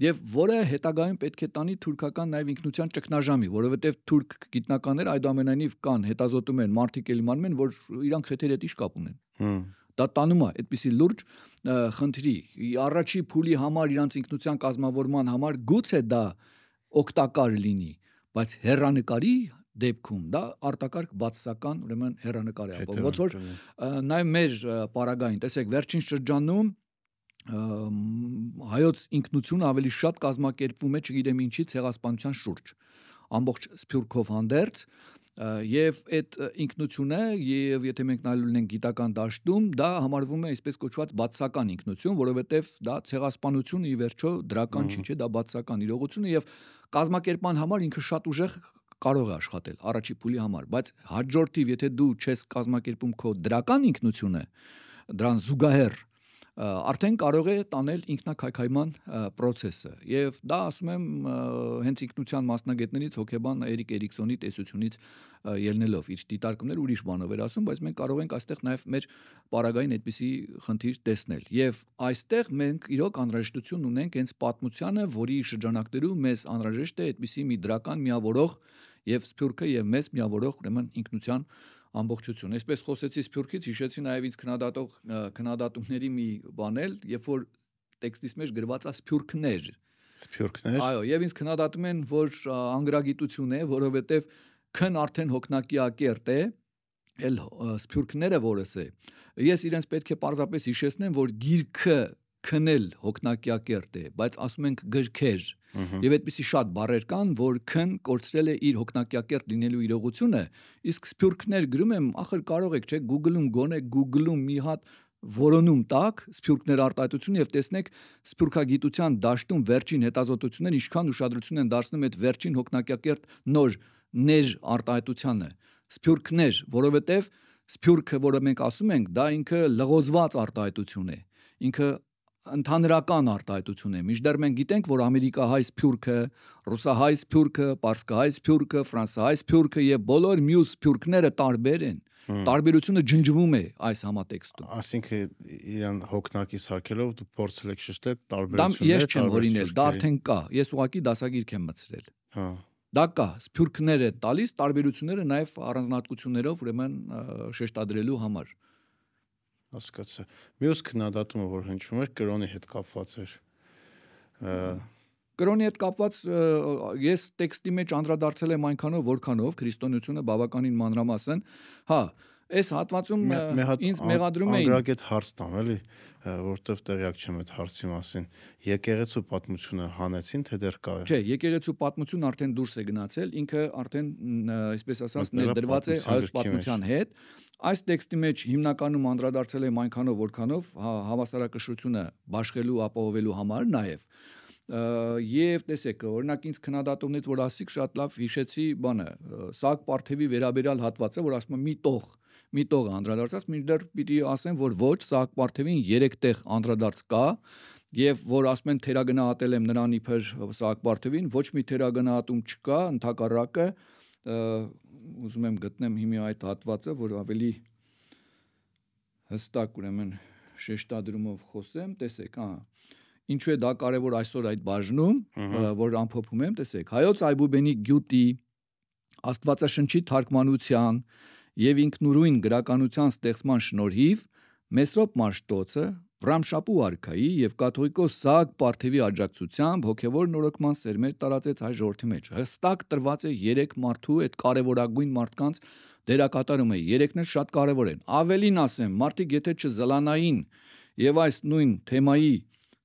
եւ որը հետագայում պետք է տանի թուրքական նաեւ ինքնության ճգնաժամի, որովհետեւ թուրք գիտնականներ այդամենայնիվ կան, հետազոտում են, մարդիկ էլ իմանում են, որ իրանք հետեր հետ ի՞նչ կապ ունեն։ Հմ դա տանում է այդպիսի լուրջ խնդրի առաջի փուլի համար իրանց ինքնության կազմավորման համար գուցե դա օգտակար լինի բայց հերանկարի դեպքում դա արտակարգ բացական ուրեմն հերանեկար է ապա ոնց որ նաև մեր պարագային տեսեք վերջին շրջանում հայոց ինքնությունը ավելի շատ կազմակերպվում է չգիտեմ ինչի ցեղասպանության շուրջ ամբողջ սփյուռքով հանդերձ եւ այդ ինքնությունը եւ եթե մենք նայում ենք գիտական դաշտում դա համարվում է այսպես կոչված բացական ինքնություն որովհետեւ դա ցեղասպանությունը ի վերջո դրական չի չէ դա բացական իրողություն է եւ կազմակերպման համար ինքը շատ ուժեղ կարող է աշխատել առաջի փուլի համար, բայց հաջորդիվ եթե դու չես կազմակերպում քո դրական ինքնությունը, դրան զուգահեռ արդեն կարող է տանել ինքնակայքայման process-ը եւ դա ասում եմ հենց ինքնության մասնագետներից հոկեբան Էրիկ Էրիկսոնի տեսությունից ելնելով իր դիտարկումները ուրիշ բանով էր ասում, բայց մենք կարող ենք այստեղ նաեւ մեր պարագային այդպիսի խնդիր տեսնել եւ այստեղ մենք իրոք անհրաժեշտություն ունենք հենց պատմությանը, որի շրջանակներում մեզ անհրաժեշտ է այդպիսի մի դրական միավորող եւ սփյուռքը եւ մեզ միավորող ուրեմն ինքնության ամբողջություն։ Այսպես խոսեցի Սփյուռքից, հիշեցի նաև ինձ քննադատող քննադատումների մի բանել, երբ որ տեքստից մեջ գրված է Սփյուռքներ։ Սփյուռքներ։ Այո, եւ ինձ քննադատում են, որ անգրագիտություն է, որովհետեւ քն արդեն հոգնակիա կերտ է, էլ սփյուռքները որս է։ Ես իրենց պետք է պարզապես հիշեցնեմ, որ գիրքը քնել հոգնակյակերտ է, բայց ասում ենք գրքեր։ Եվ այդպիսի շատ բառեր կան, որ քն կորցրել է իր հոգնակյակերտ լինելու իրողությունը, իսկ սփյուրքներ գրում եմ, ախր կարող եք, չէ, Google-ում գոնե Google-ում մի հատ որոնում տակ սփյուրքներ արտահայտություն եւ տեսնեք սփյուրքագիտության դաշտում վերջին հետազոտությունները ինչքան ուշադրություն են դարձնում այդ վերջին հոգնակյակերտ նոր ներ արտահայտությանը սփյուրքներ, որովհետեւ սփյուրքը, որը մենք ասում ենք, դա ինքը լղոզված արտահայտություն է։ Ինքը ընդհանրական արտահայտություն է։ Միջդեռ մենք գիտենք, որ ամերիկահայ սփյուրքը, ռուսահայ սփյուրքը, պարսկահայ սփյուրքը, ֆրանսահայ սփյուրքը եւ բոլոր մյուս սփյուրքները տարբեր են։ Տարբերությունը ջնջվում է այս համատեքստում։ Այսինքն իրան հոգնակի սարքելով դու փորձել ես շտեպ տարբերությունները։ Դա ես չեմ հորինել, դա արդեն կա։ Ես ուղակի դասագիրք եմ մցրել։ Հա։ Դա կա, սփյուրքները տալիս տարբերությունները նաև առանձնահատկություններով ուրեմն շեշտադրելու համար։ Հա հասկացա։ Մյուս քննադատումը, որ հնչում էր, կրոնի հետ կապված էր։ Կրոնի հետ կապված ես տեքստի մեջ անդրադարձել եմ այնքանով, որքանով քրիստոնեությունը բավականին մանրամասն, հա, այս հատվածում ինձ մեղադրում էին անգրագետ հարց տամ, էլի, որովհետև տեղյակ չեմ այդ հարցի մասին։ Եկեղեցու պատմությունը հանեցին, թե դեռ կա է։ Չէ, եկեղեցու պատմությունն արդեն դուրս է գնացել, ինքը արդեն, այսպես ասած, ներդրված է հայոց պատմության հետ։ հետ Այս տեքստի մեջ հիմնականում անդրադարձել եմ այնքանով, որքանով հա, հավասարակշռությունը բաշխելու, ապահովելու համար նաև եւ տեսեք օրինակ ինձ քննադատումներից որ ասիկ շատ լավ հիշեցի բանը սակ պարթևի վերաբերյալ հատվածը որ ասում է մի տող մի տող անդրադարձած մինչդեռ պիտի ասեմ որ ոչ սակ պարթևին 3 տեղ անդրադարձ կա եւ որ ասում են թերագնահատել եմ նրան իբր սակ պարթևին ոչ մի թերագնահատում չկա ընդհակառակը ուզում եմ գտնեմ հիմա այդ հատվածը, որ ավելի հստակ ուրեմն շեշտադրումով խոսեմ, տեսեք, ահա ինչու է դա կարևոր այսօր այդ բաժնում, որ ամփոփում եմ, տեսեք, հայոց այբուբենի գյուտի Աստվածաշնչի թարգմանության եւ ինքնուրույն գրականության ստեղծման շնորհիվ Մեսրոպ Մաշտոցը Վրամշապու արքայի եւ կաթողիկոս Սահակ Պարթևի աջակցությամբ հոգեվոր նորոգման սերմեր տարածեց հայ ժողովրդի մեջ։ Հստակ տրված է 3 մարդու այդ կարևորագույն մարդկանց դերակատարումը։ Երեքն էլ շատ կարևոր են։ Ավելին ասեմ, մարդիկ եթե չզլանային եւ այս նույն թեմայի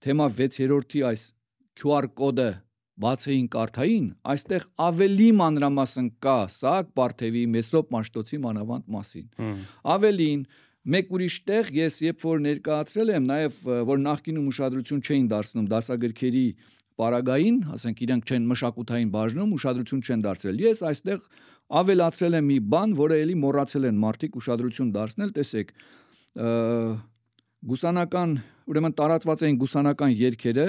թեմա 6-րդի այս QR կոդը բացեին կարթային, այստեղ ավելի մանրամասն կա Սահակ Պարթևի Մեսրոպ Մաշտոցի մանավանդ մասին։ Ավելին, մեկ ուրիշ տեղ ես երբ որ ներկայացրել եմ նաև որ նախկինում ուշադրություն չէին դարձնում դասագրքերի պարագային, ասենք իրենք չեն մշակութային բաժնում ուշադրություն չեն դարձրել։ Ես այստեղ ավելացրել եմ մի բան, որը էլի մոռացել են մարդիկ ուշադրություն դարձնել, տեսեք, գուսանական, ուրեմն տարածված էին գուսանական երկերը,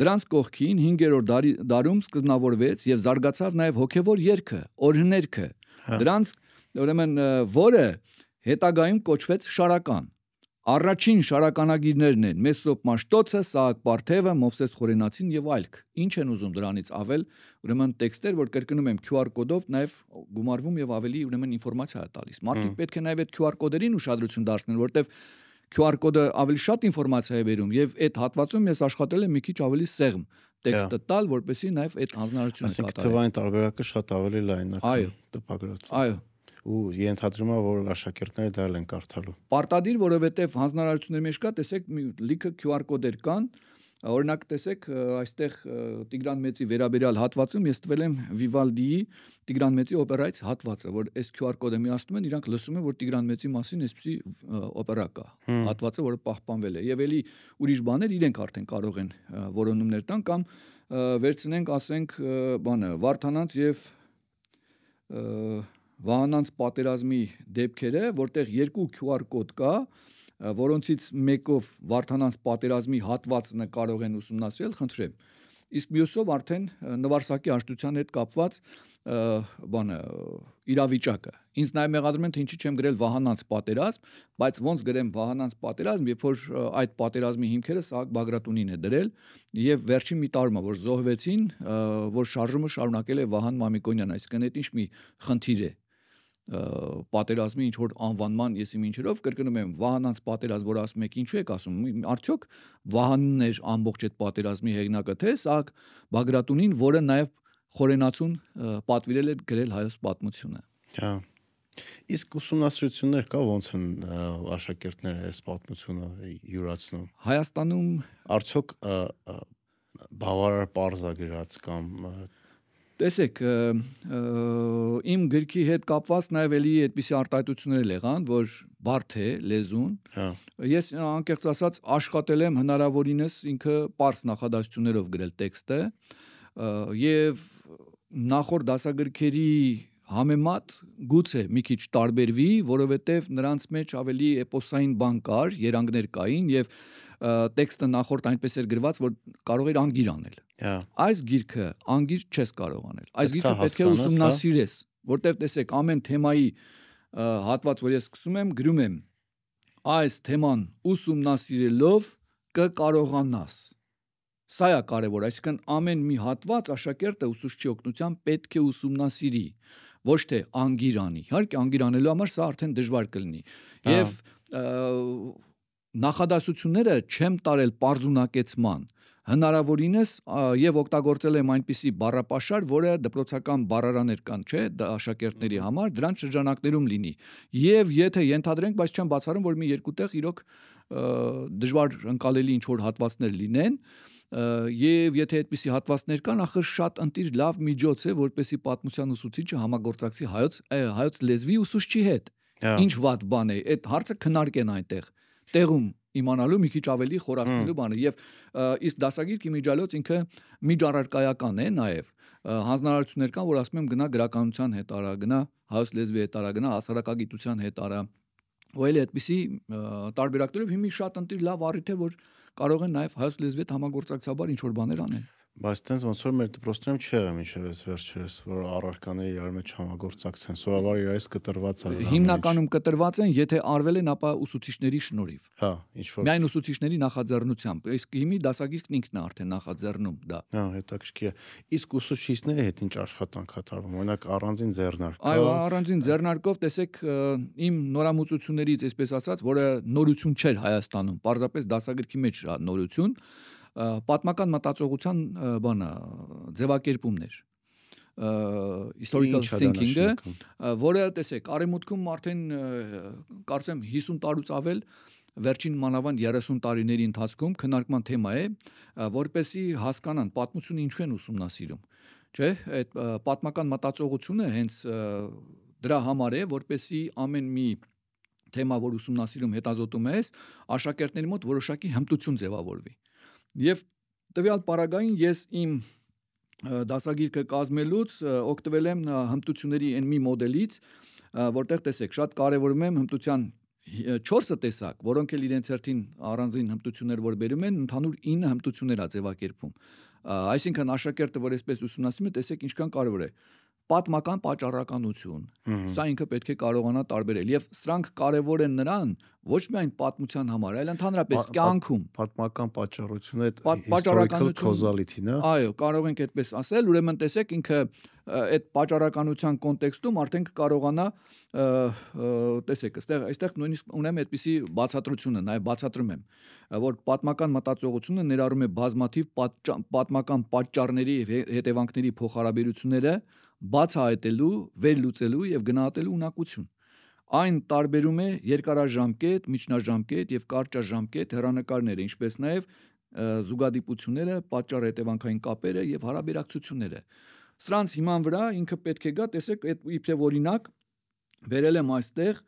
դրանց կողքին 5-րդ դարի դարում սկզբնավորվեց եւ զարգացավ նաև հոգեվոր երգը, օրհներգը։ հա։ Դրանց ուրեմն որը որ հետագայում կոչվեց Շարական։ Առաջին շարականագիրներն են Մեսոպ Մաշտոցը, Սահակ Պարթևը, Մովսես Խորենացին եւ այլք։ Ինչ են ուզում դրանից ավել, ուրեմն տեքստեր, որ կրկնում եմ QR կոդով, նաեւ գումարվում եւ ավելի ուրեմն ինֆորմացիա է տալիս։ Մարդիկ պետք է նաեւ այդ QR կոդերին ուշադրություն դարձնեն, որովհետեւ QR կոդը ավելի շատ ինֆորմացիա է բերում եւ այդ հատվածում ես աշխատել եմ մի քիչ ավելի սեղմ տեքստը հա։ տալ, որպեսզի նաեւ այդ հանձնարարությունը կատարի։ Այսինքն թվային տարբերակը շատ ավելի լայն է դպագրած։ Այո ու ենթադրումա որ աշակերտները դա են կարդալու։ Պարտադիր, որովհետև հանձնարարությունների մեջ կա, տեսեք, մի լիքը QR կոդեր կան, Օրինակ տեսեք այստեղ Տիգրան Մեծի վերաբերյալ հատվածում ես տվել եմ Vivaldi-ի Տիգրան Մեծի օպերայից հատվածը, որ այս QR կոդը միացնում են, իրանք լսում են, որ Տիգրան Մեծի մասին այսպիսի օպերա կա, հատվածը, որը պահպանվել է։ Եվ էլի ուրիշ բաներ իրենք արդեն կարող են որոնումներ տան կամ վերցնենք, ասենք, բանը Վարդանանց եւ և վահանանց պատերազմի դեպքերը, որտեղ երկու QR կոդ կա, որոնցից մեկով Վարդանանց պատերազմի հատված նկարող են ուսումնասիրել, խնդրեմ։ Իսկ մյուսով արդեն նվարսակի աշտության հետ կապված բանը իրավիճակը։ Ինձ նաև մեղադրում են, թե ինչի չեմ գրել Վահանանց պատերազմ, բայց ոնց գրեմ Վահանանց պատերազմ, երբ որ այդ պատերազմի հիմքերը Սահակ Բագրատունին է դրել եւ վերջին մի տարում որ զոհվեցին, որ շարժումը շարունակել է Վահան Մամիկոնյան, այսինքն այդ ինչ մի խնդիր է պատերազմի ինչ որ անվանման ես իմ ինչերով կրկնում եմ վահանանց պատերազմ որ ասում եք ինչու եք ասում արդյոք վահանն էր ամբողջ այդ պատերազմի հեղինակը թե սա Բագրատունին որը նաև խորենացուն պատվիրել էր գրել հայոց պատմությունը հա Իսկ ուսումնասիրություններ կա ոնց են աշակերտները այս պատմությունը յուրացնում։ Հայաստանում արդյոք բավարար parza գրած կամ Տեսեք, իմ գրքի հետ կապված նաև էլի այդպիսի արտահայտություններ եղան, որ բարդ է լեզուն։ Հա։ Ես անկեղծ ասած աշխատել եմ հնարավորինս ինքը པարս նախադասություններով գրել տեքստը եւ նախորդ դասագրքերի համեմատ գուցե մի քիչ տարբերվի, որովհետև նրանց մեջ ավելի էպոսային բան կար, երանգներ կային եւ և տեքստը նախորդ այնպես էր գրված, որ կարող էր անգիր անել։ Հա։ Այս գիրքը անգիր չես կարող անել։ Այս գիրքը պետք է հա։ ուսումնասիրես, որտեղ տեսեք ամեն թեմայի հատված, որ ես սկսում եմ, գրում եմ այս թեման ուսումնասիրելով կկարողանաս։ Սա է կարևոր, այսինքն ամեն մի հատված աշակերտը ուսուցչի օգնությամբ պետք է ուսումնասիրի ոչ թե անգիրանի։ Իհարկե անգիրանելու համար սա արդեն դժվար կլինի։ հա։ Եվ նախադասությունները չեմ տարել parzuնակեցման հնարավորինս եւ օգտագործել եմ այնպիսի բառապաշար, որը դպրոցական բառարաներ կան, չէ, աշակերտների համար, դրանց շրջանակներում լինի։ Եվ եթե ենթադրենք, բայց չեմ բացառում, որ մի երկու տեղ իրոք դժվար ընկալելի ինչ որ հատվածներ լինեն, եւ եթե այդպիսի հատվածներ կան, ախր շատ ընտիր լավ միջոց է, որպեսի պատմության ուսուցիչը համագործակցի հայոց հայոց լեզվի ուսուցչի հետ։ հա։ Ինչ ված բան է, այդ հարցը քննարկեն այնտեղ տեղում իմանալու մի քիչ ավելի խորացնելու բանը եւ իսկ դասագիրք իմիջալոց ինքը միջառարկայական է նաեւ հանձնարարություններ կան որ ասում եմ գնա գրականության հետ արա գնա հայոց լեզվի հետ արա գնա հասարակագիտության հետ արա ու էլ այդպիսի տարբերակներով հիմի շատ ընտիր լավ առիթ է որ կարող են նաեւ հայոց լեզվի հետ համագործակցաբար ինչ որ բաներ անել Բայց տենց ոնց որ մեր դպրոստում չեղը մինչև էս վերջերս, որ առարկաները իրար մեջ համագործակցեն, սովորաբար իրար էս կտրված են։ Հիմնականում կտրված են, եթե արվել են, ապա ուսուցիչների շնորհիվ։ Հա, ինչ որ։ Միայն ուսուցիչների նախաձեռնությամբ։ Իսկ հիմի դասագիրքն ինքն է արդեն նախաձեռնում դա։ Հա, հետաքրքիր է։ Իսկ ուսուցիչները հետ ինչ աշխատանք կատարվում, օրինակ առանձին ձեռնարկով։ Այո, առանձին ձեռնարկով տեսեք իմ նորամուծություններից, այսպես ասած, որը նորություն չէր Հայաստանում, պարզապես դասագրքի մեջ նորություն պատմական մտածողության բանը ձևակերպումներ historical հա thinking-ը, որը տեսեք, արևմուտքում արդեն կարծեմ 50 տարուց ավել վերջին մանավանդ 30 տարիների ընթացքում քննարկման թեմա է, որպեսի հասկանան պատմությունը ինչու են ուսումնասիրում։ Չէ, այդ պատմական մտածողությունը հենց դրա համար է, որպեսի ամեն մի թեմա, որ ուսումնասիրում հետազոտում ես, աշակերտների մոտ որոշակի հմտություն ձևավորվի։ Եվ տվյալ պարագային ես իմ դասագիրքը կազմելուց օգտվել եմ հմտությունների այն մի մոդելից, որտեղ տեսեք, շատ կարևորում եմ հմտության 4-ը տեսակ, որոնք էլ իրենց հերթին առանձին հմտություններ որ բերում են, ընդհանուր 9 հմտություններ է ձևակերպվում։ Այսինքն աշակերտը, որ այսպես ուսումնասիրում է, տեսեք ինչքան կարևոր է պատմական պատճառականություն։ Սա ինքը պետք է կարողանա տարբերել եւ սրանք կարեւոր են նրան ոչ միայն պատմության համար, այլ ընդհանրապես կյանքում։ Պատմական պատճառությունը այդ historical causality-ն է։ Այո, կարող ենք այդպես ասել, ուրեմն տեսեք ինքը այդ պատճառականության կոնտեքստում արդեն կարողանա տեսեք, այստեղ այստեղ նույնիսկ ունեմ այդպիսի բացատրությունը, նաև բացատրում եմ, որ պատմական մտածողությունը ներառում է բազմաթիվ պատմական պատճառների եւ հետևանքների փոխհարաբերությունները, բացահայտելու, վերլուծելու եւ գնահատելու ունակություն։ Այն տարբերում է երկարաժամկետ, միջնաժամկետ եւ կարճաժամկետ հերանեկարները, ինչպես նաեւ զուգադիպությունները, պատճառ հետևանքային կապերը եւ հարաբերակցությունները։ Սրանց հիման վրա ինքը պետք է գա, տեսեք, այդ իբրև օրինակ վերել եմ այստեղ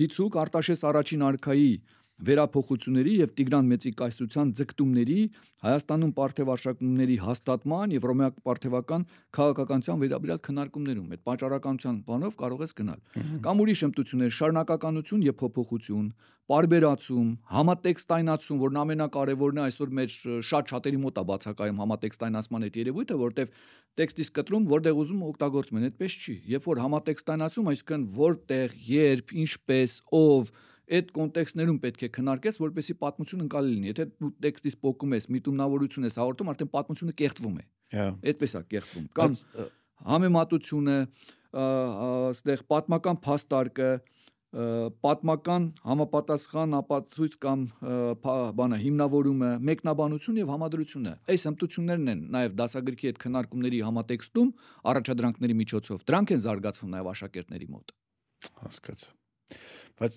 դիցուկ Արտաշես առաջին արքայի վերափոխությունների եւ Տիգրան Մեծի կայսրության ձգտումների, Հայաստանում պարթևարշակումների հաստատման եւ ռոմեակ պարթևական քաղաքականության վերաբերյալ քննարկումներում այդ պատճառականության բանով կարող ես գնալ։ Կամ ուրիշ ըմբտություններ՝ շարունակականություն եւ փոփոխություն, պարբերացում, համատեքստայնացում, որն ամենակարևորն է այսօր մեր շատ շատերի մոտ է բացակայում համատեքստայնացման այդ երևույթը, որտեղ տեքստից կտրում, որտեղ ուզում օգտագործում են, այդպես չի։ Երբ որ համատեքստայնացում, այսինքն որտեղ, երբ, ինչպես, ով, ով այդ կոնտեքստներում պետք է քննարկես, որպեսզի պատմությունը ընկալի լինի։ Եթե դու տեքստից փոկում ես, միտումնավորություն ես հաղորդում, արդեն պատմությունը կեղծվում է։ հա։ Այդպես է կեղծվում։ Կամ համեմատությունը, այստեղ պատմական փաստարկը, պատմական համապատասխան ապացույց կամ բանը հիմնավորումը, մեկնաբանություն եւ համադրությունը։ Այս հմտություններն են նաեւ դասագրքի այդ քննարկումների համատեքստում առաջադրանքների միջոցով։ Դրանք են զարգացվում նաեւ աշակերտների մոտ։ Հասկացա։ Բայց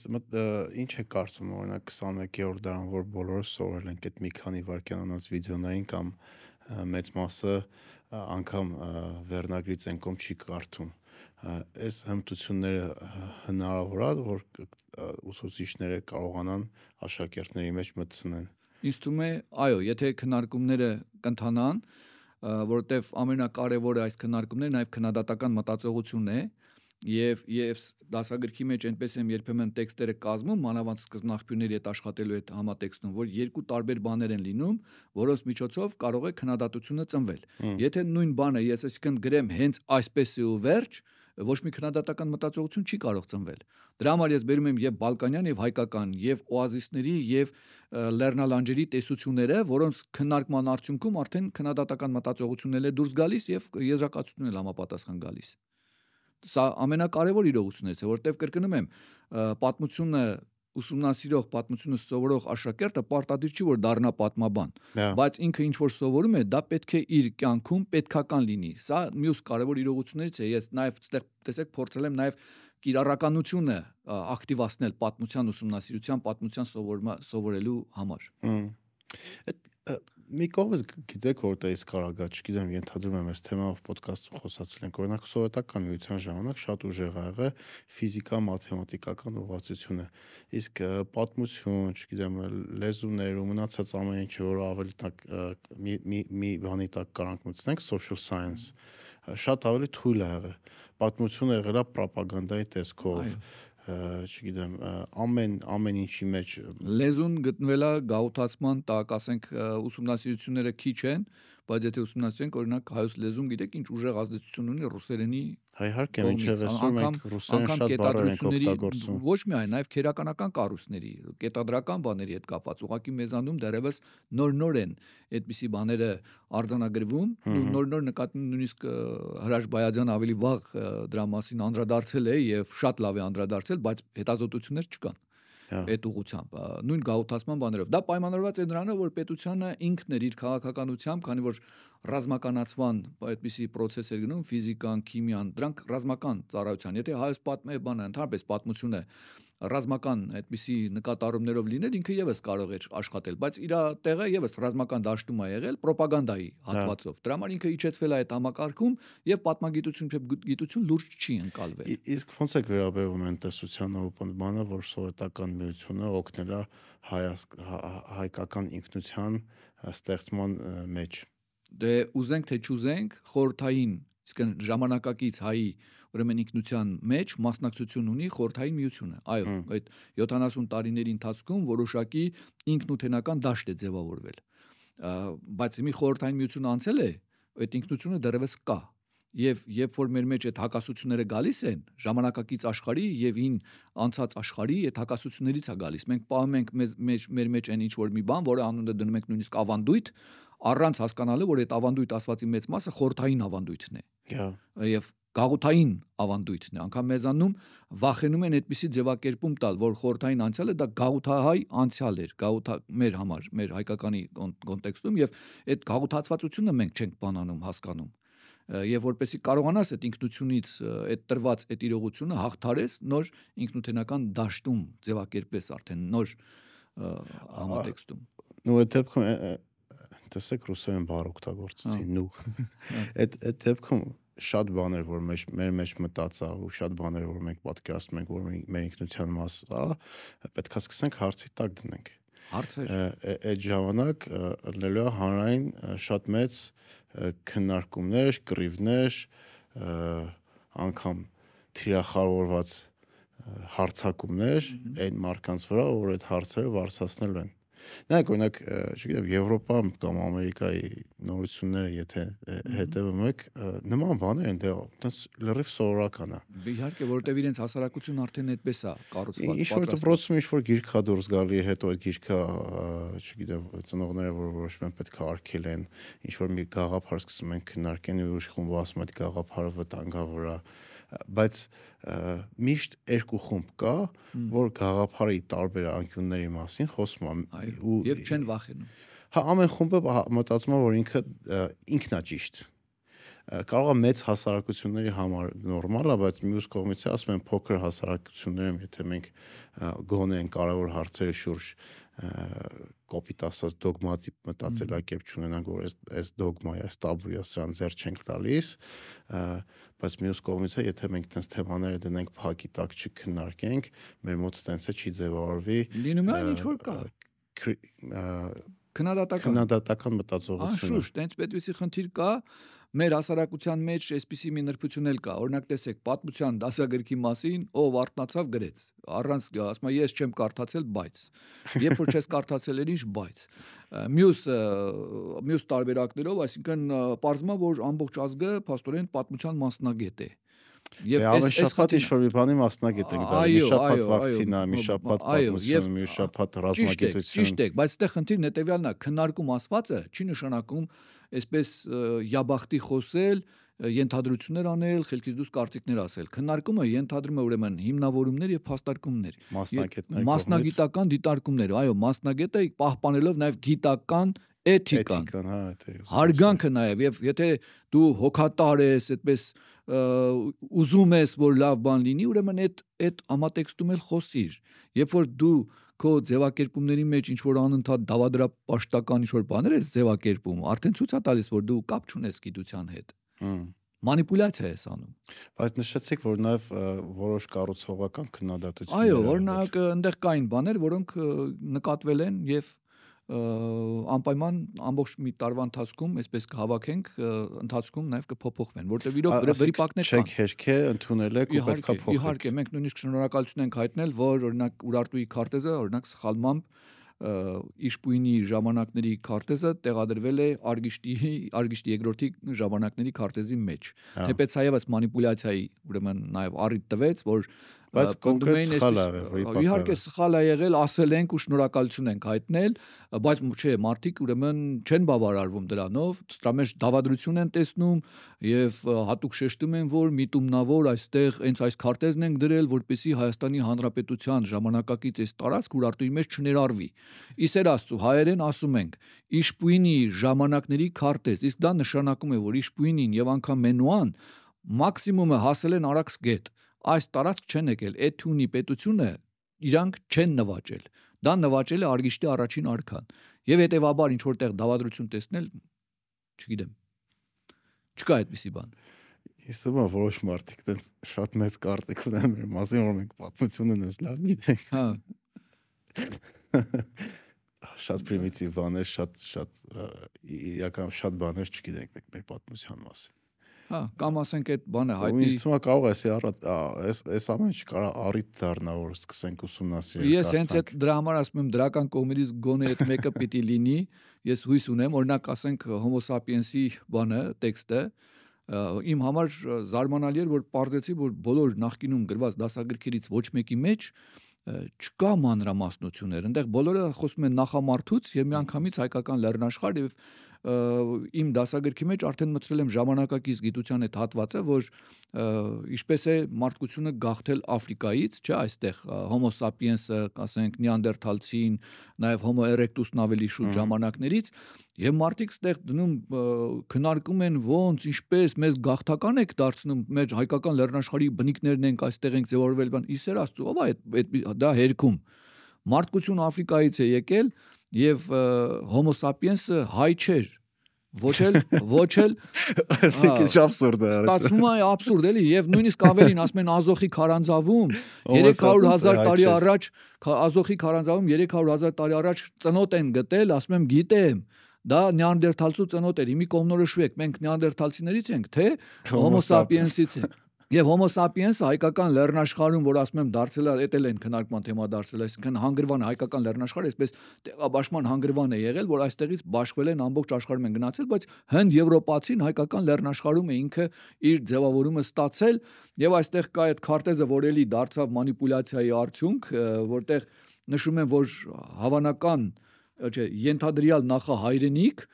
ինչ է կարծում օրինակ 21-րդ դարան, որ բոլորը սովորել ենք այդ մի քանի վարքյանանած վիդեոներին կամ մեծ մասը անգամ վերնագրից են կոմ չի կարդում այս հմտությունները հնարավորա որ ուսուցիչները կարողանան աշակերտների մեջ մտցնեն։ Ինձ թվում է, այո, եթե քննարկումները կընթանան, որովհետև ամենակարևորը այս քննարկումները նաև քննադատական մտածողությունն է, Եվ եւ դասագրքի մեջ այնպես եմ երբեմն տեքստերը կազմում, մանավանդ սկզբնաղբյուրների հետ աշխատելու այդ համատեքստում, որ երկու տարբեր բաներ են լինում, որոնց միջոցով կարող է քննադատությունը ծնվել։ Եթե նույն բանը ես այսինքն գրեմ հենց այսպես ու վերջ, ոչ մի քննադատական մտածողություն չի կարող ծնվել։ Դրա համար ես բերում եմ եւ Բալկանյան եւ հայկական եւ օազիսների եւ լեռնալանջերի տեսությունները, որոնց քննարկման արդյունքում արդեն քննադատական մտածողությունն էլ է դուրս գալիս եւ եզրակացությունն էլ համապատասխան գալիս։ Սա ամենակարևոր իրողություններից է, որովհետև կրկնում եմ, պատմությունը ուսումնասիրող, պատմությունը սովորող աշակերտը պարտադիր չի որ դառնա պատմաբան, yeah. բայց ինքը ինչ որ սովորում է, դա պետք է իր կյանքում պետքական լինի։ Սա մյուս կարևոր իրողություններից է։ Ես նաև այդտեղ տեսեք փորձել եմ նաև կիրառականությունը ակտիվացնել պատմության ուսումնասիրության, պատմության սովորելու համար։ Այդ մի կողմից գիտեք որտեղից կարագա, չգիտեմ, ենթադրում եմ այս թեմայով ոդկասթում խոսացել ենք, օրինակ սովետական միության ժամանակ շատ ուժեղ ա եղել ֆիզիկա-մաթեմատիկական ուղղվածությունը։ Իսկ պատմություն, չգիտեմ, լեզուներ ու մնացած ամեն ինչը, որ ավելի տակ մի մի մի բանի տակ կարանք մտցնենք social science, շատ ավելի թույլ ա եղել։ Պատմությունը եղել է propaganda-ի տեսքով։ Այո չգիտեմ, ամեն ամեն ինչի մեջ լեզուն գտնվելա գաութացման տակ, ասենք ուսումնասիրությունները քիչ են, բայց եթե ուսումնասիրենք օրինակ հայոց լեզուն, գիտեք, ինչ ուժեղ ազդեցություն ունի ռուսերենի Հայհարկե մինչև այսօր մենք ռուսերեն շատ բառեր ենք օգտագործում։ Ոչ միայն, նաև քերականական կառույցների, կետադրական բաների հետ կապված, ուղղակի մեզանում դեռևս նոր-նոր են այդպիսի բաները արձանագրվում, ու նոր-նոր նկատի նույնիսկ Հրաշ Բայաջան ավելի վաղ դրա մասին անդրադարձել է եւ շատ լավ է անդրադարձել, բայց հետազոտություններ չկան։ Հա։ այդ ուղությամբ, նույն գաղութացման բաներով։ Դա պայմանավորված է նրանով, որ պետությունը ինքն էր իր քաղաքականությամբ, քանի որ ռազմականացման այդպիսի process էր գնում ֆիզիկան, քիմիան, դրանք ռազմական ծառայության։ Եթե հայոց պատմի բանը ընդհանրապես պատմությունը ռազմական այդպիսի նկատառումներով լինել ինքը եւս կարող էր աշխատել, բայց իր տեղը եւս ռազմական դաշտում է եղել ռոպագանդայի հա։ հատվածով։ Դրա համար ինքը իջեցվել է այդ համակարգում եւ պատմագիտություն եւ գիտություն լուրջ չի ընկալվել։ Իսկ ո՞նց է վերաբերվում այն տեսությանը բանը, որ սովետական միությունը օգնել է հայկական ինքնության ստեղծման մեջ։ Ա, դե ուզենք թե չուզենք խորթային իսկ ժամանակակից հայի ուրեմն ինքնության մեջ մասնակցություն ունի խորթային միությունը այո այդ 70 տարիների ընթացքում որոշակի ինքնութենական դաշտ է ձևավորվել բայց մի խորթային միություն անցել է այդ ինքնությունը դեռևս կա Եվ երբ որ մեր մեջ այդ հակասությունները գալիս են ժամանակակից աշխարհի եւ ին անցած աշխարհի այդ հակասություններից է գալիս։ Մենք պահում ենք մեզ մեջ մեր մեջ այն ինչ որ մի բան, որը անունը դնում ենք նույնիսկ ավանդույթ, առանց հասկանալու որ այդ ավանդույթ ասվածի մեծ մասը խորթային ավանդույթն է։ Հա։ Եվ գաղութային ավանդույթն է։ Անկամ մեզանում վախենում են այդպիսի ձևակերպում տալ, որ խորթային անցյալը դա գաղութահայ անցյալ էր, գաղութա մեր համար, մեր հայկականի կոնտեքստում եւ այդ գաղութացվածությունը մենք չենք բանանում, հասկանում եւ որպեսի կարողանաս այդ ինքնությունից այդ տրված այդ իրողությունը հաղթարես նոր ինքնութենական դաշտում ձևակերպես արդեն նոր համատեքստում։ Ու այդ դեպքում տեսեք ռուսերեն բառ օգտագործեցին նու։ Այդ այդ դեպքում շատ բաներ որ մեջ մեր մեջ մտածա ու շատ բաներ որ մենք պատկերացնում ենք որ մեր ինքնության մաս է, պետքա սկսենք հարցի տակ դնենք։ Հարցեր։ Այդ ժամանակ լինելու է հանրային շատ մեծ քննարկումներ, կռիվներ, անգամ թիրախավորված հարցակումներ այն մարկանց վրա, որ այդ հարցերը վարսացնել են։ Նայեք օրինակ, չգիտեմ, Եվրոպա կամ Ամերիկայի նորությունները, եթե հետևում եք, նման բաներ են դեղը, այնտեղ լրիվ սովորական է։ Իհարկե, որովհետև իրենց հասարակությունն արդեն այդպես է կառուցված։ Ինչ որ դրոցում ինչ որ գիրքա դուրս գալի, հետո այդ գիրքա, չգիտեմ, ծնողները որ որոշում են պետք է արկելեն, ինչ որ մի գաղափար սկսում են քննարկեն ու ուրիշ խումբը ասում է այդ գաղափարը վտանգավոր է բայց միշտ երկու խումբ կա, որ գաղափարի տարբեր անկյունների մասին խոսում ու եւ չեն վախենում։ Հա ամեն խումբը մտածում է, որ ինքը ինքնա ճիշտ է կարող է մեծ հասարակությունների համար նորմալ է, բայց մյուս կողմից ասում են փոքր հասարակություններում, եթե մենք գոնեն կարևոր հարցերի շուրջ կոպիտ ասած դոգմատիկ մտածելակերպ չունենանք, որ այս այս դոգմայա, այս տաբույա սրան ձեր չենք տալիս, բայց մյուս կողմից է, եթե մենք տենց թեմաները դնենք փակի տակ չքննարկենք, մեր մոտ տենց է չի ձևավորվի։ Լինում է ինչ որ կա քննադատական քննադատական մտածողություն։ Անշուշտ, այնպես պետք էսի խնդիր կա, Մեր հասարակության մեջ այսպիսի մի նրբություն էլ կա։ Օրինակ տեսեք, պատմության դասագրքի մասին, ով արտնացավ գրեց։ Առանց ասում է, ես չեմ կարդացել, բայց երբ որ չես կարդացել, ինչ բայց։ Մյուս մյուս տարբերակներով, այսինքն ողջմա որ ամբողջ ազգը փաստորեն պատմության մասնագետ է։ Եվ այս դե այս հատ ինչ որ մի բանի մասնագետ ենք դառնում, մի շաբաթ վակցինա, մի շաբաթ պատմություն, մի շաբաթ ռազմագիտություն։ Ճիշտ է, բայց այդտեղ խնդիրն հետեւյալն է, քննարկում ասվածը չի նշանակում այսպես յաբախտի խոսել, ենթադրություններ անել, խելքից դուրս կարծիքներ ասել։ Քննարկումը ենթադրում է ուրեմն հիմնավորումներ եւ փաստարկումներ։ Մասնագետներ, մասնագիտական դիտարկումներ, այո, մասնագետը պահպանելով նաեւ գիտական էթիկան։ Էթիկան, հա, դա է։ Հարգանքը նաև, եւ եթե դու հոգատար ես, այդպես ուզում ես, որ լավ բան լինի, ուրեմն այդ այդ ամատեքստում էլ խոսիր։ Երբ որ դու քո ձևակերպումների մեջ ինչ որ անընդհատ դավադրապ պաշտական ինչ որ բաներ ես ձևակերպում, արդեն ցույց է տալիս, որ դու կապ չունես գիտության հետ։ Հմ մանիպուլյացիա ես անում։ Բայց նշեցիք, որ նաև որոշ կառուցողական քննադատություններ։ Այո, օրինակ այնտեղ կային բաներ, որոնք նկատվել են եւ և անպայման ամբողջ մի տարվա ընթացքում այսպես կհավաքենք ընթացքում նաև կփոփոխվեն որտեվ իրոք վրիպակներ կան չեք հերքե ընդունել եք ու պետքա փոխեք իհարկե մենք նույնիսկ շնորհակալություն ենք հայտնել որ օրինակ Ուրարտուի քարտեզը օրինակ սխալմամբ Իշպույնի ժամանակների քարտեզը տեղադրվել է Արգիշտի Արգիշտի երկրորդի ժամանակների քարտեզի մեջ։ Թեպետ հայևս մանիպուլյացիայի ուրեմն նաև առիթ տվեց, որ բայց կոնկրետ սխալ ա եղել։ Իհարկե սխալ ա եղել, ասել ենք ու շնորհակալություն ենք հայտնել, բայց չէ, մարդիկ ուրեմն չեն բավարարվում դրանով, դրա մեջ դավադրություն են տեսնում եւ հատուկ շեշտում են, որ միտումնավոր այստեղ հենց այս քարտեզն ենք դրել, որպեսզի Հայաստանի Հանրապետության ժամանակակից այս տարածք ուրարտուի մեջ չներառվի։ Իսեր Աստծո հայերեն ասում ենք, իշպույնի ժամանակների քարտեզ, իսկ դա նշանակում է, որ իշպույնին եւ անգամ մենուան մաքսիմումը հասել են Արաքս գետ այս տարածք չեն եկել, Էթյունի պետությունը իրանք չեն նվաճել։ Դա նվաճել է Արգիշտի առաջին արքան։ Եվ հետեւաբար ինչ որտեղ դավադրություն տեսնել, չգիտեմ։ Չկա այդպիսի բան։ Իսկը որոշ մարդիկ տենց շատ մեծ կարծիք ունեն մեր մասին, որ մենք պատմությունը նես լավ գիտենք։ Հա։ Շատ պրիմիտիվ բաներ, շատ շատ իրական շատ բաներ չգիտենք մենք մեր պատմության մասին։ Հա, կամ ասենք այդ բանը հայտնի։ Ու ինձ թվում է կարող է սա այս այս ամենը չկարա առիթ դառնա որ սկսենք ուսումնասիրել։ Ես հենց այդ դրա համար ասում եմ դրական կողմերից գոնե այդ մեկը պիտի լինի։ Ես հույս ունեմ, օրինակ ասենք Homo sapiens-ի բանը, տեքստը, իմ համար զարմանալի էր որ parzեցի որ բոլոր նախկինում գրված դասագրքերից ոչ մեկի մեջ չկա մանրամասնություններ այնտեղ բոլորը խոսում են նախամարթուց եւ միանգամից հայկական լեռնաշխարհ եւ իմ դասագրքի մեջ արդեն մտցրել եմ ժամանակակից գիտության այդ հատվածը, որ ինչպես է մարդկությունը գաղթել Աֆրիկայից, չէ, այստեղ Homo sapiens-ը, ասենք Neanderthal-ցին, նաև Homo erectus-ն ավելի շուտ ժամանակներից Եվ մարդիկ ստեղ դնում քնարկում են ոնց, ինչպես մեզ գաղթական եք դարձնում, մեր հայկական լեռնաշխարհի բնիկներն ենք, այստեղ ենք ձևավորվել բան, իսեր Աստծո, ով է այդ դա հերքում։ Մարդկություն Աֆրիկայից է եկել, եւ հոմո սապիենսը հայ չէր ոչ էլ ոչ էլ ասեք ինչ абսուրդ է արած ստացվում է абսուրդ էլի եւ նույնիսկ ավելին ասում են ազոխի քարանձավում 300000 տարի առաջ ազոխի քարանձավում 300000 տարի առաջ ծնոտ են գտել ասում եմ գիտեմ դա նեանդերթալցու ծնոտ էր հիմի կողնորոշվեք մենք նեանդերթալցիներից ենք թե հոմո սապիենսից ենք Եվ Homo sapiens հայկական լեռնաշխարհում, որ ասում եմ, դարձել է, էտել են քննարկման թեմա դարձել, այսինքն հանգրվան հայկական լեռնաշխարհը, այսպես բաշխման հանգրվան է եղել, որ այստեղից բաշխվել են ամբողջ աշխարհում են գնացել, բայց հենդ եվրոպացին հայկական լեռնաշխարհում է ինքը իր ձևավորումը ստացել, եւ այստեղ կա այդ քարտեզը, որ էլի դարձավ մանիպուլյացիայի արդյունք, որտեղ նշում են, որ հավանական, չէ, ենթադրյալ նախահայրենիք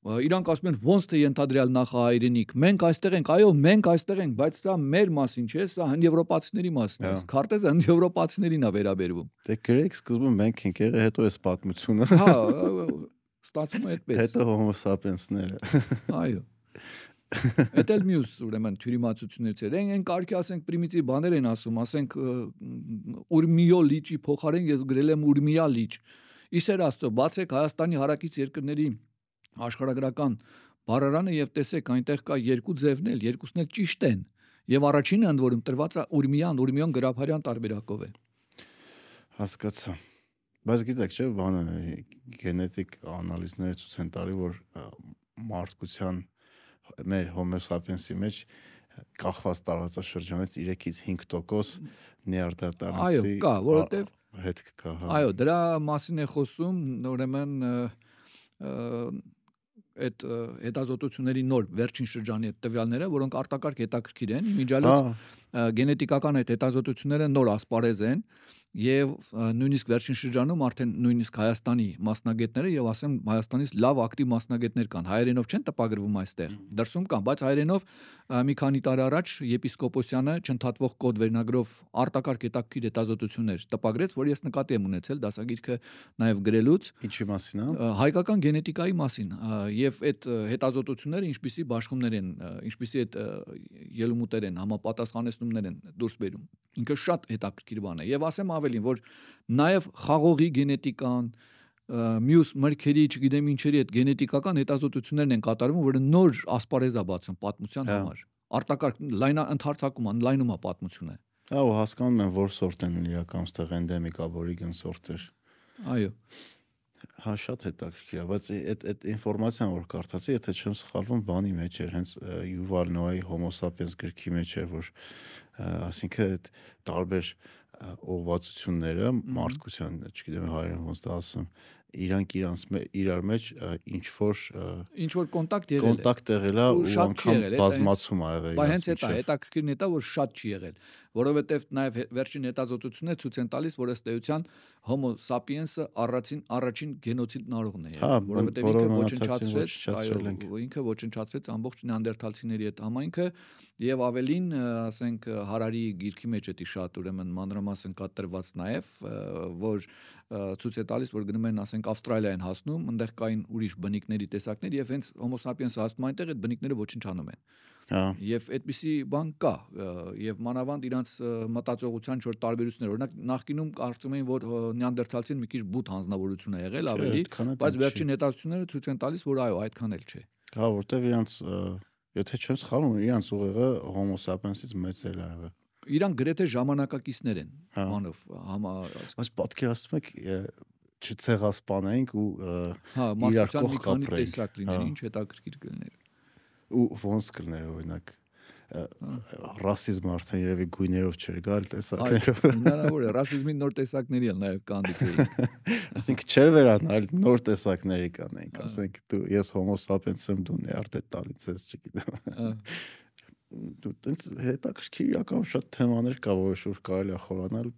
իրանք ասում են ոնց թե ընդադրյալ նախահայրենիք մենք այստեղ ենք այո մենք այստեղ ենք բայց սա մեր մասին չէ սա հնդեվրոպացիների մասն է քարտեզը հնդեվրոպացիներին է վերաբերվում դե գրեք սկզբում մենք ենք եղել հետո էս պատմությունը հա ստացվում է այդպես հետո հոմո սապիենսները այո Էդ էլ մյուս ուրեմն թյուրիմացությունից էր։ Են կարքի ասենք պրիմիտիվ բաներ են ասում, ասենք ուրմիո լիճի փոխարեն ես գրել եմ ուրմիա լիճ։ Իսեր Աստծո, բացեք Հայաստանի հարակից երկրների աշխարհագրական բարարանը եւ տեսեք այնտեղ կա երկու ձևն էլ, երկուսն էլ ճիշտ են։ Եվ առաջինը ընդ որում տրված է Ուրմիան, Ուրմիոն Գրաբարյան տարբերակով է։ Հասկացա։ Բայց գիտեք, չէ, բանը գենետիկ անալիզները ցույց են տալի, որ մարդկության մեր Homo sapiens-ի մեջ կախված տարածաշրջանից 3-ից 5% նեարդատանացի Այո, կա, որովհետև հետք կա, հա։ Այո, դրա մասին է խոսում, ուրեմն այդ հետազոտությունների նոր վերջին շրջանի այդ տվյալները, որոնք արտակարգ հետաքրքիր են, իմիջալից գենետիկական այդ հետազոտությունները նոր ասպարեզ են եւ նույնիսկ վերջին շրջանում արդեն նույնիսկ Հայաստանի մասնագետները եւ ասեմ Հայաստանից լավ ակտիվ մասնագետներ կան հայերենով չեն տպագրվում այստեղ դրսում կան բայց հայերենով մի քանի տարի առաջ եպիսկոպոսյանը չընդհատվող կոդ վերնագրով արտակարգ հետաքրքիր հետազոտություններ տպագրեց որ ես նկատի եմ ունեցել դասագիրքը նաեւ գրելուց ինչի մասին է հայկական գենետիկայի մասին եւ այդ հետազոտությունները ինչպիսի բաշխումներ են ինչպիսի այդ ելումուտեր են համապատասխանես տեսնումներ են դուրս բերում։ Ինքը շատ հետաքրքիր բան է եւ ասեմ ավելին, որ նաեւ խաղողի գենետիկան, մյուս մրգերի, չգիտեմ ինչերի հետ գենետիկական հետազոտություններն են կատարվում, որը նոր ասպարեզ է բացում պատմության հա։ համար։ Արտակարգ լայնա ընդհարցակում ան լայնում է պատմությունը։ Այո, հա, հասկանում եմ, որ սորտ են իրական ստեղ էնդեմիկ աբորիգեն սորտեր։ Այո։ Հա, շատ հետաքրքիր է, բայց այդ այդ ինֆորմացիան, որ կարդացի, եթե չեմ սխալվում, բանի մեջ էր, հենց Yuval Noah-ի Homo sapiens գրքի մեջ էր, որ ասինքն այդ տարբեր ողվածությունները մարդկության, չգիտեմ հայերեն ոնց դա ասեմ, իրանք իրանց իրար մեջ ինչ որ ինչ որ կոնտակտ եղել է։ Կոնտակտ եղել է ու անգամ բազմացում ա եղել։ Բայց հենց էտա, հետաքրքիրն էտա, որ շատ չի եղել որովհետև նաև վերջին հետազոտությունները ցույց են տալիս, որ ըստ էության Homo sapiens-ը առաջին առաջին գենոցիդ նարողն է, հա, որովհետև ինքը ոչնչացրեց, այո, ինքը ոչնչացրեց ամբողջ նեանդերթալցիների այդ համայնքը եւ ավելին, ասենք Հարարի գիրքի մեջ էտի շատ ուրեմն մանրամասն կատարված նաև, որ ցույց է տալիս, որ գնում են, ասենք Ավստրալիան հասնում, այնտեղ կային ուրիշ բնիկների տեսակներ եւ հենց Homo sapiens-ը հասնում այնտեղ այդ բնիկները ոչնչանում են։ Հա։ Եվ այդպիսի բան կա եւ մանավանդ իրանց մտածողության չոր տարբերություններ։ Օրինակ նախկինում կարծում էին, որ նյանդերթալցին մի քիչ բութ հանձնավորություն է եղել ավելի, բայց վերջին հետազոտությունները ցույց են տալիս, որ այո, այդքան էլ չէ։ Հա, որտեվ իրանց եթե չեմ սխալվում, իրանց ուղեղը homo sapiens-ից մեծ էլ ա եղել իրանք գրեթե ժամանակակիցներ են հա։ բանով համա բայց պատկերացնում եք չցեղասպանենք ու իրար կող կապրենք հա մարդկության մի քանի տեսակ լիներ հա։ ինչ հետաքրքիր կլիներ ու ոնց կլներ օրինակ ռասիզմը արդեն երևի գույներով չէր գալ տեսակներով։ Հնարավոր է ռասիզմին նոր տեսակների էլ նաև կանդիկեին։ Այսինքն չէր վերանալ նոր տեսակների կանենք, ասենք դու ես հոմո սապիենս եմ դու նեարտե տալից ես չգիտեմ։ Դու տենց հետաքրքիր իրական շատ թեմաներ կա, որը շուտ կարելի է խորանալ,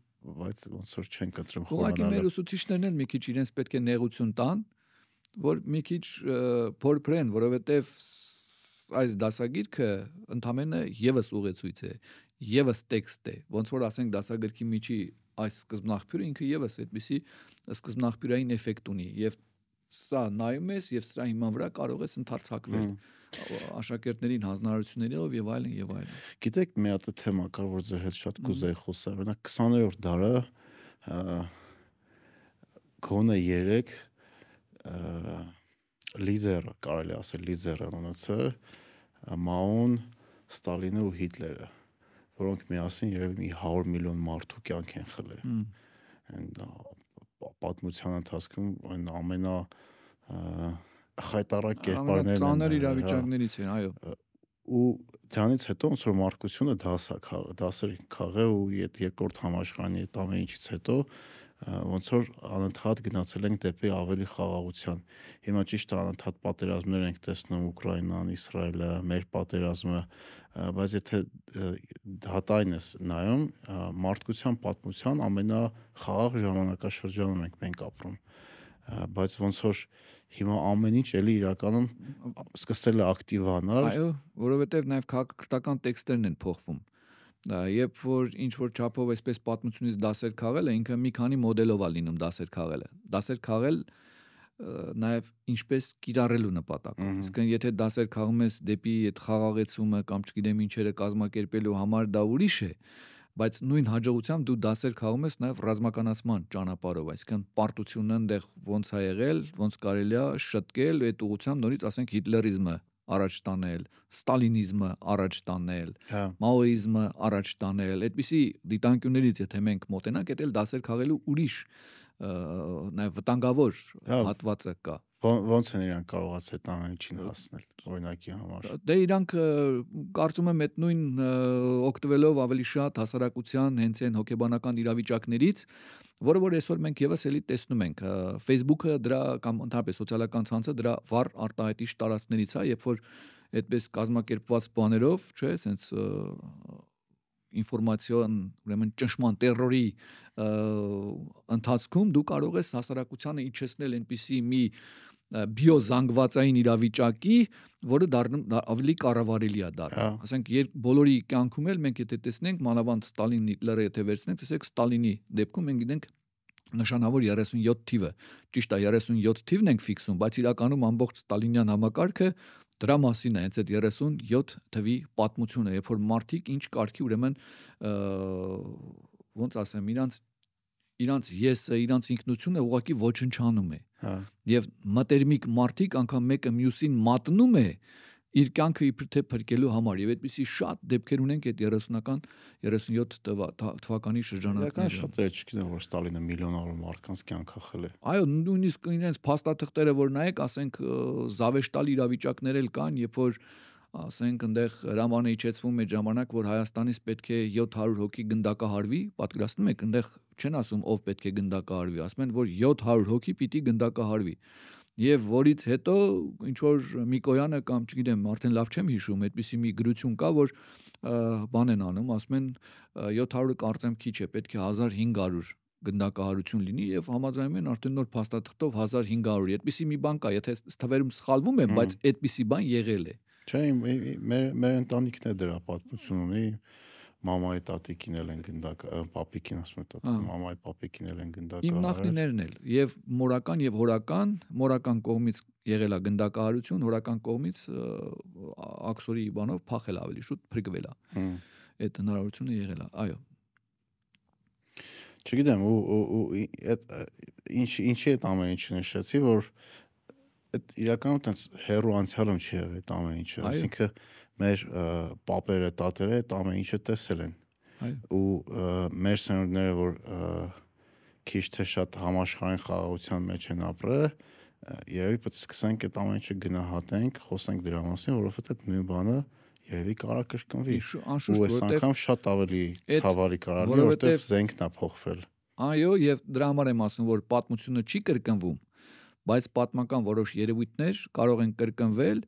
բայց ոնց որ չեն կտրում խորանալը։ Ուղղակի մեր ուսուցիչներն են մի քիչ իրենց պետք է նեղություն տան, որ մի քիչ փորփրեն, որովհետև այս դասագիրքը ընդամենը եւս ուղեցույց է, եւս տեքստ է, ոնց որ ասենք դասագրքի միջի այս սկզբնաղբյուրը ինքը եւս այդպիսի սկզբնաղբյուրային էֆեկտ ունի եւ սա նայում ես եւ սրա հիման վրա կարող ես ընդարձակվել։ mm -hmm աշակերտներին հանձնարարություններով եւ այլն եւ այլն։ Գիտեք, մի հատ թեմա կար, որ ձեր հետ շատ կուզեի խոսել։ Օրինակ 20-րդ դարը գոնը 3 լիզերը, կարելի ասել լիզերը ունեցել Մաոն, Ստալինը ու Հիտլերը, որոնք միասին երևի մի 100 միլիոն մարդու կյանք են խլել։ Հենց պատմության ընթացքում այն ամենա խայտարակ կերպարներն են։ Ծանր իրավիճակներից են, այո։ Ու դրանից հետո ոնց որ մարկությունը դասա դասեր քաղե ու այդ երկրորդ համաշխարհանի այդ ամեն ինչից հետո ոնց որ անընդհատ գնացել ենք դեպի ավելի խաղաղության։ Հիմա ճիշտ է անընդհատ պատերազմներ ենք տեսնում Ուկրաինան, Իսրայելը, մեր պատերազմը, բայց եթե հատայն ես նայում, մարդկության պատմության ամենախաղաղ ժամանակաշրջանում ենք մենք ապրում բայց ոնց որ հիմա ամեն ինչ էլի իրականում սկսել է ակտիվանալ։ Այո, որովհետև նաև քաղաքական տեքստերն են փոխվում Երբ որ ինչ որ ճափով այսպես պատմությունից դասեր քաղել է, ինքը մի քանի մոդելով է լինում դասեր քաղելը։ Դասեր քաղել նաև ինչպես կիրառելու նպատակով։ Իսկ եթե դասեր քաղում ես դեպի այդ խաղաղեցումը կամ չգիտեմ ինչերը կազմակերպելու համար դա ուրիշ է, բայց նույն հաջողությամբ դու դասեր քաղում ես նաև ռազմականացման ճանապարհով, այսինքն պարտությունը այնտեղ ոնց է եղել, ոնց կարելի է շտկել այդ ուղությամբ նորից ասենք հիտլերիզմը առաջ տանել, ստալինիզմը առաջ տանել, հա։ մաոիզմը առաջ տանել։ Այդպիսի դիտանկյուններից եթե մենք մոտենանք, դա էլ դասեր քաղելու ուրիշ նաև վտանգավոր հա, հատվածը կա։ Ոնց են իրանք կարողացել այդ ամեն ինչին հասնել օրինակի համար։ Դե իրանք կարծում եմ այդ նույն օգտվելով ավելի շատ հասարակության հենց այն հոգեբանական իրավիճակներից, որը որ այսօր մենք եւս էլի տեսնում ենք, Facebook-ը դրա կամ ընդհանրապես սոցիալական ցանցը դրա վառ արտահայտիչ տարածներից է, երբ որ այդպես կազմակերպված բաներով, չէ, sense ինֆորմացիոն, ուրեմն ճնշման terror-ի ընթացքում դու կարող ես հասարակությանը իջեցնել այնպիսի մի բիոզանգվածային իրավիճակի, որը դառնում ավելի կառավարելի է դառնում։ հա։ Ասենք երբ բոլորի կյանքում էլ մենք եթե տեսնենք մանավանդ Ստալին Հիտլերը եթե վերցնենք, տեսեք Ստալինի դեպքում մենք գիտենք նշանավոր 37 թիվը։ Ճիշտ է 37 թիվն ենք ֆիքսում, բայց իրականում ամբողջ Ստալինյան համակարգը Դրա մասին է հենց այդ 37 թվի պատմությունը, երբ որ մարդիկ ինչ կարքի ուրեմն ոնց ասեմ, իրանց իրանց եսը, իրանց ինքնությունը ուղակի ոչնչանում է։ Հա։ Եվ մտերմիկ մարդիկ անգամ մեկը մյուսին մատնում է, մա իր կյանքը իբր թե փրկելու համար եւ այդպիսի շատ դեպքեր ունենք այդ 30-ական 37 թվականի շրջանակներում։ Իրական շատ է, չգիտեմ, որ Ստալինը միլիոնավոր մարդկանց կյանքը խլել է։ Այո, նույնիսկ իրենց փաստաթղթերը որ նայեք, ասենք զավեշտալ իրավիճակներ էլ կան, երբ որ ասենք այնտեղ հրամանը իջեցվում է ժամանակ, որ Հայաստանից պետք է 700 հոգի գնդակահարվի, պատկերացնում եք, այնտեղ չեն ասում ով պետք է գնդակահարվի, ասում են որ 700 հոգի պիտի գնդակահարվի եւ որից հետո ինչ որ Միկոյանը կամ չգիտեմ, արդեն լավ չեմ հիշում, այդպիսի մի գրություն կա, որ բան են անում, ասում են 700 կարծեմ քիչ է, պետք է 1500 գնդակահարություն լինի եւ համաձայնում են արդեն նոր փաստաթղթով 1500-ի։ Այդպիսի մի բան կա, եթե թվերում սխալվում եմ, բայց այդպիսի բան եղել է։ Չէ, մեր մեր ընտանիքն է դրա պատմություն ունի մամայի տատիկին էլ են գնդակը, պապիկին ասում եմ տատիկ, մամայի պապիկին էլ են գնդակը։ Իմ նախնիներն էլ եւ մորական եւ հորական, մորական կողմից եղել է գնդակահարություն, հորական կողմից աքսորի բանով փախել ավելի շուտ փրկվել է։ Այդ հնարավորությունը եղել է, այո։ Չգիտեմ, ու այդ ինչ ինչի այդ ամեն ինչը նշեցի, որ այդ իրականում այտենց հերո անցյալում չի եղել այդ ամեն ինչը, այսինքն մեր պապերը, տատերը այդ ամեն ինչը տեսել են։ Ու մեր սերունդները, որ քիչ թե շատ համաշխարհային խաղաղության մեջ են ապրել, երևի պետք է սկսենք այդ ամեն ինչը գնահատենք, խոսենք դրա մասին, որովհետեւ այդ նույն բանը երևի կարա կրկնվի։ Ու այս անգամ շատ ավելի ցավալի կարա լինի, որովհետեւ զենքն է փոխվել։ Այո, եւ դրա համար եմ ասում, որ պատմությունը չի կրկնվում բայց պատմական որոշ երևույթներ կարող են կրկնվել,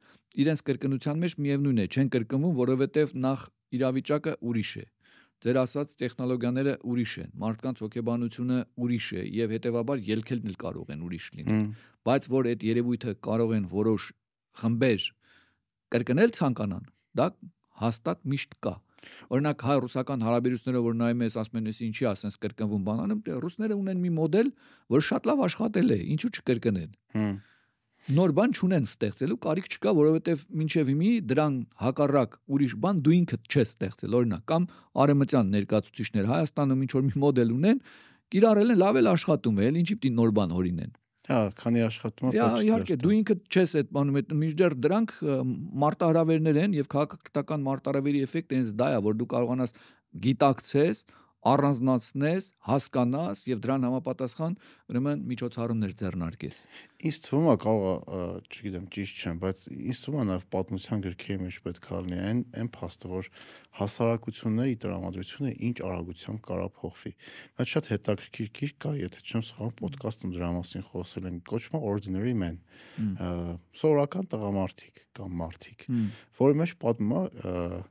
իրենց կրկնության մեջ միևնույն է, չեն կրկնվում, որովհետև նախ իրավիճակը ուրիշ է։ Ձեր ասած տեխնոլոգիաները ուրիշ են, մարդկանց հոգեբանությունը ուրիշ է եւ հետեւաբար ելքելն էլ կարող են ուրիշ լինել։ Բայց որ այդ երևույթը կարող են որոշ խմբեր կրկնել ցանկանան, դա հաստատ միշտ կա։ Ա Օրինակ հայ ռուսական հարաբերությունները, որ նայում ես, ասում են, ես ինչի ասենց կրկնվում բանանում, դե ռուսները ունեն մի մոդել, որ շատ լավ աշխատել է, ինչու չկրկնեն։ Հմ նոր բան չունեն ստեղծելու կարիք չկա, որովհետև մինչև հիմի դրան հակառակ ուրիշ բան դու ինքդ չես ստեղծել։ Օրինակ, կամ արեմտյան ներկայացուցիչներ Հայաստանում ինչ որ մի մոդել ունեն, կիրառել են, լավ էլ աշխատում է, էլ ինչի՞ պիտի նոր բան օրինեն։ Հա, քանի աշխատում է պատճառը։ Իհարկե, դու ինքդ չես այդ բանում, այդ միջդեռ դրանք մարտահրավերներ են եւ քաղաքական մարտահրավերի էֆեկտը հենց դա է, որ դու կարողանաս գիտակցես, առանձնացնես, հասկանաս եւ դրան համապատասխան ուրեմն միջոցառումներ ձեռնարկես։ Ինչ թվում է կարող, չգիտեմ, ճիշտ չեմ, բայց ինչ թվում է նաեւ պատմության գրքի մեջ պետք է լինի այն այն փաստը, որ հասարակությունների տրամադրությունը ինչ արագությամբ կարա փոխվի։ Բայց շատ հետաքրքիր գիրք կա, եթե չեմ սխալվում, ոդկասթում դրա մասին խոսել են, կոչվում է Ordinary Men։ Սովորական տղամարդիկ կամ մարդիկ, որի մեջ պատմում է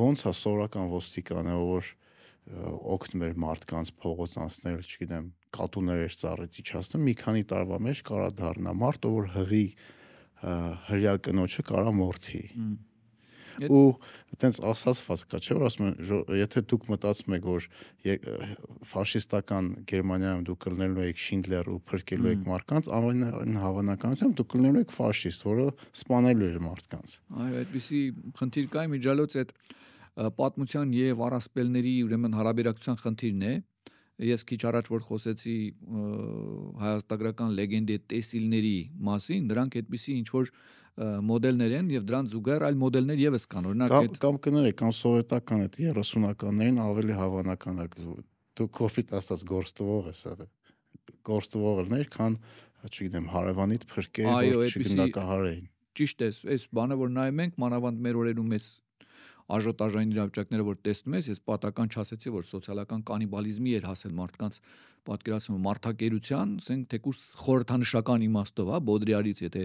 ոնց է սովորական ոստիկանը, որ օգտներ մարդկանց փողոց անցնել, չգիտեմ, կատուներ էր ծառից իջացնում, մի քանի տարվա մեջ կարա դառնա մարդը, որ հղի հրյա կնոջը կարա մորթի։ Ու այտենց ասացված կա, չէ՞ որ ասում են, եթե դուք մտածում եք, որ ֆաշիստական Գերմանիայում դուք կլնելու եք Շինդլեր ու փրկելու եք մարդկանց, ամենհավանականությամբ դուք կլնելու եք ֆաշիստ, որը սպանելու էր մարդկանց։ Այո, այդպիսի խնդիր կա միջալոց այդ պատմության եւ առասպելների ուրեմն հարաբերակցության խնդիրն է ես քիչ առաջ որ խոսեցի հայաստագրական լեգենդի տեսիլների մասին նրանք այդպիսի ինչ որ մոդելներ են եւ դրան զուգահեռ այլ մոդելներ եւս կան օրինակ այդ կամ կներեք կամ սովետական այդ 30-ականներին ավելի հավանական է դու կոֆիտ ասած գործտվող ես այդ հա, գործտվողներ քան հա, չգիտեմ հարևանիդ փրկեր որ չգնակահարեին ճիշտ է այս բանը որ նայում ենք մանավանդ մեր օրերում էս աժոտաժային իրավիճակները, որ տեսնում ես, ես պատական չասեցի, որ սոցիալական կանիբալիզմի էր հասել մարդկանց պատկերացումը մարդակերության, ասենք թեկուզ խորհրդանշական իմաստով, հա, Բոդրիարից եթե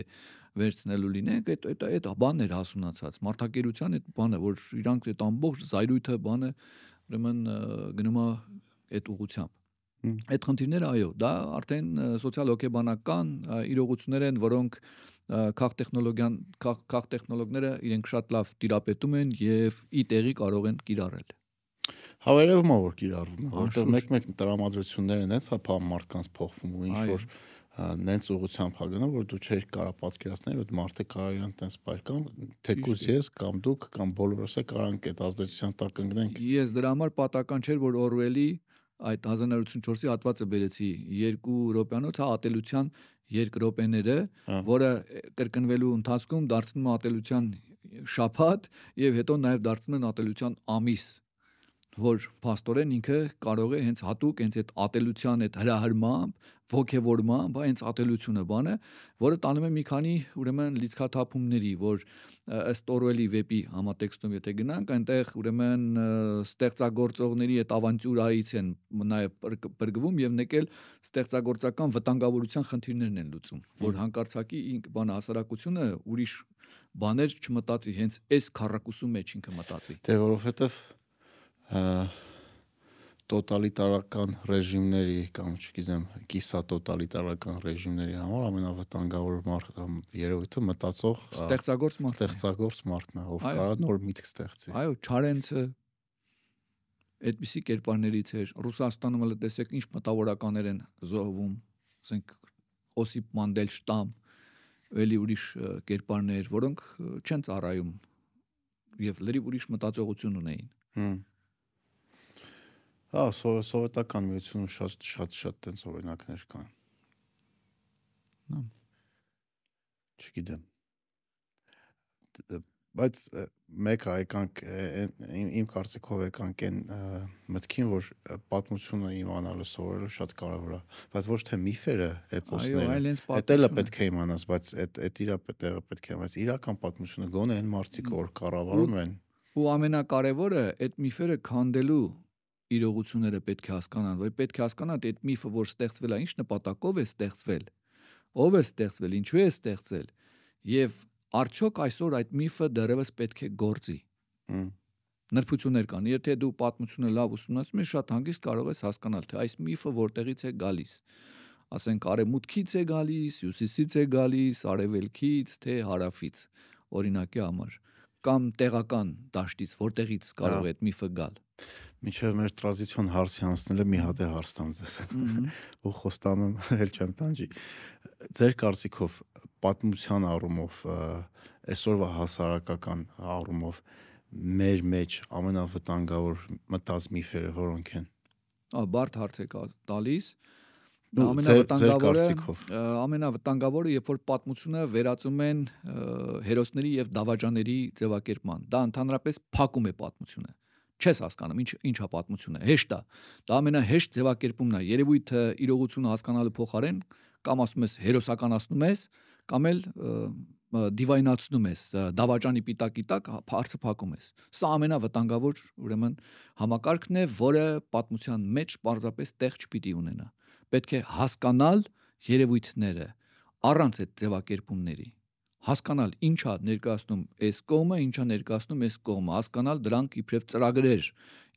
վերցնելու լինենք, այդ այդ այդ բանն էր հասունացած, մարդակերության այդ բանը, որ իրանք այդ ամբողջ զայրույթը բանը ուրեմն գնում է այդ ուղությամբ Այդ խնդիրները, այո, դա արդեն սոցիալ հոգեբանական իրողություններ են, որոնք քաղ տեխնոլոգիան քաղ տեխնոլոգները իրենք շատ լավ տիրապետում են եւ ի տեղի կարող են կիրառել։ Հավերևում է որ կիրառվում է, որտեղ մեկ-մեկ տրամադրությունները նենց հա բան մարդկանց փոխվում ու ինչ որ նենց ուղղությամբ հագնա, որ դու չէր կարող պատկերացնել, որ մարդը կարող իրան տենց պայքան, թեկուզ ես կամ դուք կամ բոլորս է կարող ենք այդ ազդեցության տակ ընկնենք։ Ես դրա համար պատական չէր, որ Օրուելի այդ 1984-ի հատվածը բերեցի 2 րոպեանոց հա ատելության 2 րոպեները, հա։ որը կրկնվելու ընթացքում դարձնում է ատելության շաբաթ եւ հետո նաեւ դարձնում են ատելության ամիս որ пастоրեն ինքը կարող է հենց հատուկ հենց այդ ատելության այդ հրահրմամբ, ողքեվորմամբ, հա, հենց ատելությունը բանը, որը տանում է մի քանի ուրեմն լիցքաթափումների, որ ըստ Օրուելի վեպի համատեքստում եթե գնանք, այնտեղ ուրեմն ստեղծագործողների այդ ավանտյուրայից են նաև բրգվում եւ նեկել ստեղծագործական վտանգավորության խնդիրներն են լուծում, որ հանկարծակի ինք բանը հասարակությունը ուրիշ բաներ չմտածի, հենց այս քառակուսու մեջ ինքը մտածի։ Դե որովհետեւ տոտալիտարական ռեժիմների կամ չգիտեմ կիսատոտալիտարական ռեժիմների համար ամենավտանգավոր երևույթը մտածող ստեղծագործ մարդն ստեղծագործ մարդն է ով կարա նոր միտք ստեղծի այո Չարենցը այդպիսի կերպարներից էր Ռուսաստանում էլ տեսեք ինչ մտավորականներ են զոհվում ասենք Օսիպ Մանդելշտամ էլի ուրիշ կերպարներ որոնք չեն ծառայում եւ լրիվ ուրիշ մտածողություն ունեին հմ Հա, սովետական միությունում շատ շատ շատ տենց օրինակներ կան։ Նա չգիտեմ բայց մեկ այկանք իմ կարծիքով եկանք այն մտքին որ պատմությունը իմանալը սովորելը շատ կարևոր է բայց ոչ թե միֆերը էպոսները դետելը պետք է իմանաս բայց այդ այդ իրա տեղը պետք է իմանաս իրական պատմությունը գոնե այն մարդիկ որ կառավարում են ու ամենակարևորը այդ միֆերը քանդելու իրողությունները պետք է հասկանան, որ պետք է հասկանան այդ միֆը, որ ստեղծվել է, ինչ նպատակով է ստեղծվել, ով է ստեղծվել, ինչու է ստեղծել, եւ արդյոք այսօր այդ միֆը դեռևս պետք է գործի։ Նրբություններ կան, եթե դու պատմությունը լավ ուսումնասիրում ես, շատ հանգիստ կարող ես հասկանալ, թե այս միֆը որտեղից է գալիս ասենք արևմուտքից է գալիս, հյուսիսից է գալիս, արևելքից, թե հարավից, օրինակի համար, կամ տեղական դաշտից, որտեղից կարող հա։ է այդ միֆը գալ։ Միջև մեր տրանզիցիոն հարցի անցնելը մի հատ է հարց տամ ձեզ։ Ու խոստամ եմ, էլ չեմ տանջի։ Ձեր կարծիքով պատմության առումով այսօրվա հասարակական առումով մեր մեջ ամենավտանգավոր մտածմիֆերը որոնք են։ Ա բարդ հարց է տալիս։ Ամենավտանգավորը ամենավտանգավորը երբ որ պատմությունը վերածում են հերոսների եւ դավաճանների ձևակերպման։ Դա ընդհանրապես փակում է պատմությունը չես հասկանում ինչ ինչա պատմությունը հեշտ է դա ամենահեշտ ձևակերպումն է երևույթը իրողությունը հասկանալու փոխարեն կամ ասում ես հերոսականացնում ես կամ էլ դիվայնացնում ես դավաճանի պիտակի տակ հարցը փակում ես սա ամենավտանգավոր ուրեմն համակարգն է որը պատմության մեջ պարզապես տեղ չպիտի ունենա պետք է հասկանալ երևույթները առանց այդ ձևակերպումների հասկանալ ինչա ներկայացնում այս կողմը, ինչա ներկայացնում այս կողմը, հասկանալ դրանք իբրև ծրագրեր,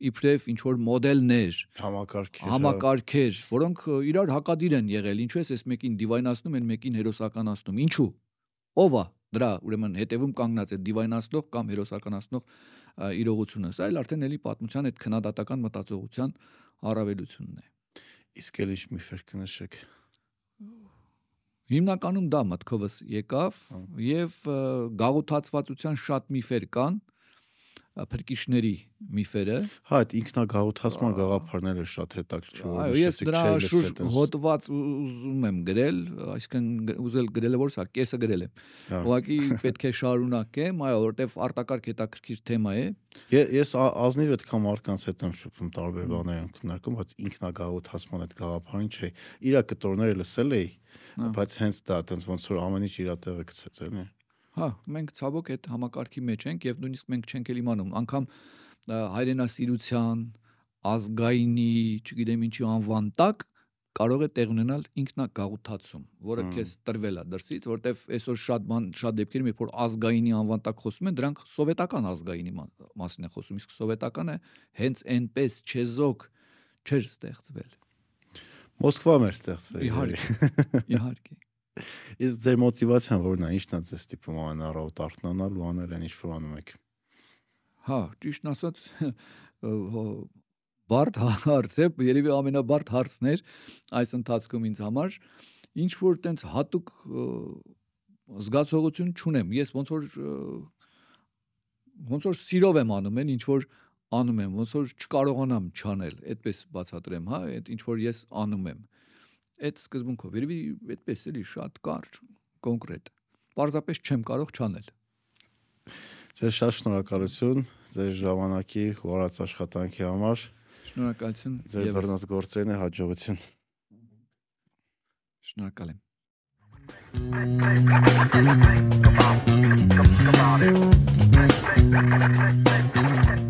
իբրև ինչ որ մոդելներ, համակարգեր, հա։ համակարգեր, որոնք իրար հակադիր են եղել, ինչու էս այս մեկին դիվայնացնում են, մեկին հերոսականացնում, ինչու։ Ո՞վ է դրա ուրեմն հետևում կանգնած է դիվայնացնող կամ հերոսականացնող իրողությունը։ Սա էլ արդեն էլի պատմության այդ քննադատական մտածողության առավելությունն է։ Իսկ էլ ինչ մի ֆեր կնշեք Հիմնականում դա մտքովս եկավ հա։ եւ գաղութացվածության շատ միֆեր կան փրկիչների միֆերը։ Հա, այդ ինքնագաղութացման գաղափարները շատ հետաքրքիր է։ Այո, ես դրա շուրջ հոտված ուզում եմ գրել, այսինքն ուզել գրել որ սա կեսը գրել եմ։ հա։ Ուղղակի պետք է շարունակեմ, այո, որովհետև արտակարգ հետաքրքիր թեմա է։ Ես ազնիվ այդքան մարդկանց հետ եմ շփվում տարբեր բաներ եմ քննարկում, բայց ինքնագաղութացման այդ գաղափարին չէ։ Իրա կտորները լսել էի, Հա։ բայց հենց դա այտենց ոնց որ ամեն ինչ իր տեղը գցեց էլի հա մենք ցավոք այդ համակարգի մեջ ենք եւ նույնիսկ մենք չենք էլ իմանում անգամ հայրենասիրության ազգայինի չգիտեմ ինչի անվան տակ կարող է տեղ ունենալ ինքնակաղուցացում, որը քեզ տրվել է դրսից, որտեվ այսօր շատ բան շատ դեպքերում երբ որ ազգայինի անվանտակ խոսում են, դրանք սովետական ազգայինի մասին են խոսում, իսկ սովետականը հենց այնպես չեզոք չեր ստեղծվել։ Մոսկվա մեր ստեղծվել։ Իհարկե։ Իհարկե։ Իսկ ձեր մոտիվացիան որն է, ինչն է ձեզ ստիպում այն առավոտ արթնանալ ու անել այն ինչ որ անում եք։ Հա, ճիշտն ասած բարդ հարց է, երևի ամենաբարդ հարցն էր այս ընթացքում ինձ համար։ Ինչ որ տենց հատուկ զգացողություն չունեմ։ Ես ոնց որ ոնց որ սիրով եմ անում այն, ինչ որ անում եմ, ոնց որ չկարողանամ չանել, այդպես բացատրեմ, հա, այդ ինչ որ ես անում եմ։ Այդ սկզբունքով երևի այդպես էլի շատ կարճ, կոնկրետ։ Պարզապես չեմ կարող չանել։ Ձեր շատ շնորհակալություն ձեր ժամանակի հորած աշխատանքի համար։ Շնորհակալություն։ Ձեր բռնած գործերին հաջողություն։ Շնորհակալ եմ։ Come on, come on, come on.